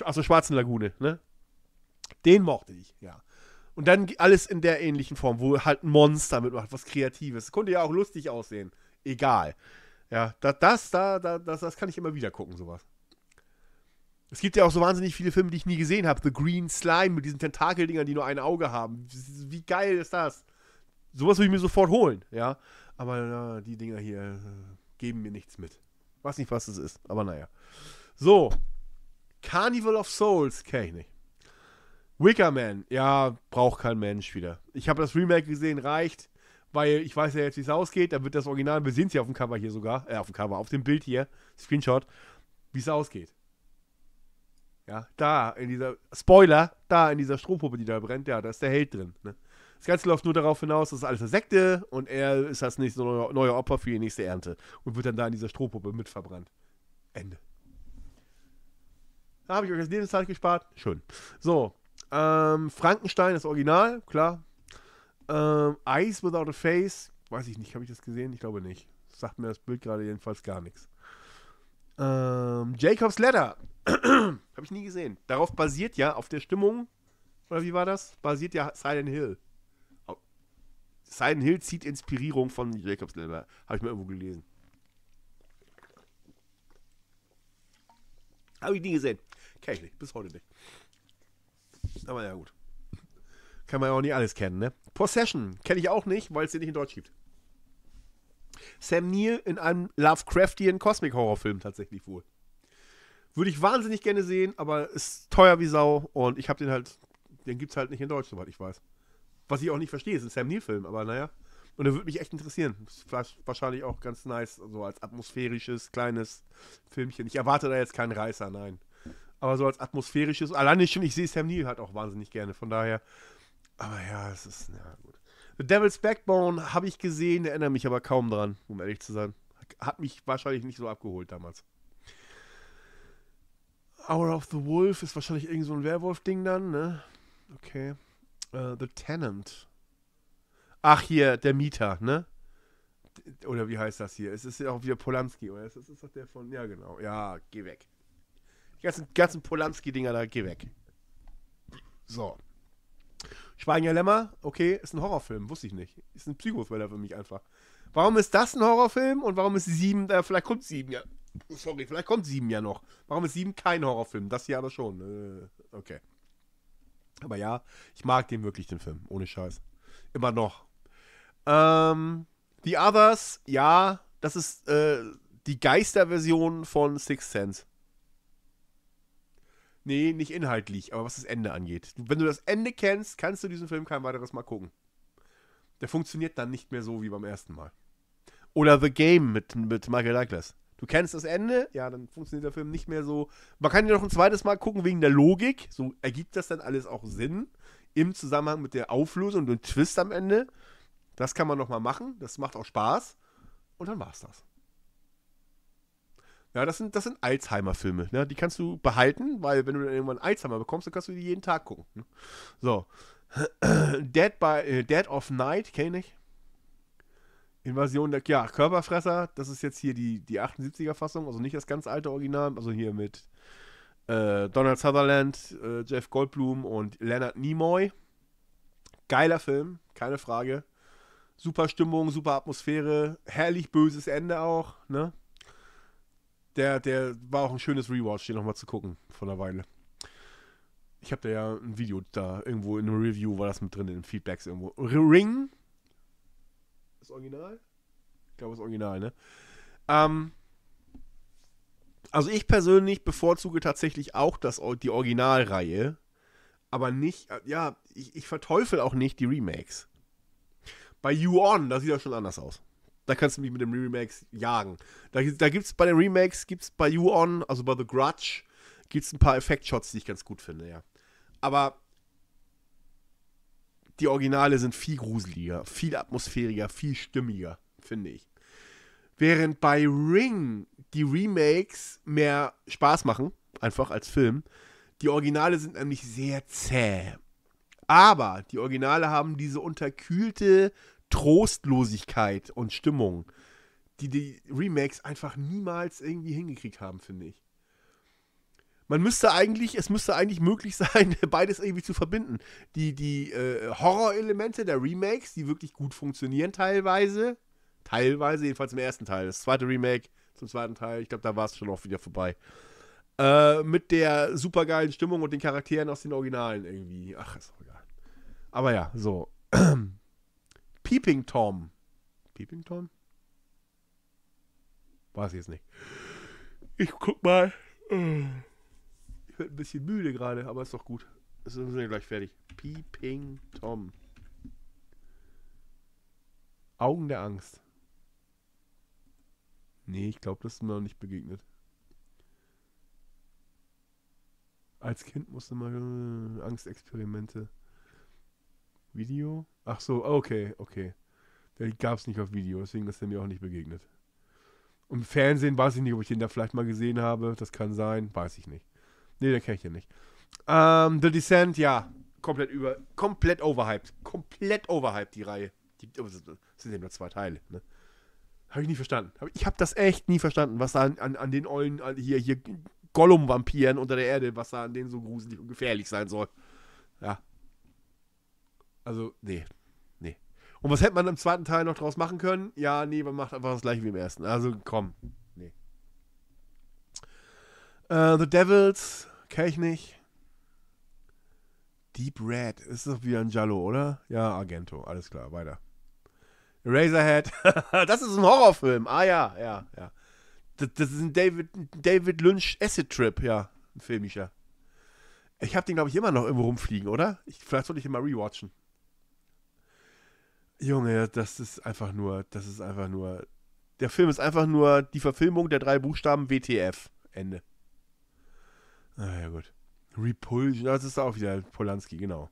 Aus schwarzen Lagune, ne? Den mochte ich, ja. Und dann alles in der ähnlichen Form, wo halt ein Monster mitmacht, was Kreatives. Konnte ja auch lustig aussehen. Egal. Ja, das, das, da, das, das kann ich immer wieder gucken, sowas. Es gibt ja auch so wahnsinnig viele Filme, die ich nie gesehen habe. The Green Slime mit diesen Tentakeldingern, die nur ein Auge haben. Wie geil ist das? sowas würde ich mir sofort holen, ja. Aber na, die Dinger hier äh, geben mir nichts mit. Weiß nicht, was es ist, aber naja. So, Carnival of Souls kenne ich nicht. Wicker Man, ja, braucht kein Mensch wieder. Ich habe das Remake gesehen, reicht, weil ich weiß ja jetzt, wie es ausgeht. Da wird das Original, wir sehen es ja auf dem Cover hier sogar, äh, auf dem Cover, auf dem Bild hier, Screenshot, wie es ausgeht. Ja, da in dieser, Spoiler, da in dieser Strohpuppe, die da brennt, ja, da ist der Held drin. Ne? Das Ganze läuft nur darauf hinaus, dass ist alles eine Sekte und er ist das nächste neue, neue Opfer für die nächste Ernte und wird dann da in dieser Strohpuppe mit verbrannt. Ende. Da habe ich euch das Lebenszeit gespart. Schön. So, ähm, Frankenstein, das Original, klar. Ähm, Eyes Without a Face, weiß ich nicht, habe ich das gesehen? Ich glaube nicht. sagt mir das Bild gerade jedenfalls gar nichts. Ähm, Jacob's Letter, habe ich nie gesehen. Darauf basiert ja, auf der Stimmung, oder wie war das? Basiert ja Silent Hill. Silent Hill zieht Inspirierung von Jacobs Ladder. Habe ich mal irgendwo gelesen. Habe ich nie gesehen. Kenne ich nicht. Bis heute nicht. Aber ja, gut. Kann man ja auch nicht alles kennen, ne? Possession kenne ich auch nicht, weil es den nicht in Deutsch gibt. Sam Neill in einem Lovecraftian Cosmic Horrorfilm tatsächlich wohl. Würde ich wahnsinnig gerne sehen, aber ist teuer wie Sau und ich habe den halt, den gibt es halt nicht in Deutsch, soweit ich weiß. Was ich auch nicht verstehe, ist ein Sam Neill-Film, aber naja. Und er würde mich echt interessieren. Ist wahrscheinlich auch ganz nice, so als atmosphärisches, kleines Filmchen. Ich erwarte da jetzt keinen Reißer, nein. Aber so als atmosphärisches, allein schon, ich sehe Sam Neill halt auch wahnsinnig gerne, von daher. Aber ja, es ist, ja, gut. The Devil's Backbone habe ich gesehen, erinnere mich aber kaum dran, um ehrlich zu sein. Hat mich wahrscheinlich nicht so abgeholt damals. Hour of the Wolf ist wahrscheinlich irgend so ein Werwolf-Ding dann, ne? Okay. Äh, the Tenant. Ach, hier, der Mieter, ne? Oder wie heißt das hier? Es ist ja auch wieder Polanski, oder? Es ist doch der von. Ja, genau. Ja, geh weg. Die ganzen, ganzen Polanski-Dinger da, geh weg. So. Schweigen Lämmer, okay, ist ein Horrorfilm, wusste ich nicht. Ist ein Psychothriller für mich einfach. Warum ist das ein Horrorfilm und warum ist sieben, äh, vielleicht kommt sieben ja. Sorry, vielleicht kommt sieben ja noch. Warum ist sieben kein Horrorfilm? Das hier aber schon. Äh, okay. Aber ja, ich mag den wirklich, den Film. Ohne Scheiß. Immer noch. Ähm, The Others, ja, das ist äh, die Geisterversion von Sixth Sense. Nee, nicht inhaltlich, aber was das Ende angeht. Wenn du das Ende kennst, kannst du diesen Film kein weiteres Mal gucken. Der funktioniert dann nicht mehr so wie beim ersten Mal. Oder The Game mit, mit Michael Douglas du kennst das Ende, ja, dann funktioniert der Film nicht mehr so. Man kann ihn noch ein zweites Mal gucken wegen der Logik. So ergibt das dann alles auch Sinn im Zusammenhang mit der Auflösung und dem Twist am Ende. Das kann man nochmal machen, das macht auch Spaß. Und dann war's das. Ja, das sind, das sind Alzheimer-Filme. Ne? Die kannst du behalten, weil wenn du dann irgendwann Alzheimer bekommst, dann kannst du die jeden Tag gucken. Ne? So. Dead, by, äh, Dead of Night kenne ich. Invasion der, ja, Körperfresser, das ist jetzt hier die, die 78er-Fassung, also nicht das ganz alte Original, also hier mit äh, Donald Sutherland, äh, Jeff Goldblum und Leonard Nimoy. Geiler Film, keine Frage. Super Stimmung, super Atmosphäre, herrlich böses Ende auch, ne? Der, der war auch ein schönes Rewatch, den nochmal zu gucken, vor einer Weile. Ich habe da ja ein Video da irgendwo in einem Review, war das mit drin, in den Feedbacks irgendwo. Ring das Original? Ich glaube, das Original, ne? Ähm, also ich persönlich bevorzuge tatsächlich auch das, die Originalreihe, aber nicht, äh, ja, ich, ich verteufel auch nicht die Remakes. Bei You On, da sieht das schon anders aus. Da kannst du mich mit dem Remakes jagen. Da, da gibt es bei den Remakes, gibt es bei You On, also bei The Grudge, gibt es ein paar Effektshots, die ich ganz gut finde, ja. Aber die Originale sind viel gruseliger, viel atmosphärischer, viel stimmiger, finde ich. Während bei Ring die Remakes mehr Spaß machen, einfach als Film. Die Originale sind nämlich sehr zäh. Aber die Originale haben diese unterkühlte Trostlosigkeit und Stimmung, die die Remakes einfach niemals irgendwie hingekriegt haben, finde ich man müsste eigentlich, es müsste eigentlich möglich sein, beides irgendwie zu verbinden. Die, die äh, Horror-Elemente der Remakes, die wirklich gut funktionieren teilweise. Teilweise, jedenfalls im ersten Teil. Das zweite Remake zum zweiten Teil, ich glaube, da war es schon auch wieder vorbei. Äh, mit der supergeilen Stimmung und den Charakteren aus den Originalen irgendwie. Ach, ist auch egal. Aber ja, so. Peeping Tom. Peeping Tom? Weiß ich jetzt nicht. Ich guck mal. Äh. Ich werde ein bisschen müde gerade, aber ist doch gut. Es sind wir gleich fertig. Peeping Tom. Augen der Angst. Nee, ich glaube, das ist mir noch nicht begegnet. Als Kind musste man äh, Angstexperimente. Video? Ach so, okay, okay. Der gab es nicht auf Video, deswegen ist er mir auch nicht begegnet. Im Fernsehen weiß ich nicht, ob ich den da vielleicht mal gesehen habe. Das kann sein, weiß ich nicht. Nee, ich ja nicht. Ähm, The Descent, ja, komplett über, komplett overhyped. Komplett overhyped, die Reihe. Die, oh, sind ja nur zwei Teile, ne? Habe ich nie verstanden. Ich habe das echt nie verstanden, was da an, an, an den Eulen, an, hier, hier Gollum-Vampiren unter der Erde, was da an denen so gruselig und gefährlich sein soll. Ja. Also, nee. Nee. Und was hätte man im zweiten Teil noch draus machen können? Ja, nee, man macht einfach das gleiche wie im ersten. Also, komm. Äh, The Devils, kenne ich nicht. Deep Red, ist doch wieder ein Jallo, oder? Ja, Argento, alles klar, weiter. Razorhead, das ist ein Horrorfilm. Ah ja, ja, ja. Das, das ist ein David, David Lynch Acid Trip, ja, ein filmischer. Ich habe den, glaube ich, immer noch irgendwo rumfliegen, oder? Ich, vielleicht sollte ich ihn mal rewatchen. Junge, das ist einfach nur, das ist einfach nur. Der Film ist einfach nur die Verfilmung der drei Buchstaben WTF. Ende. Na ah, ja, gut. Repulsion, das ist auch wieder Polanski, genau.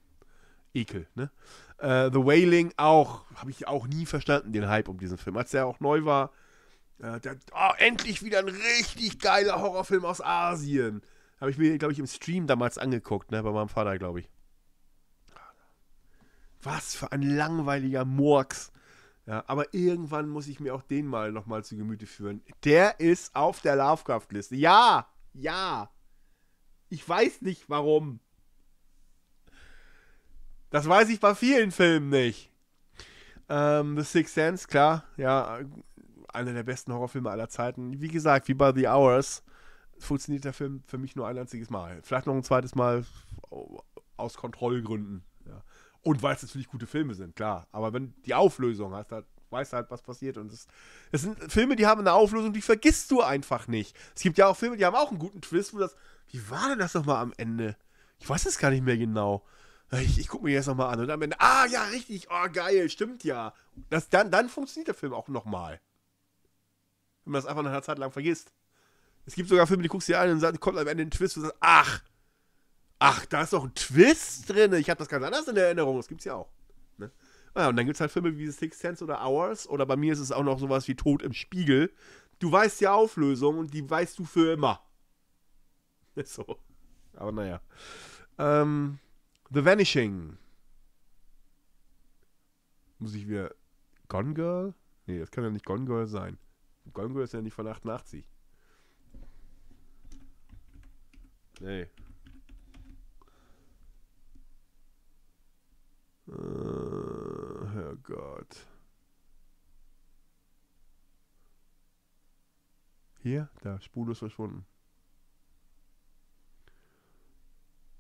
Ekel, ne? Äh, The Wailing auch, habe ich auch nie verstanden, den Hype um diesen Film. Als der auch neu war, äh, der, oh, endlich wieder ein richtig geiler Horrorfilm aus Asien. Habe ich mir, glaube ich, im Stream damals angeguckt, ne? Bei meinem Vater, glaube ich. Was für ein langweiliger Murks. Ja, aber irgendwann muss ich mir auch den mal nochmal zu Gemüte führen. Der ist auf der Lovecraft-Liste. Ja, ja. Ich weiß nicht warum. Das weiß ich bei vielen Filmen nicht. Ähm, The Sixth Sense, klar, ja, einer der besten Horrorfilme aller Zeiten. Wie gesagt, wie bei The Hours funktioniert der Film für mich nur ein einziges Mal. Vielleicht noch ein zweites Mal aus Kontrollgründen. Ja. Und weil es natürlich gute Filme sind, klar. Aber wenn die Auflösung hast, dann weißt du halt, was passiert. Und es, es sind Filme, die haben eine Auflösung, die vergisst du einfach nicht. Es gibt ja auch Filme, die haben auch einen guten Twist, wo das wie war denn das nochmal am Ende? Ich weiß es gar nicht mehr genau. Ich, ich gucke mir jetzt nochmal an und am Ende, ah ja, richtig, oh geil, stimmt ja. Das, dann, dann funktioniert der Film auch nochmal. Wenn man das einfach nach einer Zeit lang vergisst. Es gibt sogar Filme, die guckst du dir an und dann kommt am Ende ein Twist und sagst, ach, ach, da ist doch ein Twist drin. Ich habe das ganz anders in der Erinnerung. Das gibt's ja auch. Ne? Ah ja, und dann gibt es halt Filme wie Six Sixth Sense oder Hours oder bei mir ist es auch noch sowas wie Tod im Spiegel. Du weißt die Auflösung und die weißt du für immer. so. Aber naja. Ähm, The Vanishing. Muss ich wieder. Gone Girl? Nee, das kann ja nicht Gone Girl sein. Gone Girl ist ja nicht von 88. Nee. Uh, oh Gott. Hier, da, Spule ist verschwunden.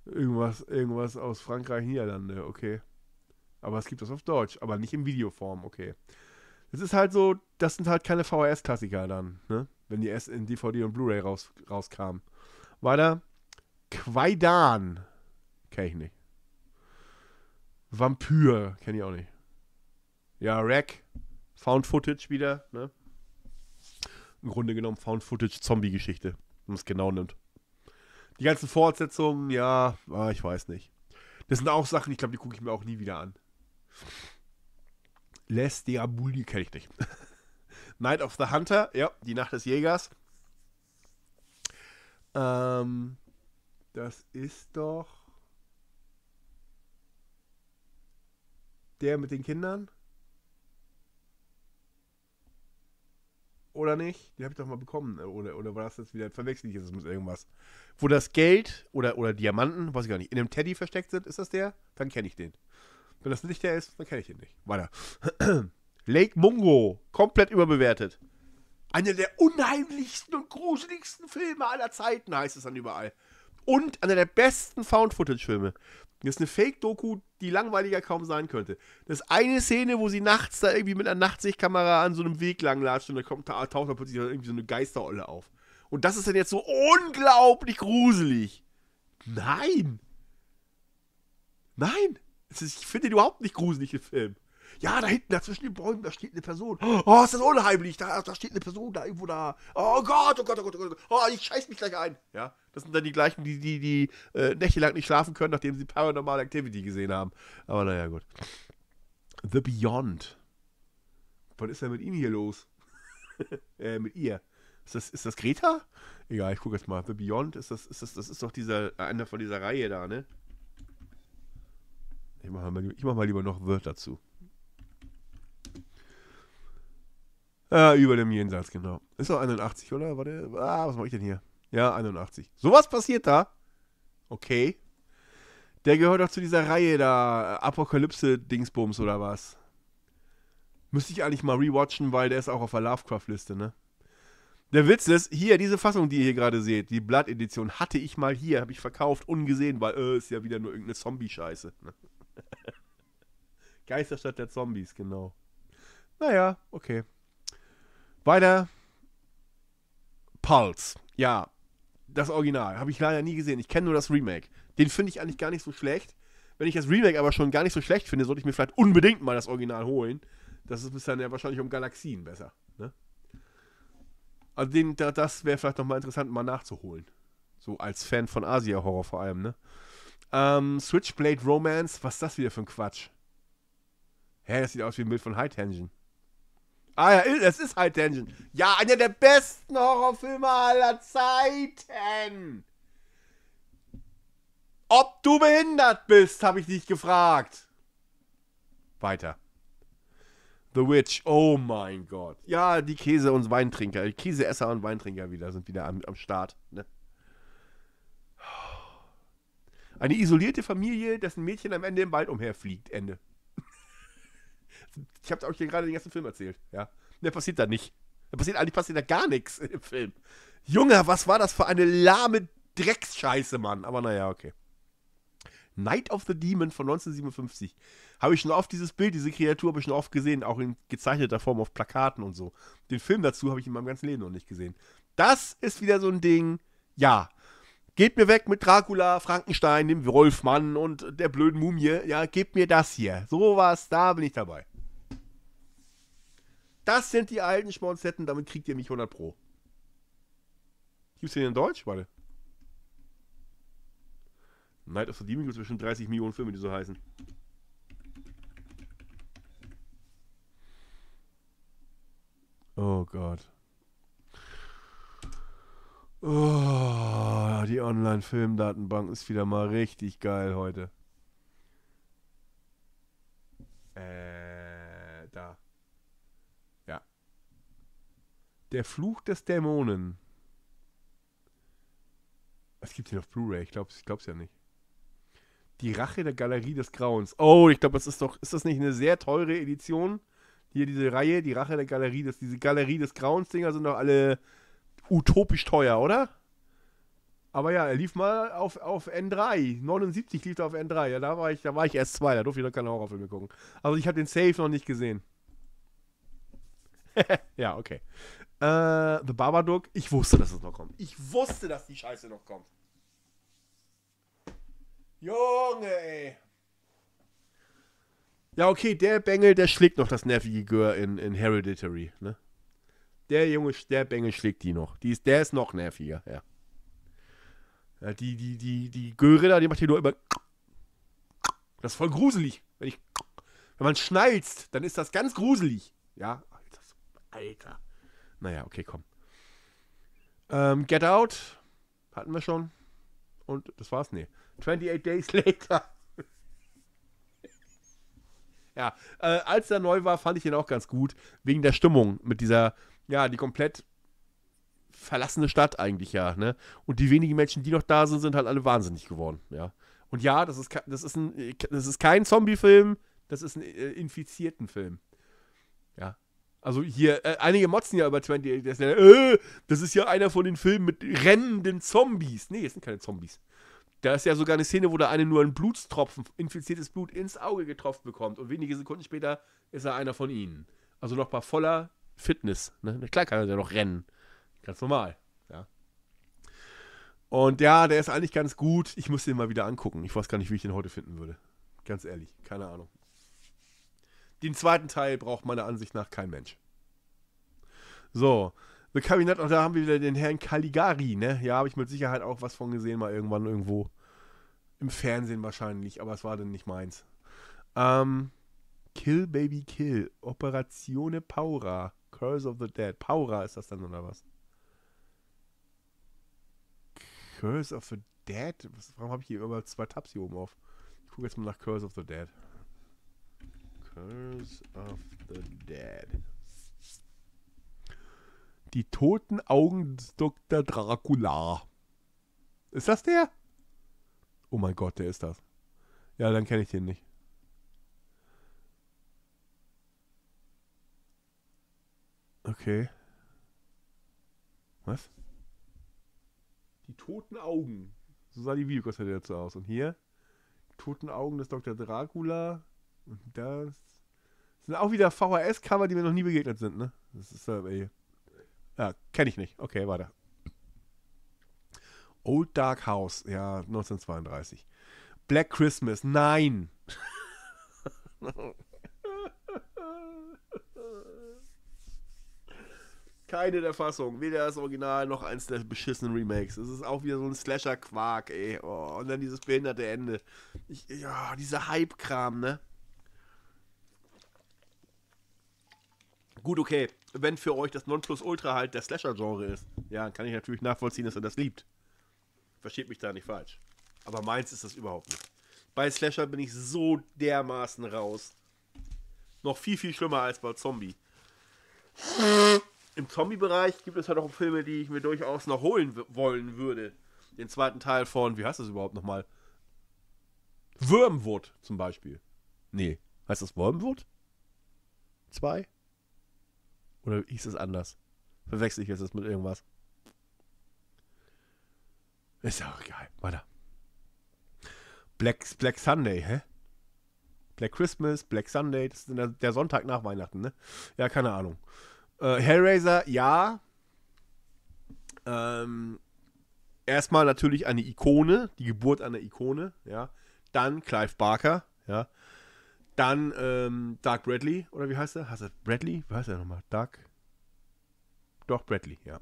Irgendwas, irgendwas aus Frankreich, Niederlande, okay. Aber es gibt das auf Deutsch, aber nicht in Videoform, okay. Das ist halt so, das sind halt keine VHS-Klassiker dann, ne? Wenn die erst in DVD und Blu-ray raus, rauskamen. Weiter. Quaidan. Kenn ich nicht. Vampyr. Kenn ich auch nicht. Ja, Rack. Found Footage wieder, ne? Im Grunde genommen Found Footage Zombie-Geschichte, wenn man es genau nimmt. Die ganzen Fortsetzungen, ja, ah, ich weiß nicht. Das sind auch Sachen, ich glaube, die gucke ich mir auch nie wieder an. Les Diabuli kenne ich nicht. Night of the Hunter, ja, die Nacht des Jägers. Ähm, das ist doch der mit den Kindern. Oder nicht? Den habe ich doch mal bekommen. Oder, oder war das jetzt wieder? Verwechsel ich jetzt mit irgendwas? wo das Geld oder, oder Diamanten, weiß ich gar nicht, in einem Teddy versteckt sind. Ist das der? Dann kenne ich den. Wenn das nicht der ist, dann kenne ich den nicht. Weiter. Lake Mungo, komplett überbewertet. Einer der unheimlichsten und gruseligsten Filme aller Zeiten, heißt es dann überall. Und einer der besten Found-Footage-Filme. Das ist eine Fake-Doku, die langweiliger kaum sein könnte. Das ist eine Szene, wo sie nachts da irgendwie mit einer Nachtsichtkamera an so einem Weg langlatscht und da kommt, taucht da plötzlich irgendwie so eine Geisterolle auf. Und das ist dann jetzt so unglaublich gruselig. Nein. Nein. ich finde den überhaupt nicht gruselig, den Film. Ja, da hinten, da zwischen den Bäumen, da steht eine Person. Oh, ist das unheimlich. Da, da steht eine Person da irgendwo da. Oh, oh Gott, oh Gott, oh Gott, oh Gott. Oh, ich scheiß mich gleich ein. Ja, das sind dann die gleichen, die, die, die äh, nächtelang nicht schlafen können, nachdem sie Paranormal Activity gesehen haben. Aber naja, gut. The Beyond. Was ist denn mit ihm hier los? äh, mit ihr. Ist das, ist das Greta? Egal, ich gucke jetzt mal. The Beyond, ist das, ist das, das ist doch dieser, einer von dieser Reihe da, ne? Ich mache mal, ich mach mal lieber noch Word dazu. Ah, über dem Jenseits, genau. Ist doch 81, oder? Warte, ah, was mache ich denn hier? Ja, 81. Sowas passiert da? Okay. Der gehört doch zu dieser Reihe da, Apokalypse-Dingsbums oder was? Müsste ich eigentlich mal rewatchen, weil der ist auch auf der Lovecraft-Liste, ne? Der Witz ist, hier, diese Fassung, die ihr hier gerade seht, die blood edition hatte ich mal hier, habe ich verkauft, ungesehen, weil äh, ist ja wieder nur irgendeine Zombie-Scheiße. Ne? Geisterstadt der Zombies, genau. Naja, okay. Weiter. Pulse. Ja, das Original. Habe ich leider nie gesehen. Ich kenne nur das Remake. Den finde ich eigentlich gar nicht so schlecht. Wenn ich das Remake aber schon gar nicht so schlecht finde, sollte ich mir vielleicht unbedingt mal das Original holen. Das ist bis dann ja wahrscheinlich um Galaxien besser. Ne? Also den, da, das wäre vielleicht nochmal interessant, mal nachzuholen. So als Fan von Asia-Horror vor allem, ne? Ähm, Switchblade Romance, was ist das wieder für ein Quatsch? Hä, das sieht aus wie ein Bild von High Tension. Ah ja, es ist High Tension. Ja, einer der besten Horrorfilme aller Zeiten. Ob du behindert bist, habe ich dich gefragt. Weiter. The Witch. Oh mein Gott. Ja, die Käse- und Weintrinker, Käseesser und Weintrinker wieder sind wieder am, am Start. Ne? Eine isolierte Familie, dessen Mädchen am Ende im Wald umherfliegt. Ende. ich habe euch hier gerade den ganzen Film erzählt. Ja, mehr passiert da nicht. Da passiert eigentlich passiert da gar nichts im Film. Junge, was war das für eine lahme Drecksscheiße, Mann. Aber naja, okay. Night of the Demon von 1957. Habe ich schon oft dieses Bild, diese Kreatur habe ich schon oft gesehen, auch in gezeichneter Form auf Plakaten und so. Den Film dazu habe ich in meinem ganzen Leben noch nicht gesehen. Das ist wieder so ein Ding, ja. Geht mir weg mit Dracula, Frankenstein, dem Wolfmann und der blöden Mumie. Ja, gebt mir das hier. Sowas, da bin ich dabei. Das sind die alten Schmonzetten, damit kriegt ihr mich 100 Pro. Gibt's den in Deutsch? Warte. Night of the Demon gibt es bestimmt 30 Millionen Filme, die so heißen. Oh Gott. Oh, die Online-Filmdatenbank ist wieder mal richtig geil heute. Äh, da. Ja. Der Fluch des Dämonen. Was gibt's hier auf Blu-ray? Ich glaub's, ich ja nicht. Die Rache der Galerie des Grauens. Oh, ich glaube, das ist doch. Ist das nicht eine sehr teure Edition? hier diese Reihe, die Rache der Galerie, das, diese Galerie des Grauens-Dinger sind doch alle utopisch teuer, oder? Aber ja, er lief mal auf, auf N3. 79 lief er auf N3. Ja, da war ich, da war ich erst zwei, da durfte ich noch keine Horrorfilme gucken. Also ich habe den Safe noch nicht gesehen. ja, okay. Äh, The Babadook, ich wusste, dass es noch kommt. Ich wusste, dass die Scheiße noch kommt. Junge, ey. Ja, okay, der Bengel, der schlägt noch das nervige Gör in, in Hereditary, ne? Der Junge, der Bengel schlägt die noch. Die ist, der ist noch nerviger, ja. ja die, die, die, die Görilla, die macht hier nur immer. Das ist voll gruselig. Wenn, ich, wenn man schnalzt, dann ist das ganz gruselig. Ja, Alter. Alter. Naja, okay, komm. Ähm, Get Out hatten wir schon. Und das war's, nee. 28 Days Later ja, äh, als er neu war, fand ich ihn auch ganz gut, wegen der Stimmung mit dieser, ja, die komplett verlassene Stadt eigentlich, ja, ne? Und die wenigen Menschen, die noch da sind, sind halt alle wahnsinnig geworden, ja. Und ja, das ist, das ist, ein, äh, das ist kein Zombie-Film, das ist ein äh, infizierten Film. Ja. Also hier, äh, einige motzen ja über 20, das, äh, das ist ja einer von den Filmen mit rennenden Zombies. Nee, es sind keine Zombies. Da ist ja sogar eine Szene, wo der eine nur ein Blutstropfen, infiziertes Blut ins Auge getroffen bekommt und wenige Sekunden später ist er einer von ihnen. Also noch bei voller Fitness. Ne? Klar kann er ja noch rennen. Ganz normal. Ja. Und ja, der ist eigentlich ganz gut. Ich muss den mal wieder angucken. Ich weiß gar nicht, wie ich den heute finden würde. Ganz ehrlich, keine Ahnung. Den zweiten Teil braucht meiner Ansicht nach kein Mensch. So, The Cabinet, und da haben wir wieder den Herrn Caligari, ne? Ja, habe ich mit Sicherheit auch was von gesehen, mal irgendwann irgendwo. Im Fernsehen wahrscheinlich, aber es war dann nicht meins. Ähm, Kill Baby Kill, Operazione Paura, Curse of the Dead. Paura ist das dann oder was? Curse of the Dead? Was, warum habe ich hier immer zwei Tabs hier oben auf? Ich gucke jetzt mal nach Curse of the Dead. Curse of the Dead. Die toten Augen des Dr. Dracula. Ist das der? Oh mein Gott, der ist das. Ja, dann kenne ich den nicht. Okay. Was? Die toten Augen. So sah die Videokassette dazu aus. Und hier? toten Augen des Dr. Dracula. Und das. das sind auch wieder VHS-Cover, die mir noch nie begegnet sind, ne? Das ist ja, ey. Ja, ah, kenne ich nicht. Okay, weiter. Old Dark House, ja, 1932. Black Christmas, nein. Keine der Fassung. Weder das Original noch eins der beschissenen Remakes. Es ist auch wieder so ein Slasher-Quark, ey. Oh, und dann dieses behinderte Ende. Ich, ja, dieser Hype-Kram, ne? Gut, okay, wenn für euch das Nonplusultra halt der Slasher-Genre ist, ja, dann kann ich natürlich nachvollziehen, dass er das liebt. Versteht mich da nicht falsch. Aber meins ist das überhaupt nicht. Bei Slasher bin ich so dermaßen raus. Noch viel, viel schlimmer als bei Zombie. Im Zombie-Bereich gibt es halt auch Filme, die ich mir durchaus noch holen wollen würde. Den zweiten Teil von, wie heißt das überhaupt nochmal? Wormwood zum Beispiel. Nee, heißt das Wormwood? Zwei? Oder hieß es anders? Verwechsel ich jetzt das mit irgendwas? Ist ja auch geil. Weiter. Black, Black Sunday, hä? Black Christmas, Black Sunday, das ist der, der Sonntag nach Weihnachten, ne? Ja, keine Ahnung. Äh, Hellraiser, ja. Ähm, erstmal natürlich eine Ikone, die Geburt einer Ikone, ja. Dann Clive Barker, ja. Dann ähm, Dark Bradley, oder wie heißt er? Heißt er Bradley? Wie heißt er nochmal? Dark. Doch, Bradley, ja.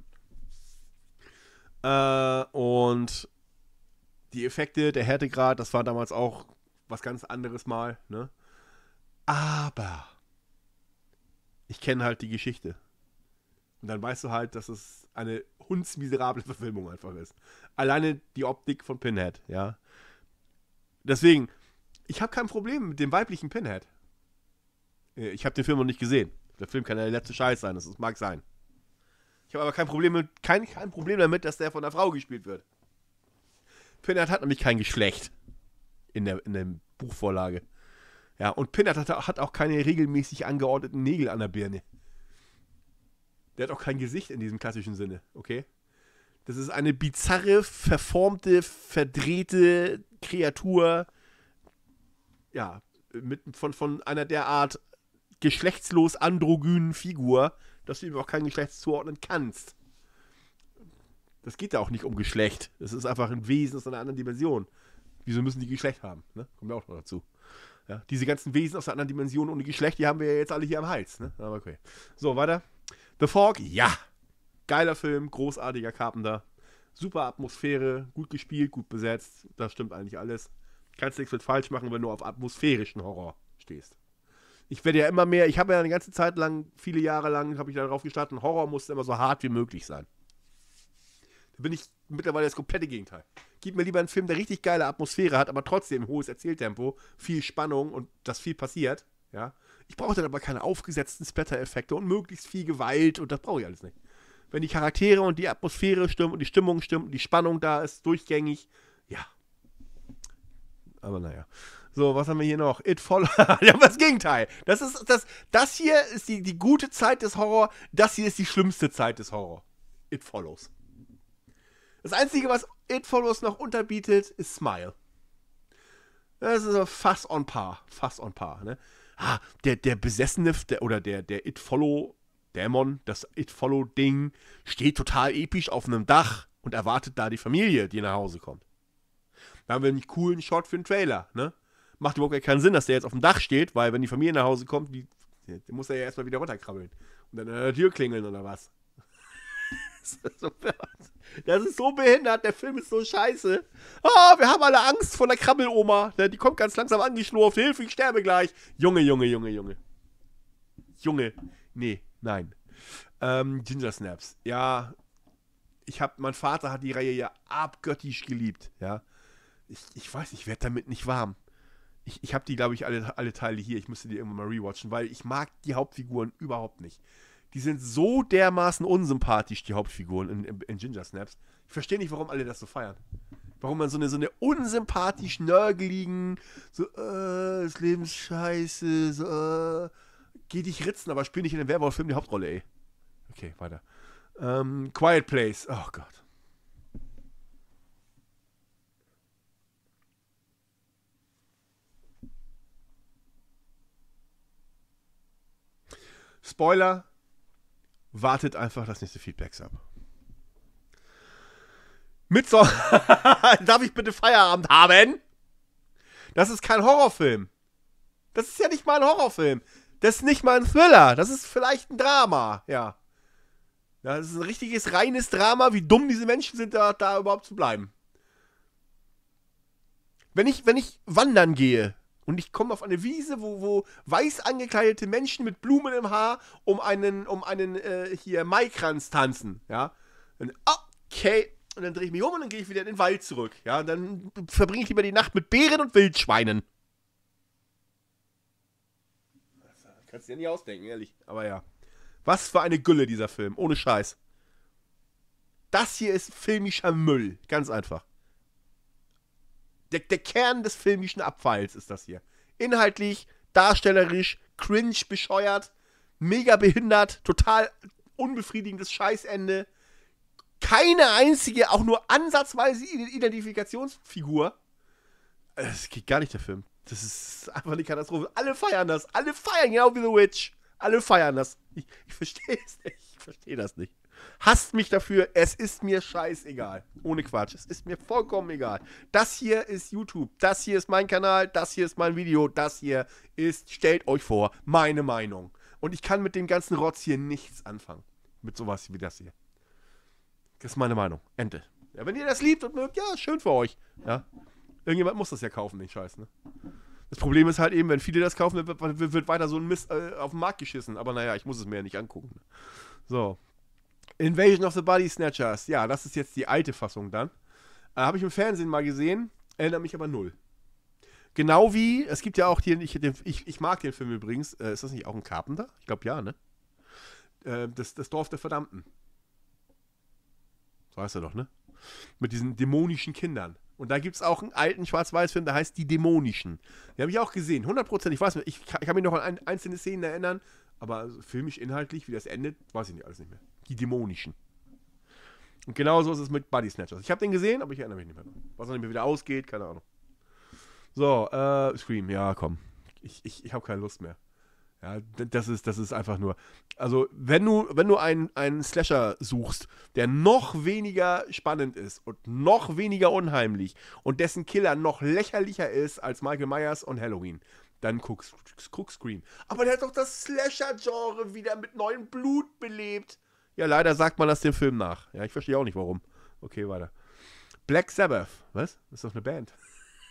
Äh, und die Effekte, der Härtegrad, das war damals auch was ganz anderes mal, ne? Aber ich kenne halt die Geschichte. Und dann weißt du halt, dass es eine hundsmiserable Verfilmung einfach ist. Alleine die Optik von Pinhead, ja. Deswegen, ich habe kein Problem mit dem weiblichen Pinhead. Äh, ich habe den Film noch nicht gesehen. Der Film kann ja der letzte Scheiß sein, das mag sein. Ich habe aber kein Problem, mit, kein, kein Problem damit, dass der von einer Frau gespielt wird. Pinhead hat nämlich kein Geschlecht in der, in der Buchvorlage. Ja, und Pinhead hat, hat auch keine regelmäßig angeordneten Nägel an der Birne. Der hat auch kein Gesicht in diesem klassischen Sinne, okay? Das ist eine bizarre, verformte, verdrehte Kreatur, ja, mit, von, von einer derart geschlechtslos androgynen Figur, dass du ihm auch kein Geschlecht zuordnen kannst. Das geht ja auch nicht um Geschlecht. Das ist einfach ein Wesen aus einer anderen Dimension. Wieso müssen die Geschlecht haben? Ne? Kommt ja auch noch dazu. Ja, diese ganzen Wesen aus einer anderen Dimension ohne Geschlecht, die haben wir ja jetzt alle hier am Hals. Ne? Aber okay. So, weiter. The Fog, ja. Geiler Film, großartiger Carpenter. Super Atmosphäre, gut gespielt, gut besetzt. Das stimmt eigentlich alles kannst nichts mit falsch machen, wenn du auf atmosphärischen Horror stehst. Ich werde ja immer mehr, ich habe ja eine ganze Zeit lang, viele Jahre lang, habe ich darauf gestartet, Horror muss immer so hart wie möglich sein. Da bin ich mittlerweile das komplette Gegenteil. Gib mir lieber einen Film, der richtig geile Atmosphäre hat, aber trotzdem hohes Erzähltempo, viel Spannung und dass viel passiert. Ja. Ich brauche dann aber keine aufgesetzten Splatter-Effekte und möglichst viel Gewalt und das brauche ich alles nicht. Wenn die Charaktere und die Atmosphäre stimmen und die Stimmung stimmt und die Spannung da ist, durchgängig, ja, aber naja. So, was haben wir hier noch? It Follows. ja, das Gegenteil. Das, ist, das, das hier ist die, die gute Zeit des Horror. Das hier ist die schlimmste Zeit des Horror. It Follows. Das Einzige, was It Follows noch unterbietet, ist Smile. Das ist fast on par. Fast on par, ne? Ah, der, der Besessene der, oder der, der It Follow Dämon, das It Follow Ding, steht total episch auf einem Dach und erwartet da die Familie, die nach Hause kommt. Da haben wir einen coolen Shot für einen Trailer, ne? Macht überhaupt keinen Sinn, dass der jetzt auf dem Dach steht, weil wenn die Familie nach Hause kommt, die, der muss er ja erstmal wieder runterkrabbeln. Und dann an der Tür klingeln oder was. Das ist so behindert, der Film ist so scheiße. oh, wir haben alle Angst vor der Krabbeloma. Die kommt ganz langsam angeschlurft. Hilfe, ich sterbe gleich. Junge, Junge, Junge, Junge. Junge. Nee, nein. Ähm, Ginger Snaps. Ja, ich hab, mein Vater hat die Reihe ja abgöttisch geliebt. Ja, ich, ich weiß, ich werde damit nicht warm. Ich, ich habe die, glaube ich, alle, alle Teile hier. Ich müsste die irgendwann mal rewatchen, weil ich mag die Hauptfiguren überhaupt nicht. Die sind so dermaßen unsympathisch, die Hauptfiguren in, in, in Ginger Snaps. Ich verstehe nicht, warum alle das so feiern. Warum man so eine, so eine unsympathisch nörgeligen, so, äh, das Leben ist scheiße, so, äh, geh dich ritzen, aber spiel nicht in einem Werwolf-Film die Hauptrolle, ey. Okay, weiter. Ähm, Quiet Place, oh Gott. Spoiler, wartet einfach das nächste Feedbacks ab. Mit Midsommar. Darf ich bitte Feierabend haben? Das ist kein Horrorfilm. Das ist ja nicht mal ein Horrorfilm. Das ist nicht mal ein Thriller. Das ist vielleicht ein Drama, ja. Das ist ein richtiges, reines Drama, wie dumm diese Menschen sind, da, da überhaupt zu bleiben. Wenn ich, wenn ich wandern gehe, und ich komme auf eine Wiese, wo, wo weiß angekleidete Menschen mit Blumen im Haar um einen, um einen äh, hier Maikranz tanzen. Ja. Und okay. Und dann drehe ich mich um und dann gehe ich wieder in den Wald zurück. Ja. Und dann verbringe ich lieber die Nacht mit Bären und Wildschweinen. Kannst du dir nicht ausdenken, ehrlich. Aber ja. Was für eine Gülle dieser Film. Ohne Scheiß. Das hier ist filmischer Müll. Ganz einfach der, der Kern des filmischen Abfalls ist das hier. Inhaltlich, darstellerisch, cringe, bescheuert, mega behindert, total unbefriedigendes Scheißende. Keine einzige, auch nur ansatzweise Identifikationsfigur. Äh, es geht gar nicht, der Film. Das ist einfach eine Katastrophe. Alle feiern das. Alle feiern, genau wie The Witch. Alle feiern das. Ich, ich verstehe es nicht. Ich verstehe das nicht. Hasst mich dafür. Es ist mir scheißegal. Ohne Quatsch. Es ist mir vollkommen egal. Das hier ist YouTube. Das hier ist mein Kanal. Das hier ist mein Video. Das hier ist, stellt euch vor, meine Meinung. Und ich kann mit dem ganzen Rotz hier nichts anfangen. Mit sowas wie das hier. Das ist meine Meinung. Ente. Ja, wenn ihr das liebt und mögt, ja, schön für euch. Ja. Irgendjemand muss das ja kaufen, den Scheiß, ne? Das Problem ist halt eben, wenn viele das kaufen, wird, wird weiter so ein Mist äh, auf den Markt geschissen. Aber naja, ich muss es mir ja nicht angucken. Ne? So, Invasion of the Body Snatchers. Ja, das ist jetzt die alte Fassung dann. Äh, Habe ich im Fernsehen mal gesehen, erinnert mich aber null. Genau wie, es gibt ja auch hier, ich, ich, ich mag den Film übrigens, äh, ist das nicht auch ein Carpenter? Ich glaube ja, ne? Äh, das, das Dorf der Verdammten. So heißt er doch, ne? Mit diesen dämonischen Kindern. Und da gibt es auch einen alten Schwarz-Weiß-Film, der heißt Die Dämonischen. Den habe ich auch gesehen, 100%. Ich weiß nicht, ich kann, mich noch an einzelne Szenen erinnern, aber also filmisch, inhaltlich, wie das endet, weiß ich nicht, alles nicht mehr. Die dämonischen. Und genauso ist es mit Buddy Snatchers. Ich habe den gesehen, aber ich erinnere mich nicht mehr. Was noch nicht mehr wieder ausgeht, keine Ahnung. So, äh, Scream, ja, komm. Ich, ich, ich habe keine Lust mehr. Ja, das ist, das ist einfach nur. Also, wenn du, wenn du einen, einen Slasher suchst, der noch weniger spannend ist und noch weniger unheimlich und dessen Killer noch lächerlicher ist als Michael Myers und Halloween, dann guck, guck Scream. Aber der hat doch das Slasher-Genre wieder mit neuem Blut belebt. Ja, leider sagt man das dem Film nach. Ja, ich verstehe auch nicht warum. Okay, weiter. Black Sabbath. Was? Das Ist doch eine Band?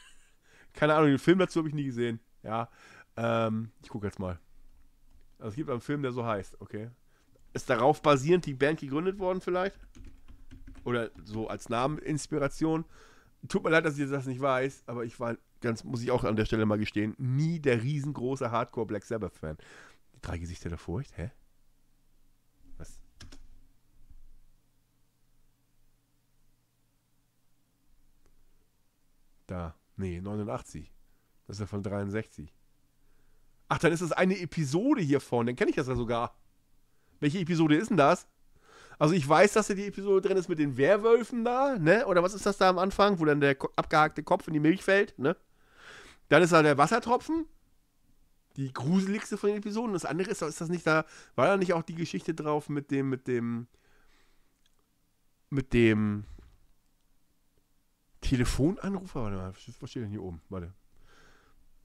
Keine Ahnung, den Film dazu habe ich nie gesehen. Ja. Ähm, ich gucke jetzt mal. Also es gibt einen Film, der so heißt, okay. Ist darauf basierend die Band gegründet worden vielleicht? Oder so als Nameninspiration? Tut mir leid, dass ich das nicht weiß, aber ich war ganz, muss ich auch an der Stelle mal gestehen, nie der riesengroße Hardcore Black Sabbath-Fan. Die drei Gesichter der Furcht, hä? da. Nee, 89. Das ist ja von 63. Ach, dann ist das eine Episode hier vorne. Dann kenne ich das ja sogar. Welche Episode ist denn das? Also ich weiß, dass da die Episode drin ist mit den Werwölfen da, ne? Oder was ist das da am Anfang, wo dann der abgehackte Kopf in die Milch fällt, ne? Dann ist da der Wassertropfen. Die gruseligste von den Episoden. Das andere ist, ist das nicht da, war da nicht auch die Geschichte drauf mit dem, mit dem, mit dem, Telefonanrufer? Warte mal, was steht denn hier oben? Warte.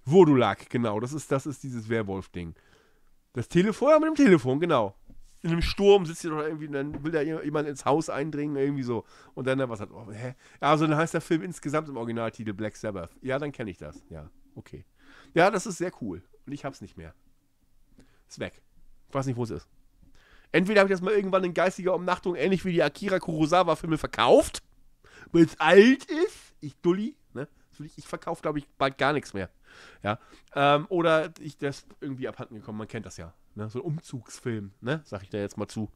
Vodulak, genau. Das ist, das ist dieses Werwolf-Ding. Das Telefon, ja, mit dem Telefon, genau. In einem Sturm sitzt ihr doch irgendwie, dann will da jemand ins Haus eindringen, irgendwie so. Und dann, dann was hat, oh, hä? Also dann heißt der Film insgesamt im Originaltitel Black Sabbath. Ja, dann kenne ich das. Ja, okay. Ja, das ist sehr cool. Und ich hab's nicht mehr. Ist weg. Ich weiß nicht, wo es ist. Entweder habe ich das mal irgendwann in geistiger Umnachtung, ähnlich wie die Akira Kurosawa-Filme, verkauft wenn es alt ist. Ich dulli, ne? Ich verkaufe, glaube ich, bald gar nichts mehr. Ja. Ähm, oder ich, das ist irgendwie abhanden gekommen, man kennt das ja. Ne? So ein Umzugsfilm, ne? Sag ich da jetzt mal zu.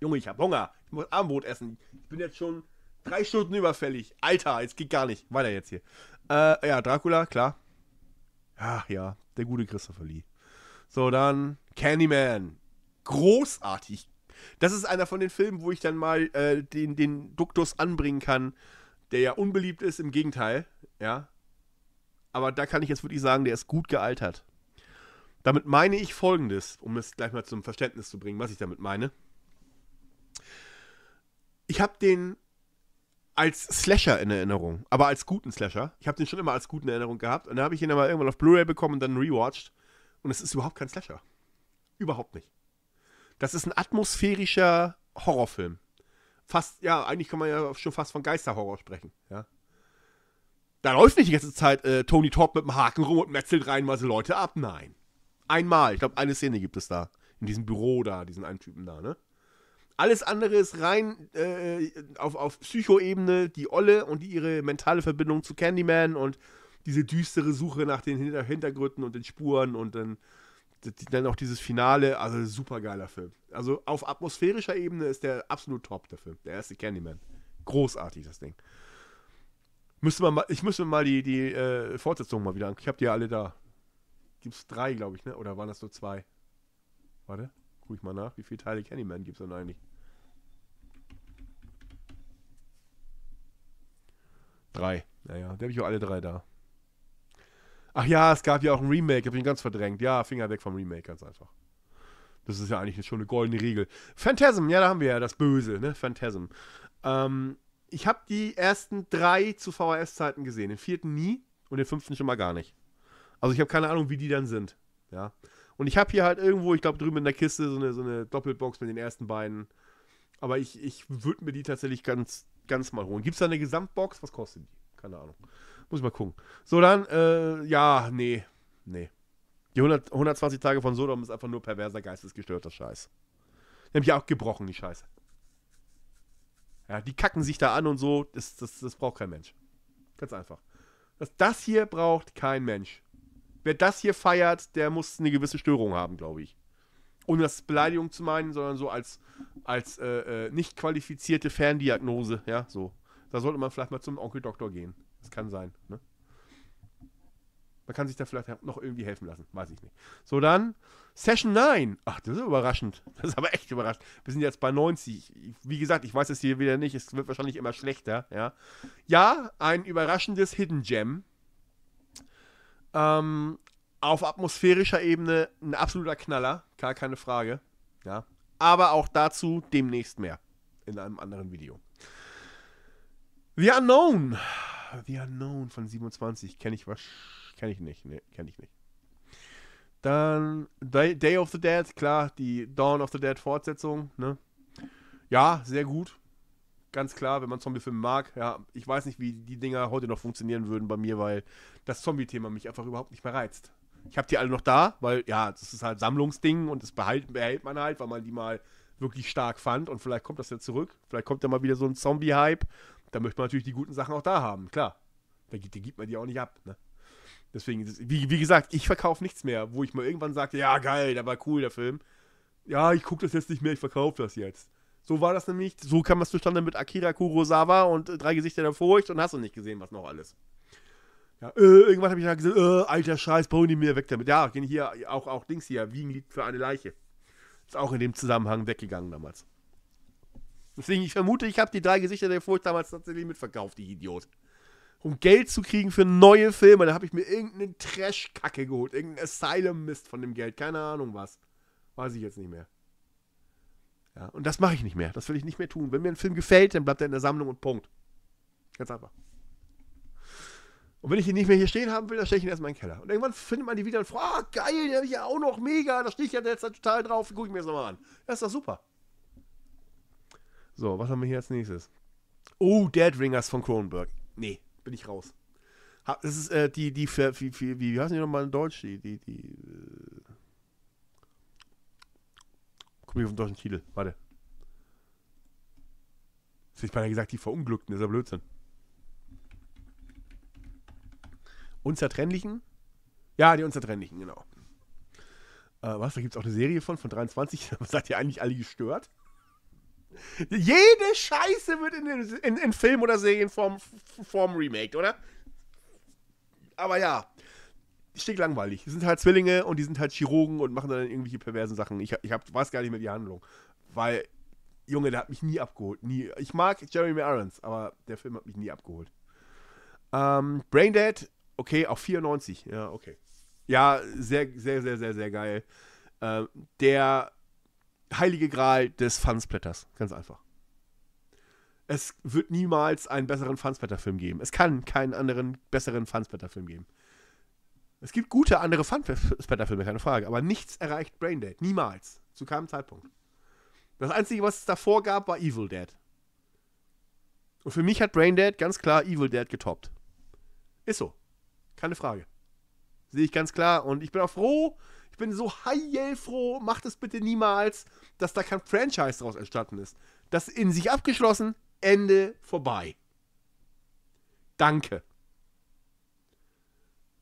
Junge, ich habe Hunger. Ich muss Abendbrot essen. Ich bin jetzt schon drei Stunden überfällig. Alter, es geht gar nicht. Weiter jetzt hier. Äh, ja, Dracula, klar. Ach ja, der gute Christopher Lee. So, dann Candyman. Großartig. Das ist einer von den Filmen, wo ich dann mal äh, den, den Duktus anbringen kann, der ja unbeliebt ist, im Gegenteil, ja. Aber da kann ich jetzt wirklich sagen, der ist gut gealtert. Damit meine ich folgendes, um es gleich mal zum Verständnis zu bringen, was ich damit meine. Ich habe den als Slasher in Erinnerung, aber als guten Slasher. Ich habe den schon immer als guten in Erinnerung gehabt und dann habe ich ihn aber irgendwann auf Blu-ray bekommen und dann rewatcht und es ist überhaupt kein Slasher. Überhaupt nicht. Das ist ein atmosphärischer Horrorfilm. Fast, ja, eigentlich kann man ja schon fast von Geisterhorror sprechen, ja. Da läuft nicht die ganze Zeit äh, Tony Todd mit dem Haken rum und metzelt reinweise Leute ab. Nein. Einmal, ich glaube, eine Szene gibt es da. In diesem Büro da, diesen einen Typen da, ne? Alles andere ist rein äh, auf, auf Psycho-Ebene, die Olle und die, ihre mentale Verbindung zu Candyman und diese düstere Suche nach den Hintergründen und den Spuren und dann dann auch dieses Finale, also super geiler Film. Also auf atmosphärischer Ebene ist der absolut top, der Film. Der erste Candyman. Großartig, das Ding. Müsste man mal, ich müsste mal die, die äh, Fortsetzung mal wieder an. Ich hab die ja alle da. Gibt's drei, glaube ich, ne? Oder waren das nur zwei? Warte, guck ich mal nach, wie viele Teile Candyman gibt's denn eigentlich? Drei. Naja, die habe ich auch alle drei da. Ach ja, es gab ja auch ein Remake, hab ich ihn ganz verdrängt. Ja, Finger weg vom Remake, ganz einfach. Das ist ja eigentlich schon eine goldene Regel. Phantasm, ja, da haben wir ja das Böse, ne? Phantasm. Ähm, ich habe die ersten drei zu VHS-Zeiten gesehen, den vierten nie und den fünften schon mal gar nicht. Also ich habe keine Ahnung, wie die dann sind. Ja. Und ich habe hier halt irgendwo, ich glaube, drüben in der Kiste so eine, so eine Doppelbox mit den ersten beiden. Aber ich, ich würde mir die tatsächlich ganz, ganz mal holen. Gibt es da eine Gesamtbox? Was kostet die? Keine Ahnung. Muss ich mal gucken. So, dann, äh, ja, nee, nee. Die 100, 120 Tage von Sodom ist einfach nur perverser, geistesgestörter Scheiß. Die haben ja auch gebrochen, die Scheiße. Ja, die kacken sich da an und so, das, das, das braucht kein Mensch. Ganz einfach. Das, das hier braucht kein Mensch. Wer das hier feiert, der muss eine gewisse Störung haben, glaube ich. Ohne das Beleidigung zu meinen, sondern so als, als äh, äh, nicht qualifizierte Ferndiagnose, ja, so. Da sollte man vielleicht mal zum Onkel Doktor gehen. Das kann sein. Ne? Man kann sich da vielleicht noch irgendwie helfen lassen. Weiß ich nicht. So, dann Session 9. Ach, das ist überraschend. Das ist aber echt überraschend. Wir sind jetzt bei 90. Wie gesagt, ich weiß es hier wieder nicht. Es wird wahrscheinlich immer schlechter. Ja, ja ein überraschendes Hidden Gem. Ähm, auf atmosphärischer Ebene ein absoluter Knaller. Gar keine Frage. Ja. Aber auch dazu demnächst mehr. In einem anderen Video. The Unknown The Unknown von 27. Kenne ich was. Kenne ich nicht. Nee, kenne ich nicht. Dann Day, Day of the Dead, klar, die Dawn of the Dead Fortsetzung, ne? Ja, sehr gut. Ganz klar, wenn man Zombie-Filme mag. Ja, ich weiß nicht, wie die Dinger heute noch funktionieren würden bei mir, weil das Zombie-Thema mich einfach überhaupt nicht mehr reizt. Ich habe die alle noch da, weil ja, das ist halt Sammlungsding und das behält, behält man halt, weil man die mal wirklich stark fand und vielleicht kommt das ja zurück. Vielleicht kommt ja mal wieder so ein Zombie-Hype, da möchte man natürlich die guten Sachen auch da haben, klar. Da, da gibt man die auch nicht ab. Ne? Deswegen, wie, wie, gesagt, ich verkaufe nichts mehr, wo ich mal irgendwann sagte, ja geil, der war cool, der Film. Ja, ich gucke das jetzt nicht mehr, ich verkaufe das jetzt. So war das nämlich, so kam das zustande mit Akira Kurosawa und äh, Drei Gesichter der Furcht und hast du nicht gesehen, was noch alles. Ja, äh, irgendwann habe ich dann gesagt, äh, alter Scheiß, bauen die mir weg damit. Ja, gehen hier auch, auch Dings hier, wiegen liegt für eine Leiche. Ist auch in dem Zusammenhang weggegangen damals. Deswegen, ich vermute, ich habe die drei Gesichter der Furcht damals tatsächlich mitverkauft, die Idiot. Um Geld zu kriegen für neue Filme, da habe ich mir irgendeine Trash-Kacke geholt. Irgendeinen Asylum-Mist von dem Geld. Keine Ahnung was. Weiß ich jetzt nicht mehr. Ja, und das mache ich nicht mehr. Das will ich nicht mehr tun. Wenn mir ein Film gefällt, dann bleibt er in der Sammlung und Punkt. Ganz einfach. Und wenn ich ihn nicht mehr hier stehen haben will, dann stelle ich ihn erstmal in den Keller. Und irgendwann findet man die wieder und fragt, ah, geil, den habe ich ja auch noch mega, da stehe ich ja derzeit total drauf, gucke ich mir das nochmal an. Das ist doch super. So, was haben wir hier als nächstes? Oh, Dead Ringers von Cronenberg. Nee, bin ich raus. Das ist äh, die, die, wie, wie, wie heißen die nochmal in Deutsch? Die, die, die. Äh, Guck mal auf den deutschen Titel. Warte. Jetzt hätte ich beinahe gesagt, die Verunglückten. Das ist ja Blödsinn. Unzertrennlichen? Ja, die Unzertrennlichen, genau. Äh, was? Da gibt es auch eine Serie von, von 23. Was seid ihr eigentlich alle gestört? Jede Scheiße wird in, in, in Film- oder Serienform Form remaked, oder? Aber ja, stinklangweilig. Die sind halt Zwillinge und die sind halt Chirurgen und machen dann irgendwelche perversen Sachen. Ich, ich hab, weiß gar nicht mehr die Handlung. Weil, Junge, der hat mich nie abgeholt. Nie. Ich mag Jeremy Irons, aber der Film hat mich nie abgeholt. Ähm, Braindead, okay, auch 94. Ja, okay. Ja, sehr, sehr, sehr, sehr, sehr geil. Ähm, der heilige Gral des Fansplatters. Ganz einfach. Es wird niemals einen besseren Fansplatter-Film geben. Es kann keinen anderen besseren Fansplatter-Film geben. Es gibt gute andere Fansplatter-Filme, keine Frage, aber nichts erreicht Braindead. Niemals. Zu keinem Zeitpunkt. Das Einzige, was es davor gab, war Evil Dead. Und für mich hat Braindead ganz klar Evil Dead getoppt. Ist so. Keine Frage. Sehe ich ganz klar. Und ich bin auch froh, ich bin so heilfroh, macht es bitte niemals, dass da kein Franchise draus entstanden ist. Das in sich abgeschlossen, Ende vorbei. Danke.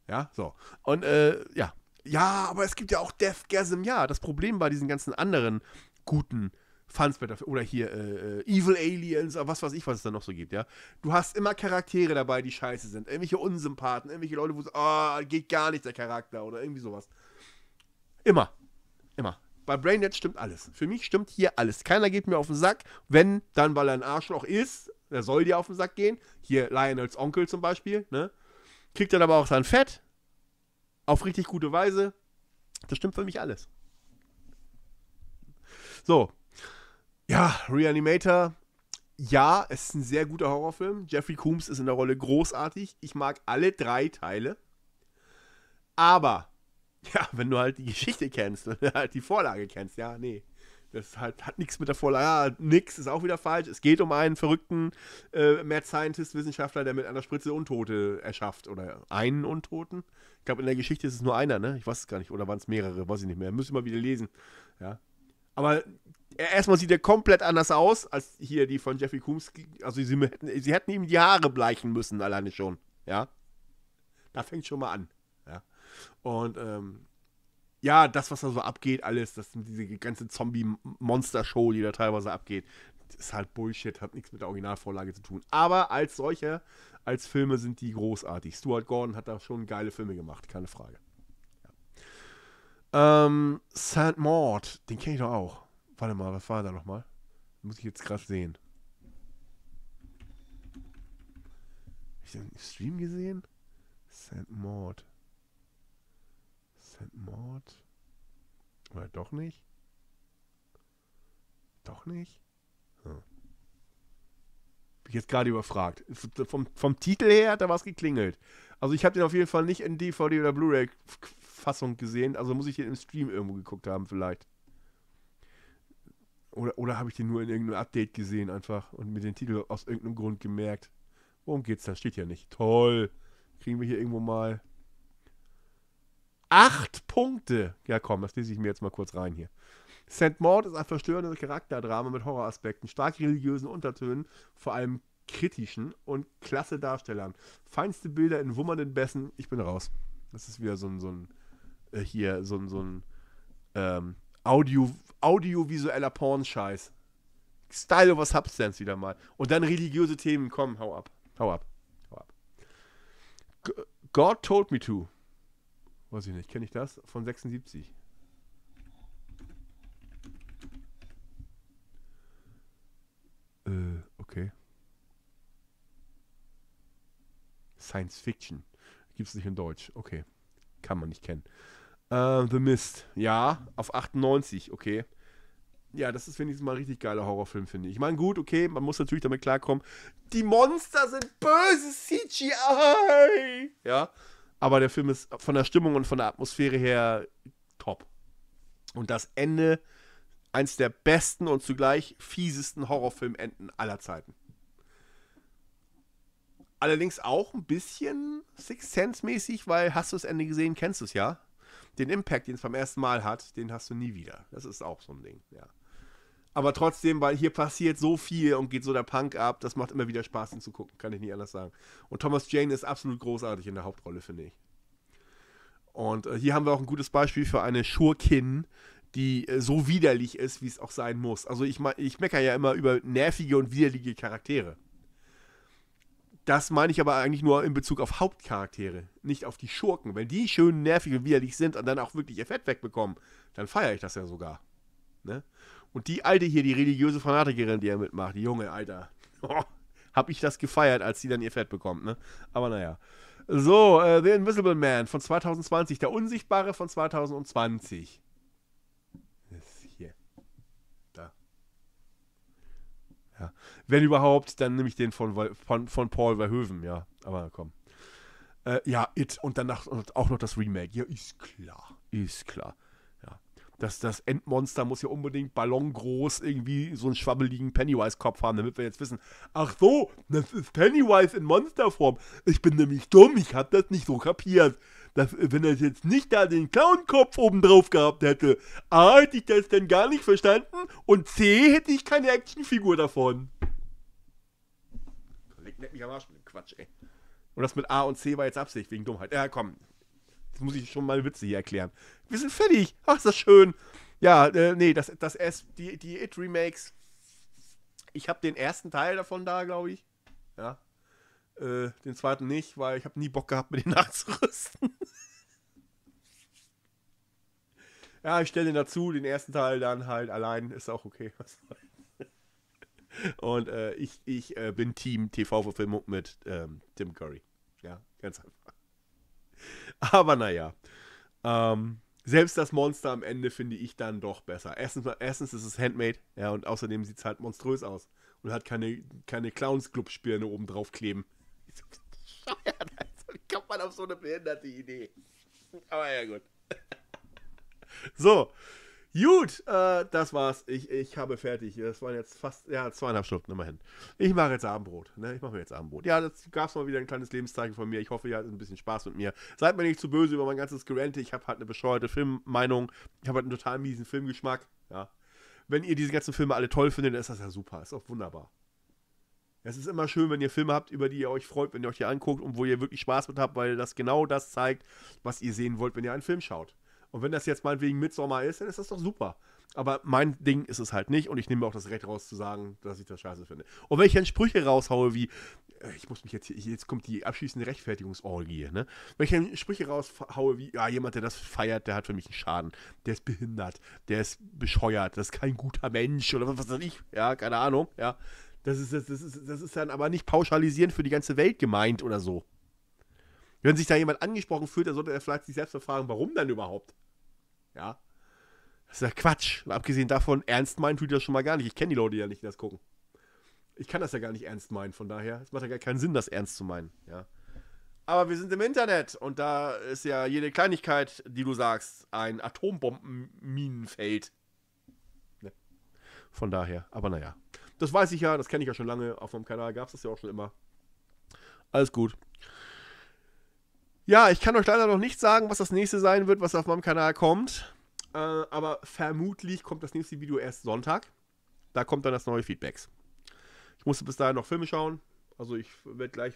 Ja, so. Und äh, ja. Ja, aber es gibt ja auch Death Gasm. Ja, das Problem bei diesen ganzen anderen guten Fans oder hier äh, äh Evil Aliens, was weiß ich, was es da noch so gibt, ja. Du hast immer Charaktere dabei, die scheiße sind. Irgendwelche Unsympathen, irgendwelche Leute, wo es, oh, ah, geht gar nicht der Charakter oder irgendwie sowas. Immer. Immer. Bei Braindead stimmt alles. Für mich stimmt hier alles. Keiner geht mir auf den Sack. Wenn, dann, weil er ein Arschloch ist. er soll dir auf den Sack gehen. Hier Lionels Onkel zum Beispiel. Ne? Kriegt dann aber auch sein Fett. Auf richtig gute Weise. Das stimmt für mich alles. So. Ja, Reanimator. Ja, es ist ein sehr guter Horrorfilm. Jeffrey Coombs ist in der Rolle großartig. Ich mag alle drei Teile. Aber Ja, wenn du halt die Geschichte kennst, wenn du halt die Vorlage kennst, ja, nee. Das halt, hat nichts mit der Vorlage. Ja, nix ist auch wieder falsch. Es geht um einen verrückten äh, Mad Scientist, Wissenschaftler, der mit einer Spritze Untote erschafft. Oder einen Untoten. Ich glaube, in der Geschichte ist es nur einer, ne? Ich weiß es gar nicht. Oder waren es mehrere? Weiß ich nicht mehr. Müssen wir mal wieder lesen. Ja. Aber e, erstmal sieht er komplett anders aus als hier die von Jeffrey Coombs. Also sie, sie hätten ihm die Haare bleichen müssen, alleine schon. Ja. Da fängt schon mal an. Und ähm, ja, das, was da so abgeht, alles, das diese ganze Zombie-Monster-Show, die da teilweise abgeht, ist halt Bullshit, hat nichts mit der Originalvorlage zu tun. Aber als solche, als Filme sind die großartig. Stuart Gordon hat da schon geile Filme gemacht, keine Frage. Ja. Ähm, Saint Maud, den kenne ich doch auch. Warte mal, was war da nochmal? Muss ich jetzt gerade sehen. Hab ich den im Stream gesehen? Saint Maud. Mord. Oder doch nicht? Doch nicht? Hm. Bin jetzt gerade überfragt. Vom, vom Titel her hat da was geklingelt. Also ich habe den auf jeden Fall nicht in DVD oder Blu-ray-Fassung gesehen. Also muss ich den im Stream irgendwo geguckt haben vielleicht. Oder, oder habe ich den nur in irgendeinem Update gesehen einfach und mir den Titel aus irgendeinem Grund gemerkt. Worum geht's da? Steht ja nicht. Toll. Kriegen wir hier irgendwo mal Acht Punkte. Ja, komm, das lese ich mir jetzt mal kurz rein hier. St. Maud ist ein verstörendes Charakterdrama mit Horroraspekten, stark religiösen Untertönen, vor allem kritischen und klasse Darstellern. Feinste Bilder in wummernden Bässen. Ich bin raus. Das ist wieder so ein, so ein äh, hier, so ein, so ein ähm, Audio, audiovisueller Porn-Scheiß. Style over Substance wieder mal. Und dann religiöse Themen. Komm, hau ab. Hau ab. Hau ab. G God told me to. Weiß ich nicht. Kenne ich das? Von 76. Äh, okay. Science Fiction. Gibt es nicht in Deutsch. Okay. Kann man nicht kennen. Äh, The Mist. Ja, auf 98. Okay. Ja, das ist wenigstens mal ein richtig geiler Horrorfilm, finde ich. Ich meine, gut, okay, man muss natürlich damit klarkommen. Die Monster sind böse CGI! Ja, aber der Film ist von der Stimmung und von der Atmosphäre her top. Und das Ende eins der besten und zugleich fiesesten Horrorfilmenden aller Zeiten. Allerdings auch ein bisschen Sixth Sense-mäßig, weil hast du das Ende gesehen, kennst du es ja. Den Impact, den es beim ersten Mal hat, den hast du nie wieder. Das ist auch so ein Ding, ja. Aber trotzdem, weil hier passiert so viel und geht so der Punk ab, das macht immer wieder Spaß, ihn zu gucken, kann ich nicht anders sagen. Und Thomas Jane ist absolut großartig in der Hauptrolle, finde ich. Und äh, hier haben wir auch ein gutes Beispiel für eine Schurkin, die äh, so widerlich ist, wie es auch sein muss. Also ich, ich meckere ja immer über nervige und widerliche Charaktere. Das meine ich aber eigentlich nur in Bezug auf Hauptcharaktere, nicht auf die Schurken. Wenn die schön nervig und widerlich sind und dann auch wirklich ihr Fett wegbekommen, dann feiere ich das ja sogar. Ne? Und die alte hier, die religiöse Fanatikerin, die er mitmacht, die Junge, Alter. Oh, hab ich das gefeiert, als sie dann ihr Fett bekommt, ne? Aber naja. So, äh, The Invisible Man von 2020, der Unsichtbare von 2020. Ist hier. Da. Ja. Wenn überhaupt, dann nehme ich den von, von, von Paul Verhoeven, ja. Aber komm. Äh, ja, It und danach auch noch das Remake. Ja, ist klar. Ist klar das, das Endmonster muss ja unbedingt ballongroß irgendwie so einen schwabbeligen Pennywise-Kopf haben, damit wir jetzt wissen, ach so, das ist Pennywise in Monsterform. Ich bin nämlich dumm, ich hab das nicht so kapiert. Das, wenn er jetzt nicht da den Clown-Kopf oben drauf gehabt hätte, A, hätte ich das denn gar nicht verstanden und C, hätte ich keine Actionfigur davon. Leck mich am Arsch mit dem Quatsch, ey. Und das mit A und C war jetzt Absicht, wegen Dummheit. Ja, komm, Jetzt muss ich schon mal Witze hier erklären. Wir sind fertig. Ach, ist das schön. Ja, äh, nee, das, das erst, die, die It-Remakes. Ich habe den ersten Teil davon da, glaube ich. Ja. Äh, den zweiten nicht, weil ich habe nie Bock gehabt, mir den nachzurüsten. ja, ich stelle den dazu, den ersten Teil dann halt allein, ist auch okay. Und äh, ich, ich äh, bin Team TV-Verfilmung mit ähm, Tim Curry. Ja, ganz einfach. Aber naja. Ähm, selbst das Monster am Ende finde ich dann doch besser. Erstens, erstens ist es handmade, ja, und außerdem sieht es halt monströs aus. Und hat keine, keine Clowns-Club-Spirne oben drauf kleben. Wie kommt man auf so eine behinderte Idee? Aber ja, gut. So, Gut, äh, das war's. Ich, ich habe fertig. Das waren jetzt fast ja, zweieinhalb Stunden immerhin. Ich mache jetzt Abendbrot. Ne? Ich mache mir jetzt Abendbrot. Ja, das gab's mal wieder ein kleines Lebenszeichen von mir. Ich hoffe, ihr hattet ein bisschen Spaß mit mir. Seid mir nicht zu böse über mein ganzes Gerente. Ich habe halt eine bescheuerte Filmmeinung. Ich habe halt einen total miesen Filmgeschmack. Ja. Wenn ihr diese ganzen Filme alle toll findet, dann ist das ja super. Ist auch wunderbar. Es ist immer schön, wenn ihr Filme habt, über die ihr euch freut, wenn ihr euch die anguckt und wo ihr wirklich Spaß mit habt, weil das genau das zeigt, was ihr sehen wollt, wenn ihr einen Film schaut. Und wenn das jetzt mal wegen Mitsommer ist, dann ist das doch super. Aber mein Ding ist es halt nicht und ich nehme mir auch das Recht raus zu sagen, dass ich das scheiße finde. Und wenn ich dann Sprüche raushaue wie, äh, ich muss mich jetzt, hier, jetzt kommt die abschließende Rechtfertigungsorgie, ne? Wenn ich dann Sprüche raushaue wie, ja, ah, jemand, der das feiert, der hat für mich einen Schaden, der ist behindert, der ist bescheuert, das ist kein guter Mensch oder was weiß ich, ja, keine Ahnung, ja. Das ist, das, ist, das ist dann aber nicht pauschalisierend für die ganze Welt gemeint oder so. Wenn sich da jemand angesprochen fühlt, dann sollte er vielleicht sich selbst fragen, warum dann überhaupt? Ja. Das ist ja Quatsch. Mal abgesehen davon, ernst meinen tut das schon mal gar nicht. Ich kenne die Leute ja nicht, die das gucken. Ich kann das ja gar nicht ernst meinen, von daher. Es macht ja gar keinen Sinn, das ernst zu meinen, ja. Aber wir sind im Internet und da ist ja jede Kleinigkeit, die du sagst, ein Atombombenminenfeld. Ne? Von daher, aber naja. Das weiß ich ja, das kenne ich ja schon lange. Auf meinem Kanal gab es das ja auch schon immer. Alles gut. Ja, ich kann euch leider noch nicht sagen, was das nächste sein wird, was auf meinem Kanal kommt. Äh, aber vermutlich kommt das nächste Video erst Sonntag. Da kommt dann das neue Feedbacks. Ich musste bis dahin noch Filme schauen. Also ich werde gleich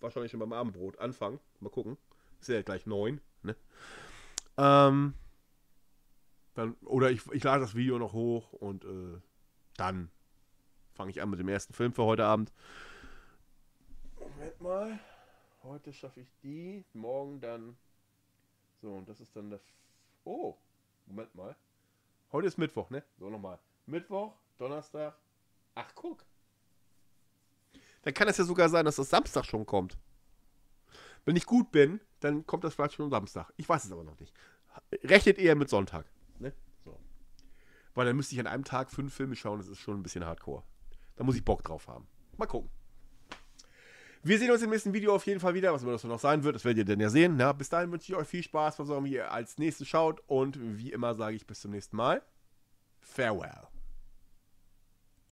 wahrscheinlich schon beim Abendbrot anfangen. Mal gucken. Ist ja gleich neun. Ne? Ähm, dann, oder ich, ich lade das Video noch hoch und äh, dann fange ich an mit dem ersten Film für heute Abend. Moment mal heute schaffe ich die, morgen dann. So, und das ist dann der. F oh, Moment mal. Heute ist Mittwoch, ne? So nochmal. Mittwoch, Donnerstag. Ach, guck. Dann kann es ja sogar sein, dass das Samstag schon kommt. Wenn ich gut bin, dann kommt das vielleicht schon Samstag. Ich weiß es aber noch nicht. Rechnet eher mit Sonntag. Ne? So. Weil dann müsste ich an einem Tag fünf Filme schauen, das ist schon ein bisschen hardcore. Da muss ich Bock drauf haben. Mal gucken. Wir sehen uns im nächsten Video auf jeden Fall wieder, was immer das noch sein wird. Das werdet ihr dann ja sehen. Na, ne? bis dahin wünsche ich euch viel Spaß, was auch immer ihr als nächstes schaut. Und wie immer sage ich bis zum nächsten Mal. Farewell.